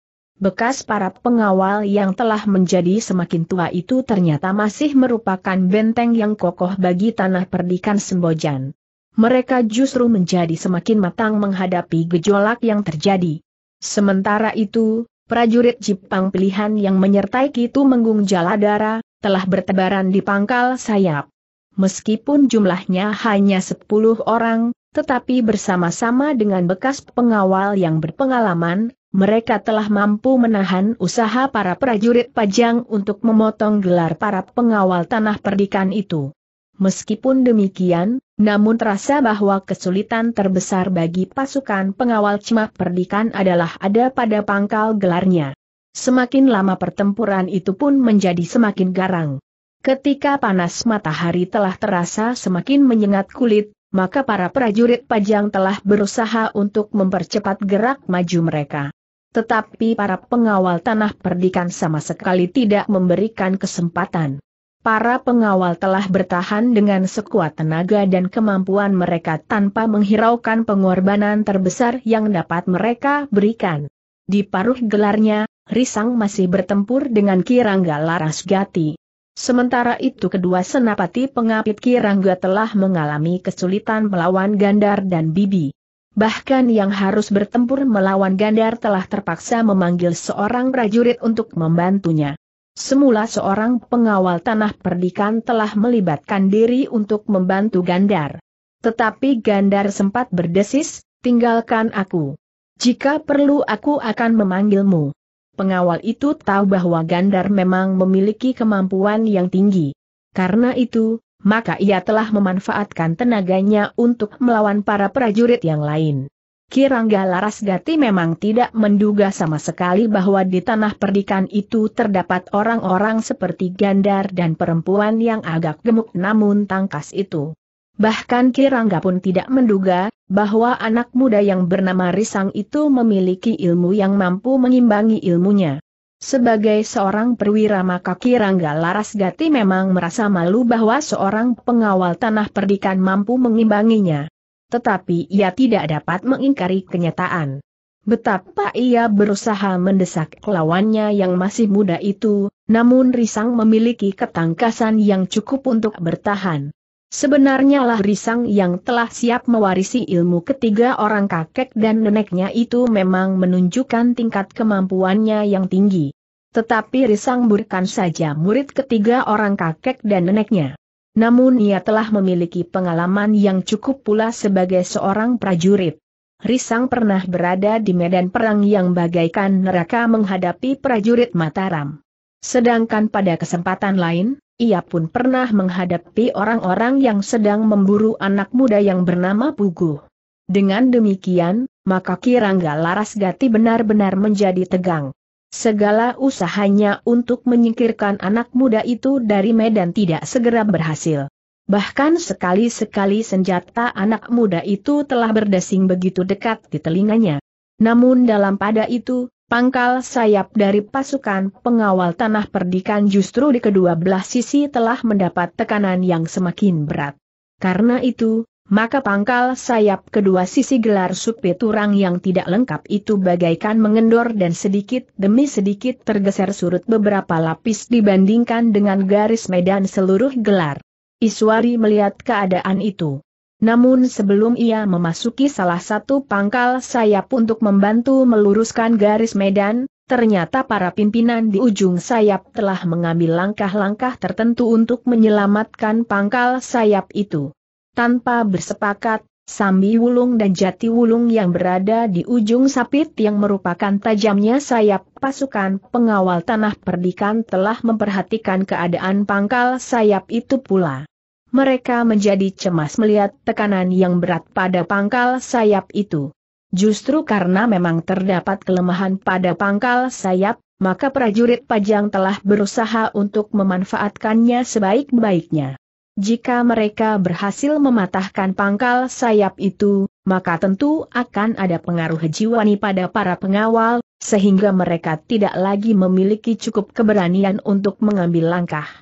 Bekas para pengawal yang telah menjadi semakin tua itu ternyata masih merupakan benteng yang kokoh bagi tanah perdikan Sembojan. Mereka justru menjadi semakin matang menghadapi gejolak yang terjadi. Sementara itu, prajurit Jepang pilihan yang menyertai Kitu Menggung Jaladara, telah bertebaran di pangkal sayap. Meskipun jumlahnya hanya 10 orang, tetapi bersama-sama dengan bekas pengawal yang berpengalaman, mereka telah mampu menahan usaha para prajurit pajang untuk memotong gelar para pengawal tanah perdikan itu. Meskipun demikian, namun terasa bahwa kesulitan terbesar bagi pasukan pengawal cemak perdikan adalah ada pada pangkal gelarnya. Semakin lama pertempuran itu pun menjadi semakin garang. Ketika panas matahari telah terasa semakin menyengat kulit, maka para prajurit pajang telah berusaha untuk mempercepat gerak maju mereka. Tetapi para pengawal tanah perdikan sama sekali tidak memberikan kesempatan. Para pengawal telah bertahan dengan sekuat tenaga dan kemampuan mereka tanpa menghiraukan pengorbanan terbesar yang dapat mereka berikan. Di paruh gelarnya, Risang masih bertempur dengan Kirangga Laras Gati. Sementara itu kedua senapati pengapit Kirangga telah mengalami kesulitan melawan Gandar dan Bibi. Bahkan yang harus bertempur melawan Gandar telah terpaksa memanggil seorang prajurit untuk membantunya. Semula seorang pengawal tanah perdikan telah melibatkan diri untuk membantu Gandar. Tetapi Gandar sempat berdesis, tinggalkan aku. Jika perlu aku akan memanggilmu. Pengawal itu tahu bahwa Gandar memang memiliki kemampuan yang tinggi. Karena itu, maka ia telah memanfaatkan tenaganya untuk melawan para prajurit yang lain. Kirangga Larasgati memang tidak menduga sama sekali bahwa di tanah perdikan itu terdapat orang-orang seperti Gandar dan perempuan yang agak gemuk namun tangkas itu. Bahkan Kirangga pun tidak menduga bahwa anak muda yang bernama Risang itu memiliki ilmu yang mampu mengimbangi ilmunya. Sebagai seorang perwira maka Kirangga Larasgati memang merasa malu bahwa seorang pengawal tanah perdikan mampu mengimbanginya. Tetapi ia tidak dapat mengingkari kenyataan. Betapa ia berusaha mendesak lawannya yang masih muda itu, namun Risang memiliki ketangkasan yang cukup untuk bertahan. Sebenarnya lah Risang yang telah siap mewarisi ilmu ketiga orang kakek dan neneknya itu memang menunjukkan tingkat kemampuannya yang tinggi. Tetapi Risang bukan saja murid ketiga orang kakek dan neneknya. Namun ia telah memiliki pengalaman yang cukup pula sebagai seorang prajurit. Risang pernah berada di medan perang yang bagaikan neraka menghadapi prajurit Mataram. Sedangkan pada kesempatan lain, ia pun pernah menghadapi orang-orang yang sedang memburu anak muda yang bernama Pugu. Dengan demikian, maka Kirangga Laras Gati benar-benar menjadi tegang. Segala usahanya untuk menyingkirkan anak muda itu dari Medan tidak segera berhasil. Bahkan sekali-sekali senjata anak muda itu telah berdesing begitu dekat di telinganya. Namun dalam pada itu, pangkal sayap dari pasukan pengawal tanah perdikan justru di kedua belah sisi telah mendapat tekanan yang semakin berat. Karena itu, maka pangkal sayap kedua sisi gelar supit turang yang tidak lengkap itu bagaikan mengendor dan sedikit demi sedikit tergeser surut beberapa lapis dibandingkan dengan garis medan seluruh gelar. Iswari melihat keadaan itu. Namun sebelum ia memasuki salah satu pangkal sayap untuk membantu meluruskan garis medan, ternyata para pimpinan di ujung sayap telah mengambil langkah-langkah tertentu untuk menyelamatkan pangkal sayap itu. Tanpa bersepakat, Sambi Wulung dan Jati Wulung yang berada di ujung sapit yang merupakan tajamnya sayap pasukan pengawal tanah perdikan telah memperhatikan keadaan pangkal sayap itu pula mereka menjadi cemas melihat tekanan yang berat pada pangkal sayap itu. Justru karena memang terdapat kelemahan pada pangkal sayap, maka prajurit pajang telah berusaha untuk memanfaatkannya sebaik-baiknya. Jika mereka berhasil mematahkan pangkal sayap itu, maka tentu akan ada pengaruh jiwani pada para pengawal, sehingga mereka tidak lagi memiliki cukup keberanian untuk mengambil langkah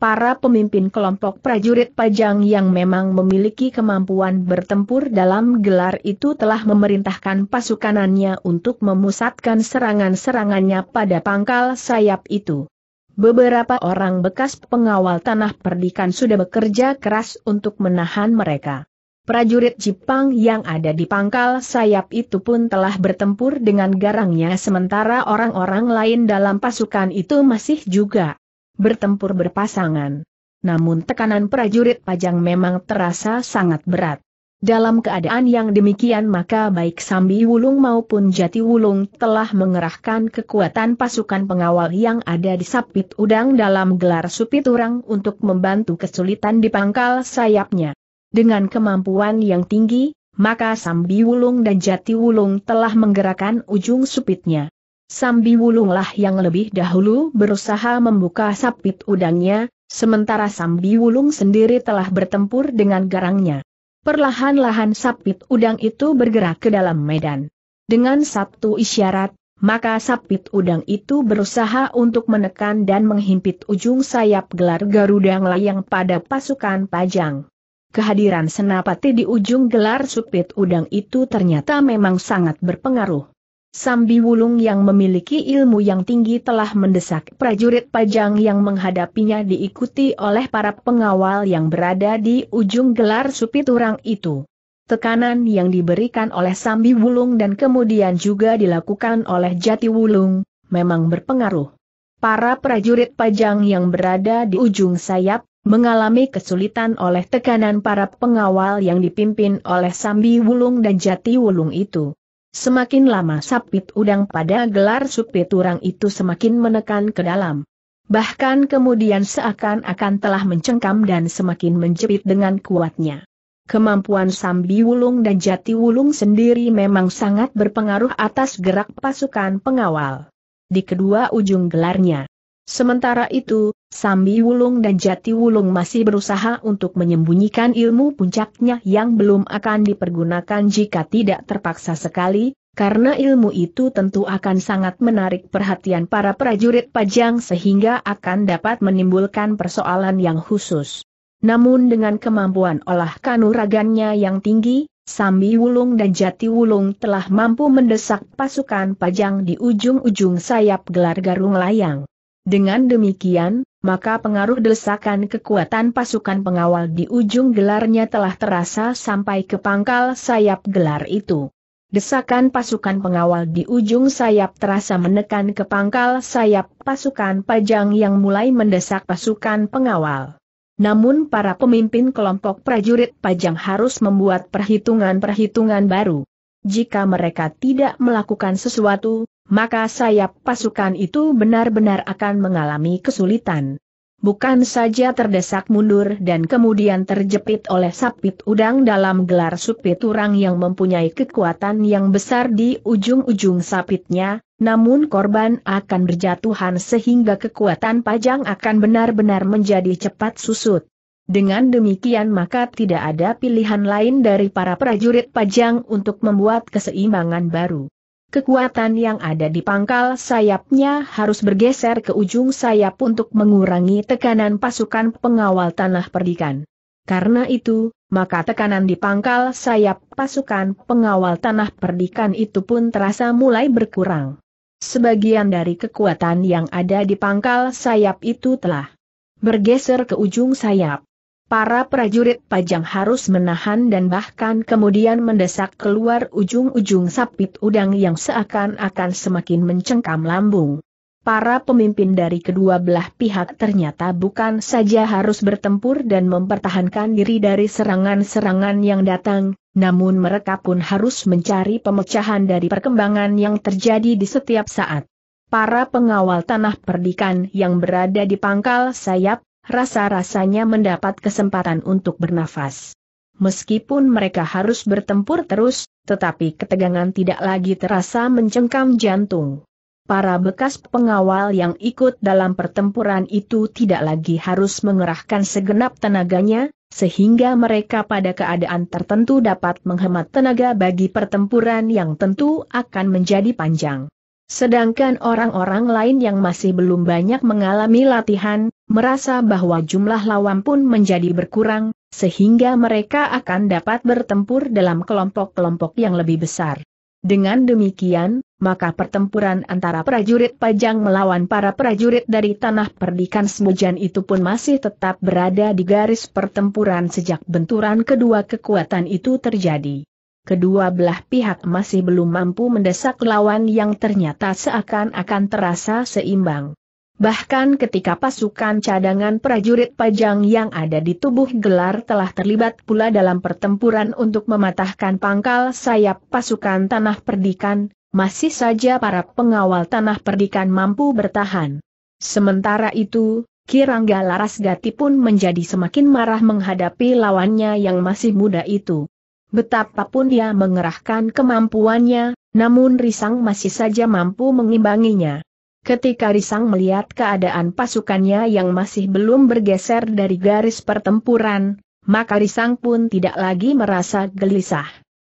para pemimpin kelompok prajurit pajang yang memang memiliki kemampuan bertempur dalam gelar itu telah memerintahkan pasukanannya untuk memusatkan serangan-serangannya pada pangkal sayap itu. Beberapa orang bekas pengawal tanah perdikan sudah bekerja keras untuk menahan mereka. Prajurit Jepang yang ada di pangkal sayap itu pun telah bertempur dengan garangnya sementara orang-orang lain dalam pasukan itu masih juga bertempur berpasangan. Namun tekanan prajurit pajang memang terasa sangat berat. Dalam keadaan yang demikian maka baik Sambi Wulung maupun Jati Wulung telah mengerahkan kekuatan pasukan pengawal yang ada di Sapit Udang dalam gelar Supit Urang untuk membantu kesulitan di pangkal sayapnya. Dengan kemampuan yang tinggi, maka Sambi Wulung dan Jati Wulung telah menggerakkan ujung supitnya. Sambi Wulunglah yang lebih dahulu berusaha membuka sapit udangnya, sementara Sambi Wulung sendiri telah bertempur dengan garangnya. Perlahan-lahan sapit udang itu bergerak ke dalam medan. Dengan satu isyarat, maka sapit udang itu berusaha untuk menekan dan menghimpit ujung sayap gelar Garuda Ngelayang pada pasukan Pajang. Kehadiran senapati di ujung gelar sapit udang itu ternyata memang sangat berpengaruh. Sambi Wulung yang memiliki ilmu yang tinggi telah mendesak prajurit pajang yang menghadapinya diikuti oleh para pengawal yang berada di ujung gelar supiturang itu. Tekanan yang diberikan oleh Sambi Wulung dan kemudian juga dilakukan oleh Jati Wulung, memang berpengaruh. Para prajurit pajang yang berada di ujung sayap, mengalami kesulitan oleh tekanan para pengawal yang dipimpin oleh Sambi Wulung dan Jati Wulung itu. Semakin lama sapit udang pada gelar supit urang itu semakin menekan ke dalam. Bahkan kemudian seakan-akan telah mencengkam dan semakin menjepit dengan kuatnya. Kemampuan Sambi Wulung dan Jati Wulung sendiri memang sangat berpengaruh atas gerak pasukan pengawal. Di kedua ujung gelarnya, Sementara itu, Sambi Wulung dan Jati Wulung masih berusaha untuk menyembunyikan ilmu puncaknya yang belum akan dipergunakan jika tidak terpaksa sekali, karena ilmu itu tentu akan sangat menarik perhatian para prajurit pajang sehingga akan dapat menimbulkan persoalan yang khusus. Namun dengan kemampuan olah kanuragannya yang tinggi, Sambi Wulung dan Jati Wulung telah mampu mendesak pasukan pajang di ujung-ujung sayap gelar garung layang. Dengan demikian, maka pengaruh desakan kekuatan pasukan pengawal di ujung gelarnya telah terasa sampai ke pangkal sayap gelar itu. Desakan pasukan pengawal di ujung sayap terasa menekan ke pangkal sayap pasukan pajang yang mulai mendesak pasukan pengawal. Namun para pemimpin kelompok prajurit pajang harus membuat perhitungan-perhitungan baru. Jika mereka tidak melakukan sesuatu, maka sayap pasukan itu benar-benar akan mengalami kesulitan. Bukan saja terdesak mundur dan kemudian terjepit oleh sapit udang dalam gelar supit urang yang mempunyai kekuatan yang besar di ujung-ujung sapitnya, namun korban akan berjatuhan sehingga kekuatan pajang akan benar-benar menjadi cepat susut. Dengan demikian maka tidak ada pilihan lain dari para prajurit pajang untuk membuat keseimbangan baru. Kekuatan yang ada di pangkal sayapnya harus bergeser ke ujung sayap untuk mengurangi tekanan pasukan pengawal tanah perdikan. Karena itu, maka tekanan di pangkal sayap pasukan pengawal tanah perdikan itu pun terasa mulai berkurang. Sebagian dari kekuatan yang ada di pangkal sayap itu telah bergeser ke ujung sayap para prajurit pajang harus menahan dan bahkan kemudian mendesak keluar ujung-ujung sapit udang yang seakan-akan semakin mencengkam lambung. Para pemimpin dari kedua belah pihak ternyata bukan saja harus bertempur dan mempertahankan diri dari serangan-serangan yang datang, namun mereka pun harus mencari pemecahan dari perkembangan yang terjadi di setiap saat. Para pengawal tanah perdikan yang berada di pangkal sayap, rasa-rasanya mendapat kesempatan untuk bernafas. Meskipun mereka harus bertempur terus, tetapi ketegangan tidak lagi terasa mencengkam jantung. Para bekas pengawal yang ikut dalam pertempuran itu tidak lagi harus mengerahkan segenap tenaganya, sehingga mereka pada keadaan tertentu dapat menghemat tenaga bagi pertempuran yang tentu akan menjadi panjang. Sedangkan orang-orang lain yang masih belum banyak mengalami latihan, merasa bahwa jumlah lawan pun menjadi berkurang, sehingga mereka akan dapat bertempur dalam kelompok-kelompok yang lebih besar. Dengan demikian, maka pertempuran antara prajurit Pajang melawan para prajurit dari tanah perdikan Semujan itu pun masih tetap berada di garis pertempuran sejak benturan kedua kekuatan itu terjadi. Kedua belah pihak masih belum mampu mendesak lawan yang ternyata seakan-akan terasa seimbang. Bahkan ketika pasukan cadangan prajurit pajang yang ada di tubuh gelar telah terlibat pula dalam pertempuran untuk mematahkan pangkal sayap pasukan tanah perdikan, masih saja para pengawal tanah perdikan mampu bertahan. Sementara itu, Kirangga Larasgati pun menjadi semakin marah menghadapi lawannya yang masih muda itu. Betapapun dia mengerahkan kemampuannya, namun Risang masih saja mampu mengimbanginya. Ketika Risang melihat keadaan pasukannya yang masih belum bergeser dari garis pertempuran, maka Risang pun tidak lagi merasa gelisah.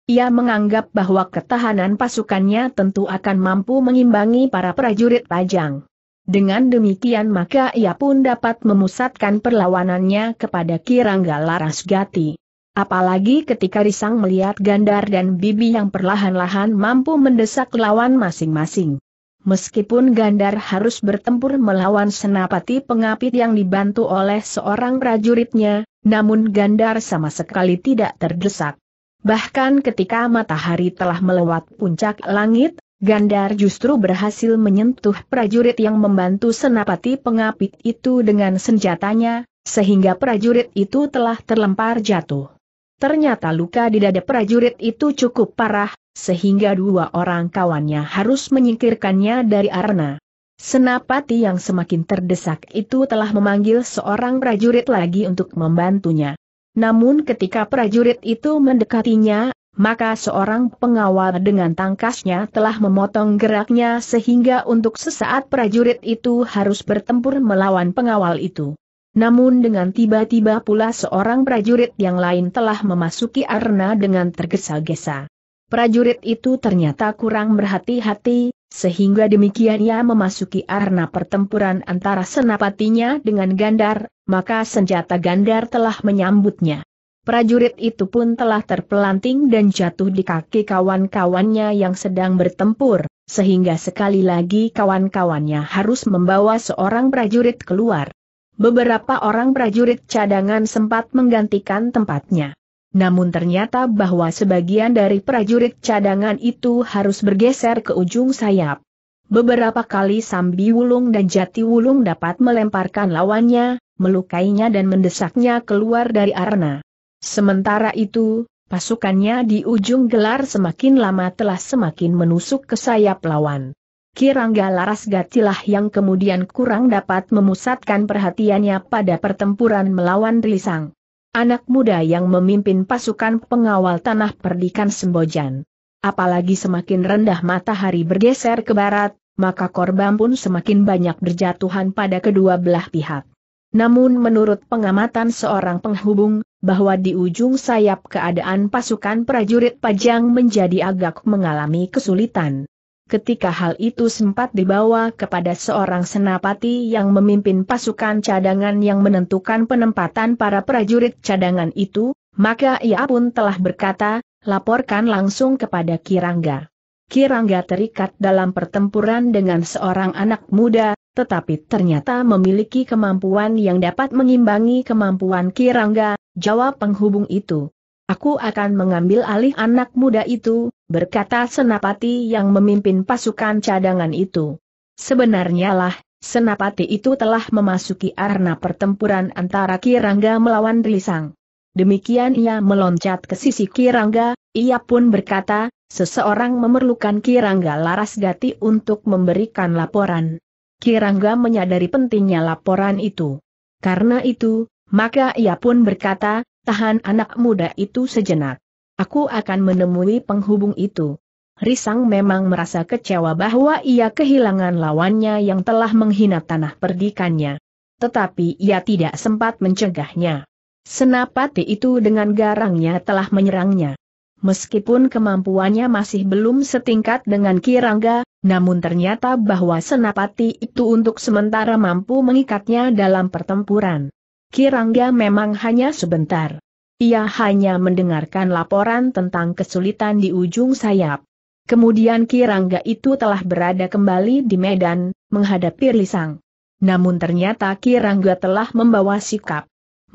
Ia menganggap bahwa ketahanan pasukannya tentu akan mampu mengimbangi para prajurit Pajang. Dengan demikian maka ia pun dapat memusatkan perlawanannya kepada Kirangga Larasgati. Apalagi ketika Risang melihat Gandar dan Bibi yang perlahan-lahan mampu mendesak lawan masing-masing. Meskipun Gandar harus bertempur melawan senapati pengapit yang dibantu oleh seorang prajuritnya, namun Gandar sama sekali tidak terdesak. Bahkan ketika matahari telah melewat puncak langit, Gandar justru berhasil menyentuh prajurit yang membantu senapati pengapit itu dengan senjatanya, sehingga prajurit itu telah terlempar jatuh. Ternyata luka di dada prajurit itu cukup parah, sehingga dua orang kawannya harus menyingkirkannya dari arena. Senapati yang semakin terdesak itu telah memanggil seorang prajurit lagi untuk membantunya. Namun ketika prajurit itu mendekatinya, maka seorang pengawal dengan tangkasnya telah memotong geraknya sehingga untuk sesaat prajurit itu harus bertempur melawan pengawal itu. Namun dengan tiba-tiba pula seorang prajurit yang lain telah memasuki arena dengan tergesa-gesa. Prajurit itu ternyata kurang berhati-hati, sehingga demikian ia memasuki arena pertempuran antara senapatinya dengan Gandar, maka senjata Gandar telah menyambutnya. Prajurit itu pun telah terpelanting dan jatuh di kaki kawan-kawannya yang sedang bertempur, sehingga sekali lagi kawan-kawannya harus membawa seorang prajurit keluar. Beberapa orang prajurit cadangan sempat menggantikan tempatnya namun ternyata bahwa sebagian dari prajurit cadangan itu harus bergeser ke ujung sayap. Beberapa kali Sambi Wulung dan Jati Wulung dapat melemparkan lawannya, melukainya dan mendesaknya keluar dari arena. Sementara itu, pasukannya di ujung gelar semakin lama telah semakin menusuk ke sayap lawan. Kirangga Laras Gatilah yang kemudian kurang dapat memusatkan perhatiannya pada pertempuran melawan Risang anak muda yang memimpin pasukan pengawal tanah perdikan Sembojan. Apalagi semakin rendah matahari bergeser ke barat, maka korban pun semakin banyak berjatuhan pada kedua belah pihak. Namun menurut pengamatan seorang penghubung, bahwa di ujung sayap keadaan pasukan prajurit pajang menjadi agak mengalami kesulitan ketika hal itu sempat dibawa kepada seorang senapati yang memimpin pasukan cadangan yang menentukan penempatan para prajurit cadangan itu, maka ia pun telah berkata, laporkan langsung kepada Kirangga. Kirangga terikat dalam pertempuran dengan seorang anak muda, tetapi ternyata memiliki kemampuan yang dapat mengimbangi kemampuan Kirangga, jawab penghubung itu. Aku akan mengambil alih anak muda itu, berkata Senapati yang memimpin pasukan cadangan itu. Sebenarnya lah, Senapati itu telah memasuki arena pertempuran antara Kirangga melawan Rilisang. Demikian ia meloncat ke sisi Kirangga, ia pun berkata, seseorang memerlukan Kirangga Laras Gati untuk memberikan laporan. Kirangga menyadari pentingnya laporan itu. Karena itu, maka ia pun berkata, Tahan anak muda itu sejenak. Aku akan menemui penghubung itu. Risang memang merasa kecewa bahwa ia kehilangan lawannya yang telah menghina tanah perdikannya. Tetapi ia tidak sempat mencegahnya. Senapati itu dengan garangnya telah menyerangnya. Meskipun kemampuannya masih belum setingkat dengan Kirangga, namun ternyata bahwa senapati itu untuk sementara mampu mengikatnya dalam pertempuran. Kirangga memang hanya sebentar. Ia hanya mendengarkan laporan tentang kesulitan di ujung sayap. Kemudian Kirangga itu telah berada kembali di Medan, menghadapi Lisang. Namun ternyata Kirangga telah membawa sikap.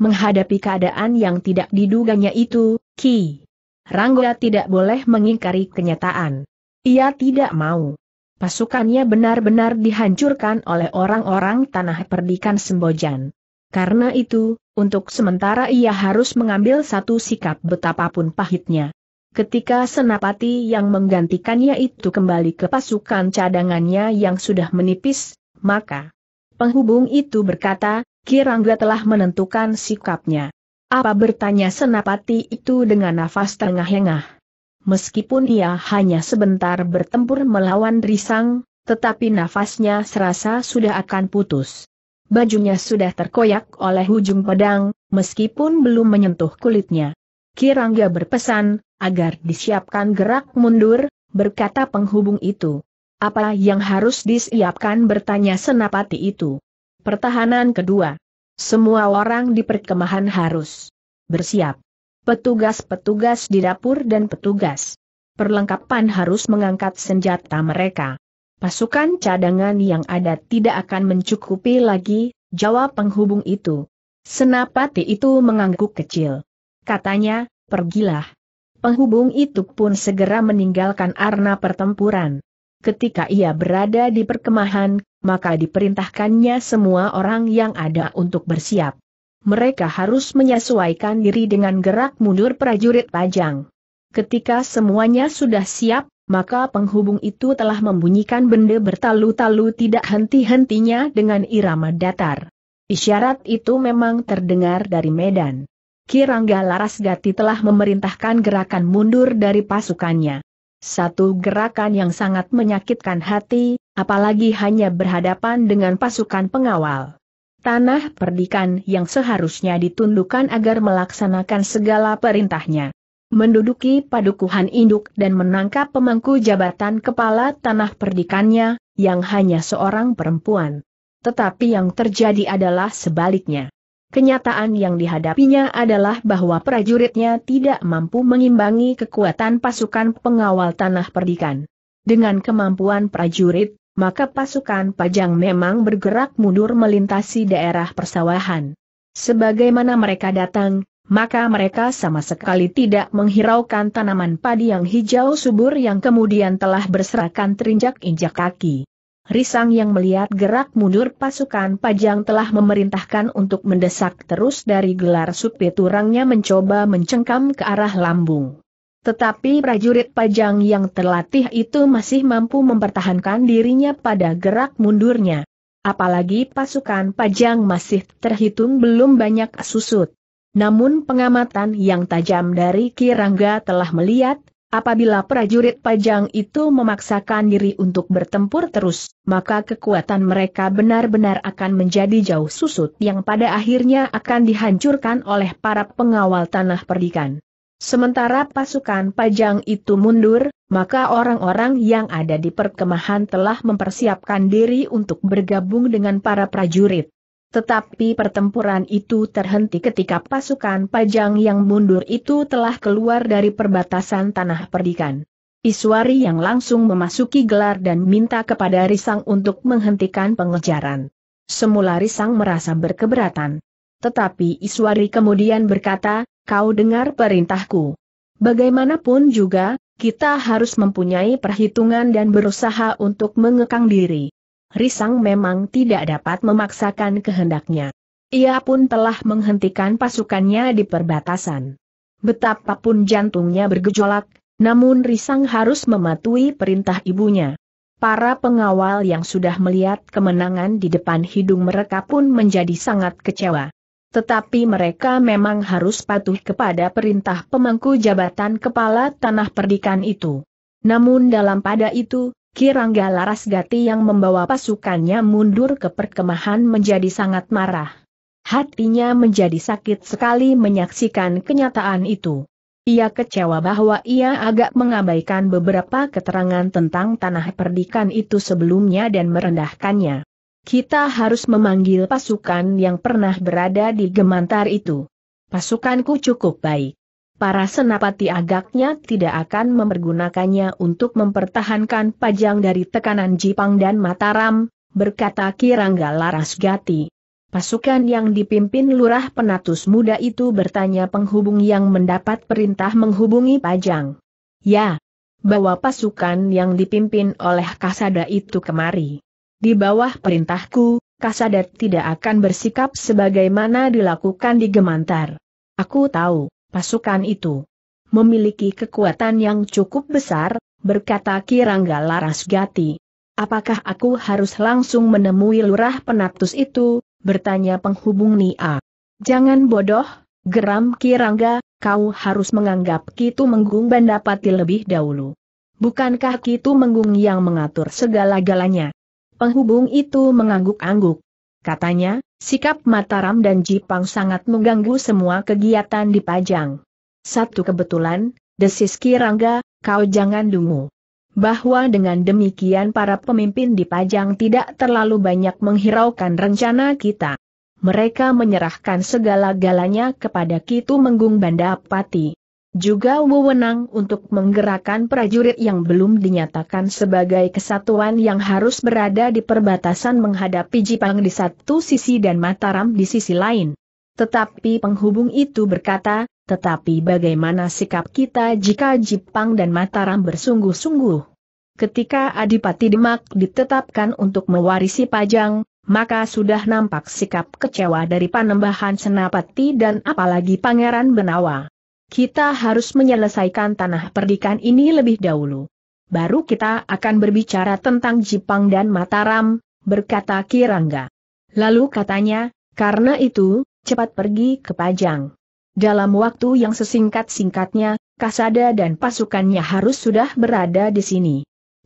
Menghadapi keadaan yang tidak diduganya itu, Ki. Rangga tidak boleh mengingkari kenyataan. Ia tidak mau. Pasukannya benar-benar dihancurkan oleh orang-orang tanah perdikan Sembojan. Karena itu, untuk sementara ia harus mengambil satu sikap betapapun pahitnya. Ketika Senapati yang menggantikannya itu kembali ke pasukan cadangannya yang sudah menipis, maka penghubung itu berkata, Kirangga telah menentukan sikapnya. Apa bertanya Senapati itu dengan nafas tengah-tengah. Meskipun ia hanya sebentar bertempur melawan Risang, tetapi nafasnya serasa sudah akan putus bajunya sudah terkoyak oleh ujung pedang, meskipun belum menyentuh kulitnya. Kirangga berpesan, agar disiapkan gerak mundur, berkata penghubung itu. Apa yang harus disiapkan bertanya senapati itu. Pertahanan kedua. Semua orang di perkemahan harus bersiap. Petugas-petugas di dapur dan petugas perlengkapan harus mengangkat senjata mereka. Pasukan cadangan yang ada tidak akan mencukupi lagi, jawab penghubung itu. Senapati itu mengangguk kecil. Katanya, pergilah. Penghubung itu pun segera meninggalkan arna pertempuran. Ketika ia berada di perkemahan, maka diperintahkannya semua orang yang ada untuk bersiap. Mereka harus menyesuaikan diri dengan gerak mundur prajurit pajang. Ketika semuanya sudah siap, maka penghubung itu telah membunyikan benda bertalu-talu tidak henti-hentinya dengan irama datar. Isyarat itu memang terdengar dari Medan. Kirangga Larasgati telah memerintahkan gerakan mundur dari pasukannya. Satu gerakan yang sangat menyakitkan hati, apalagi hanya berhadapan dengan pasukan pengawal. Tanah perdikan yang seharusnya ditundukkan agar melaksanakan segala perintahnya menduduki padukuhan induk dan menangkap pemangku jabatan kepala tanah perdikannya, yang hanya seorang perempuan. Tetapi yang terjadi adalah sebaliknya. Kenyataan yang dihadapinya adalah bahwa prajuritnya tidak mampu mengimbangi kekuatan pasukan pengawal tanah perdikan. Dengan kemampuan prajurit, maka pasukan pajang memang bergerak mundur melintasi daerah persawahan. Sebagaimana mereka datang, maka mereka sama sekali tidak menghiraukan tanaman padi yang hijau subur yang kemudian telah berserakan terinjak-injak kaki. Risang yang melihat gerak mundur pasukan Pajang telah memerintahkan untuk mendesak terus dari gelar supit urangnya mencoba mencengkam ke arah lambung. Tetapi prajurit Pajang yang terlatih itu masih mampu mempertahankan dirinya pada gerak mundurnya. Apalagi pasukan Pajang masih terhitung belum banyak susut. Namun pengamatan yang tajam dari Kirangga telah melihat, apabila prajurit pajang itu memaksakan diri untuk bertempur terus, maka kekuatan mereka benar-benar akan menjadi jauh susut yang pada akhirnya akan dihancurkan oleh para pengawal tanah perdikan. Sementara pasukan pajang itu mundur, maka orang-orang yang ada di perkemahan telah mempersiapkan diri untuk bergabung dengan para prajurit. Tetapi pertempuran itu terhenti ketika pasukan pajang yang mundur itu telah keluar dari perbatasan tanah perdikan. Iswari yang langsung memasuki gelar dan minta kepada Risang untuk menghentikan pengejaran. Semula Risang merasa berkeberatan. Tetapi Iswari kemudian berkata, kau dengar perintahku. Bagaimanapun juga, kita harus mempunyai perhitungan dan berusaha untuk mengekang diri. Risang memang tidak dapat memaksakan kehendaknya. Ia pun telah menghentikan pasukannya di perbatasan. Betapapun jantungnya bergejolak, namun Risang harus mematuhi perintah ibunya. Para pengawal yang sudah melihat kemenangan di depan hidung mereka pun menjadi sangat kecewa. Tetapi mereka memang harus patuh kepada perintah pemangku jabatan kepala tanah perdikan itu. Namun dalam pada itu, Kirangga Larasgati yang membawa pasukannya mundur ke perkemahan menjadi sangat marah. Hatinya menjadi sakit sekali menyaksikan kenyataan itu. Ia kecewa bahwa ia agak mengabaikan beberapa keterangan tentang tanah perdikan itu sebelumnya dan merendahkannya. Kita harus memanggil pasukan yang pernah berada di Gemantar itu. Pasukanku cukup baik para senapati agaknya tidak akan mempergunakannya untuk mempertahankan pajang dari tekanan Jipang dan Mataram, berkata Kirangga Larasgati. Pasukan yang dipimpin Lurah Penatus Muda itu bertanya penghubung yang mendapat perintah menghubungi Pajang. Ya, bawa pasukan yang dipimpin oleh Kasada itu kemari. Di bawah perintahku, Kasada tidak akan bersikap sebagaimana dilakukan di Gemantar. Aku tahu. Pasukan itu memiliki kekuatan yang cukup besar, berkata Kirangga Larasgati. Apakah aku harus langsung menemui lurah penatus itu, bertanya penghubung Nia. Jangan bodoh, geram Kirangga, kau harus menganggap Kitu Menggung Bandapati lebih dahulu. Bukankah Kitu Menggung yang mengatur segala-galanya? Penghubung itu mengangguk-angguk. Katanya, Sikap Mataram dan Jipang sangat mengganggu semua kegiatan di Pajang. Satu kebetulan, desis Kirangga, kau jangan dungu. Bahwa dengan demikian para pemimpin di Pajang tidak terlalu banyak menghiraukan rencana kita. Mereka menyerahkan segala galanya kepada Kitu Menggung Bandapati. Juga wewenang untuk menggerakkan prajurit yang belum dinyatakan sebagai kesatuan yang harus berada di perbatasan menghadapi Jepang di satu sisi dan Mataram di sisi lain. Tetapi penghubung itu berkata, tetapi bagaimana sikap kita jika Jepang dan Mataram bersungguh-sungguh? Ketika Adipati Demak ditetapkan untuk mewarisi Pajang, maka sudah nampak sikap kecewa dari Panembahan Senapati dan apalagi Pangeran Benawa. Kita harus menyelesaikan tanah perdikan ini lebih dahulu. Baru kita akan berbicara tentang Jipang dan Mataram, berkata Kirangga. Lalu katanya, karena itu, cepat pergi ke Pajang. Dalam waktu yang sesingkat-singkatnya, Kasada dan pasukannya harus sudah berada di sini.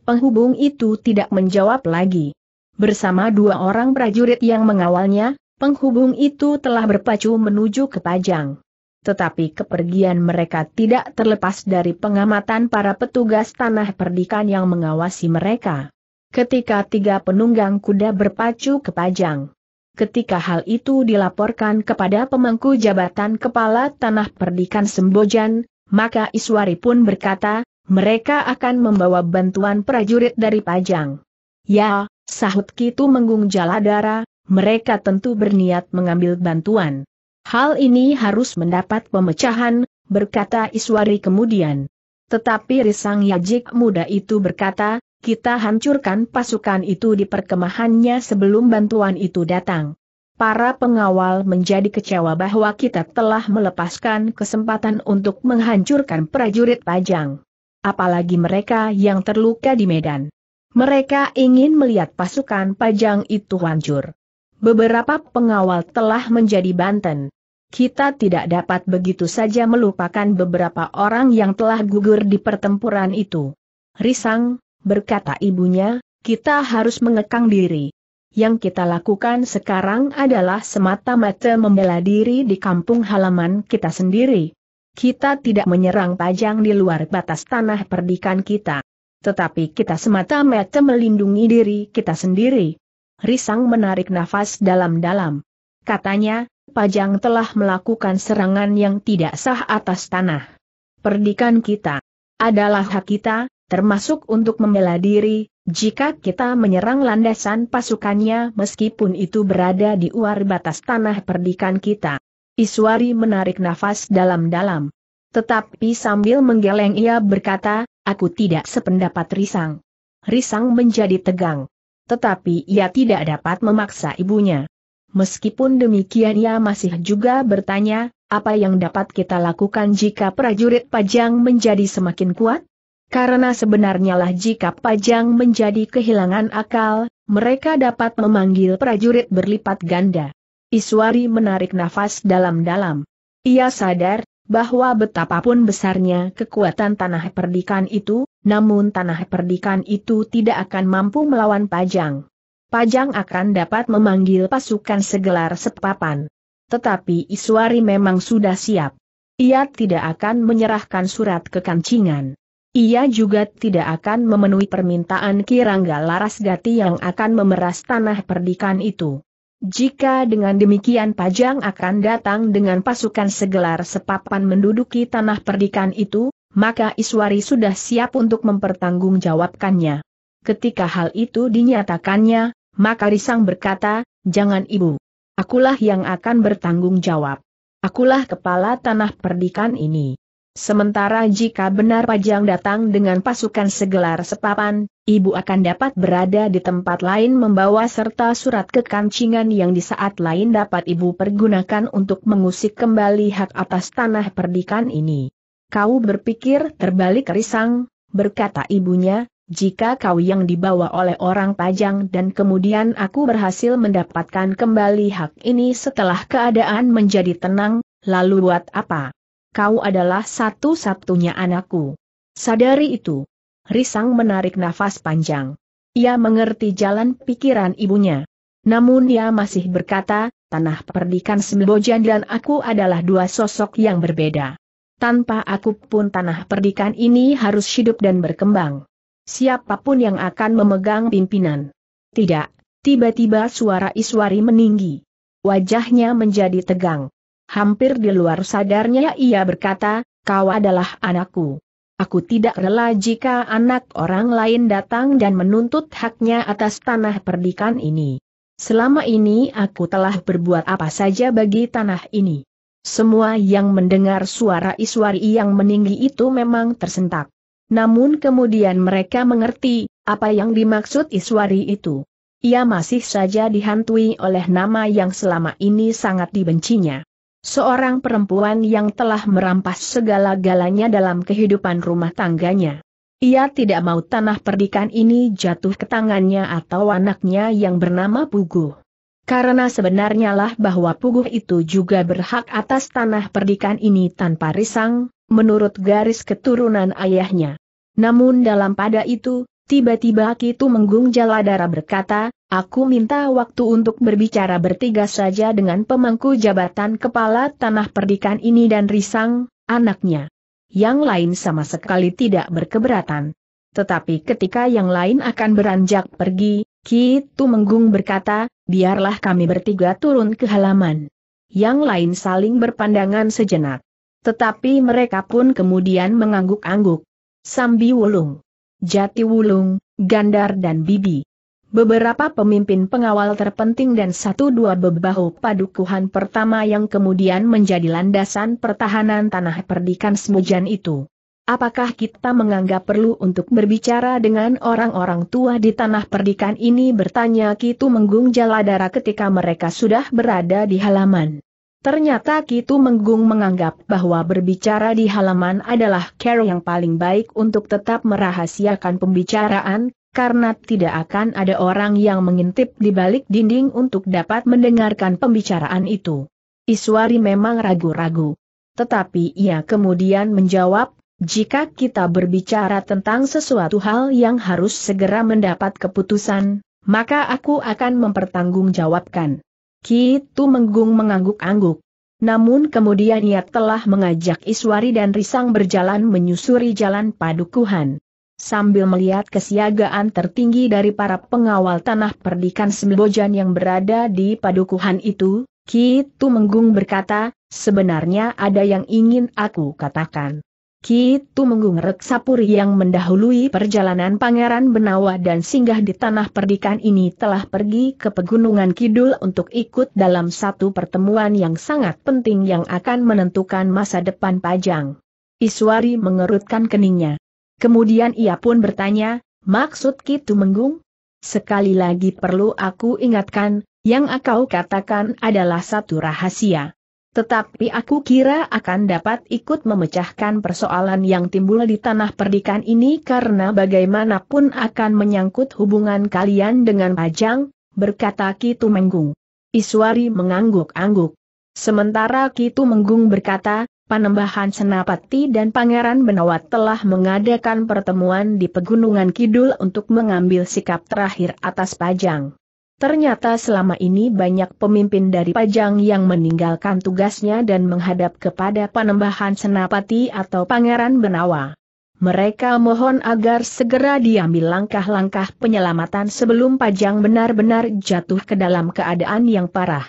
Penghubung itu tidak menjawab lagi. Bersama dua orang prajurit yang mengawalnya, penghubung itu telah berpacu menuju ke Pajang tetapi kepergian mereka tidak terlepas dari pengamatan para petugas tanah perdikan yang mengawasi mereka. Ketika tiga penunggang kuda berpacu ke Pajang. Ketika hal itu dilaporkan kepada pemangku jabatan kepala tanah perdikan Sembojan, maka Iswari pun berkata, mereka akan membawa bantuan prajurit dari Pajang. Ya, sahut Kitu Menggung Jaladara, mereka tentu berniat mengambil bantuan. Hal ini harus mendapat pemecahan, berkata Iswari kemudian. Tetapi Risang Yajik muda itu berkata, kita hancurkan pasukan itu di perkemahannya sebelum bantuan itu datang. Para pengawal menjadi kecewa bahwa kita telah melepaskan kesempatan untuk menghancurkan prajurit Pajang. Apalagi mereka yang terluka di Medan. Mereka ingin melihat pasukan Pajang itu hancur. Beberapa pengawal telah menjadi Banten. Kita tidak dapat begitu saja melupakan beberapa orang yang telah gugur di pertempuran itu. Risang, berkata ibunya, kita harus mengekang diri. Yang kita lakukan sekarang adalah semata-mata membela diri di kampung halaman kita sendiri. Kita tidak menyerang pajang di luar batas tanah perdikan kita. Tetapi kita semata-mata melindungi diri kita sendiri. Risang menarik nafas dalam-dalam. Katanya, Pajang telah melakukan serangan yang tidak sah atas tanah. Perdikan kita adalah hak kita, termasuk untuk membela diri, jika kita menyerang landasan pasukannya meskipun itu berada di luar batas tanah perdikan kita. Iswari menarik nafas dalam-dalam. Tetapi sambil menggeleng ia berkata, aku tidak sependapat Risang. Risang menjadi tegang tetapi ia tidak dapat memaksa ibunya. Meskipun demikian ia masih juga bertanya, apa yang dapat kita lakukan jika prajurit Pajang menjadi semakin kuat? Karena sebenarnya lah jika Pajang menjadi kehilangan akal, mereka dapat memanggil prajurit berlipat ganda. Iswari menarik nafas dalam-dalam. Ia sadar, bahwa betapapun besarnya kekuatan tanah perdikan itu, namun tanah perdikan itu tidak akan mampu melawan Pajang. Pajang akan dapat memanggil pasukan segelar sepapan. Tetapi Iswari memang sudah siap. Ia tidak akan menyerahkan surat kekancingan. Ia juga tidak akan memenuhi permintaan Kirangga Larasgati yang akan memeras tanah perdikan itu. Jika dengan demikian Pajang akan datang dengan pasukan segelar sepapan menduduki tanah perdikan itu, maka Iswari sudah siap untuk mempertanggungjawabkannya. Ketika hal itu dinyatakannya, maka Risang berkata, jangan ibu. Akulah yang akan bertanggung jawab. Akulah kepala tanah perdikan ini. Sementara jika benar Pajang datang dengan pasukan segelar sepapan, ibu akan dapat berada di tempat lain membawa serta surat kekancingan yang di saat lain dapat ibu pergunakan untuk mengusik kembali hak atas tanah perdikan ini. Kau berpikir terbalik risang, berkata ibunya, jika kau yang dibawa oleh orang pajang dan kemudian aku berhasil mendapatkan kembali hak ini setelah keadaan menjadi tenang, lalu buat apa? Kau adalah satu-satunya anakku. Sadari itu. Risang menarik nafas panjang. Ia mengerti jalan pikiran ibunya. Namun ia masih berkata, tanah perdikan Sembojan dan aku adalah dua sosok yang berbeda tanpa aku pun tanah perdikan ini harus hidup dan berkembang. Siapapun yang akan memegang pimpinan. Tidak, tiba-tiba suara Iswari meninggi. Wajahnya menjadi tegang. Hampir di luar sadarnya ia berkata, kau adalah anakku. Aku tidak rela jika anak orang lain datang dan menuntut haknya atas tanah perdikan ini. Selama ini aku telah berbuat apa saja bagi tanah ini. Semua yang mendengar suara Iswari yang meninggi itu memang tersentak. Namun kemudian mereka mengerti, apa yang dimaksud Iswari itu. Ia masih saja dihantui oleh nama yang selama ini sangat dibencinya. Seorang perempuan yang telah merampas segala-galanya dalam kehidupan rumah tangganya. Ia tidak mau tanah perdikan ini jatuh ke tangannya atau anaknya yang bernama Puguh. Karena sebenarnya lah bahwa Puguh itu juga berhak atas tanah perdikan ini tanpa risang, menurut garis keturunan ayahnya. Namun dalam pada itu, tiba-tiba Kitu Menggung Jaladara berkata, Aku minta waktu untuk berbicara bertiga saja dengan pemangku jabatan kepala tanah perdikan ini dan Risang, anaknya. Yang lain sama sekali tidak berkeberatan. Tetapi ketika yang lain akan beranjak pergi, Kitu Menggung berkata, biarlah kami bertiga turun ke halaman. Yang lain saling berpandangan sejenak. Tetapi mereka pun kemudian mengangguk-angguk. Sambi Wulung, Jati Wulung, Gandar dan Bibi. Beberapa pemimpin pengawal terpenting dan satu dua bebahu padukuhan pertama yang kemudian menjadi landasan pertahanan tanah perdikan Semujan itu. Apakah kita menganggap perlu untuk berbicara dengan orang-orang tua di tanah perdikan ini bertanya Kitu Menggung Jaladara ketika mereka sudah berada di halaman. Ternyata Kitu Menggung menganggap bahwa berbicara di halaman adalah cara yang paling baik untuk tetap merahasiakan pembicaraan, karena tidak akan ada orang yang mengintip di balik dinding untuk dapat mendengarkan pembicaraan itu. Iswari memang ragu-ragu. Tetapi ia kemudian menjawab, jika kita berbicara tentang sesuatu hal yang harus segera mendapat keputusan, maka aku akan mempertanggungjawabkan. Kitu Menggung mengangguk-angguk. Namun kemudian ia telah mengajak Iswari dan Risang berjalan menyusuri jalan padukuhan. Sambil melihat kesiagaan tertinggi dari para pengawal tanah perdikan Sembojan yang berada di padukuhan itu, Kitu Menggung berkata, sebenarnya ada yang ingin aku katakan. Kitu Menggung Reksapuri yang mendahului perjalanan Pangeran Benawa dan singgah di tanah perdikan ini telah pergi ke Pegunungan Kidul untuk ikut dalam satu pertemuan yang sangat penting yang akan menentukan masa depan Pajang. Iswari mengerutkan keningnya. Kemudian ia pun bertanya, maksud Kitu Menggung? Sekali lagi perlu aku ingatkan, yang akau katakan adalah satu rahasia. Tetapi aku kira akan dapat ikut memecahkan persoalan yang timbul di tanah perdikan ini karena bagaimanapun akan menyangkut hubungan kalian dengan Pajang, berkata Kitu Menggung. Iswari mengangguk-angguk. Sementara Kitu Menggung berkata, Panembahan Senapati dan Pangeran Benawat telah mengadakan pertemuan di Pegunungan Kidul untuk mengambil sikap terakhir atas Pajang. Ternyata selama ini banyak pemimpin dari Pajang yang meninggalkan tugasnya dan menghadap kepada panembahan Senapati atau Pangeran Benawa. Mereka mohon agar segera diambil langkah-langkah penyelamatan sebelum Pajang benar-benar jatuh ke dalam keadaan yang parah.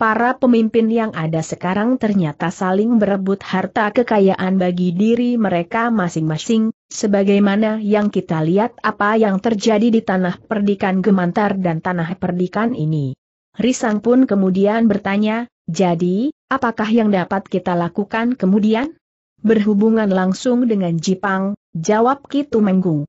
Para pemimpin yang ada sekarang ternyata saling berebut harta kekayaan bagi diri mereka masing-masing, Sebagaimana yang kita lihat apa yang terjadi di tanah perdikan gemantar dan tanah perdikan ini. Risang pun kemudian bertanya, jadi, apakah yang dapat kita lakukan kemudian? Berhubungan langsung dengan Jipang, jawab Kitu Menggung.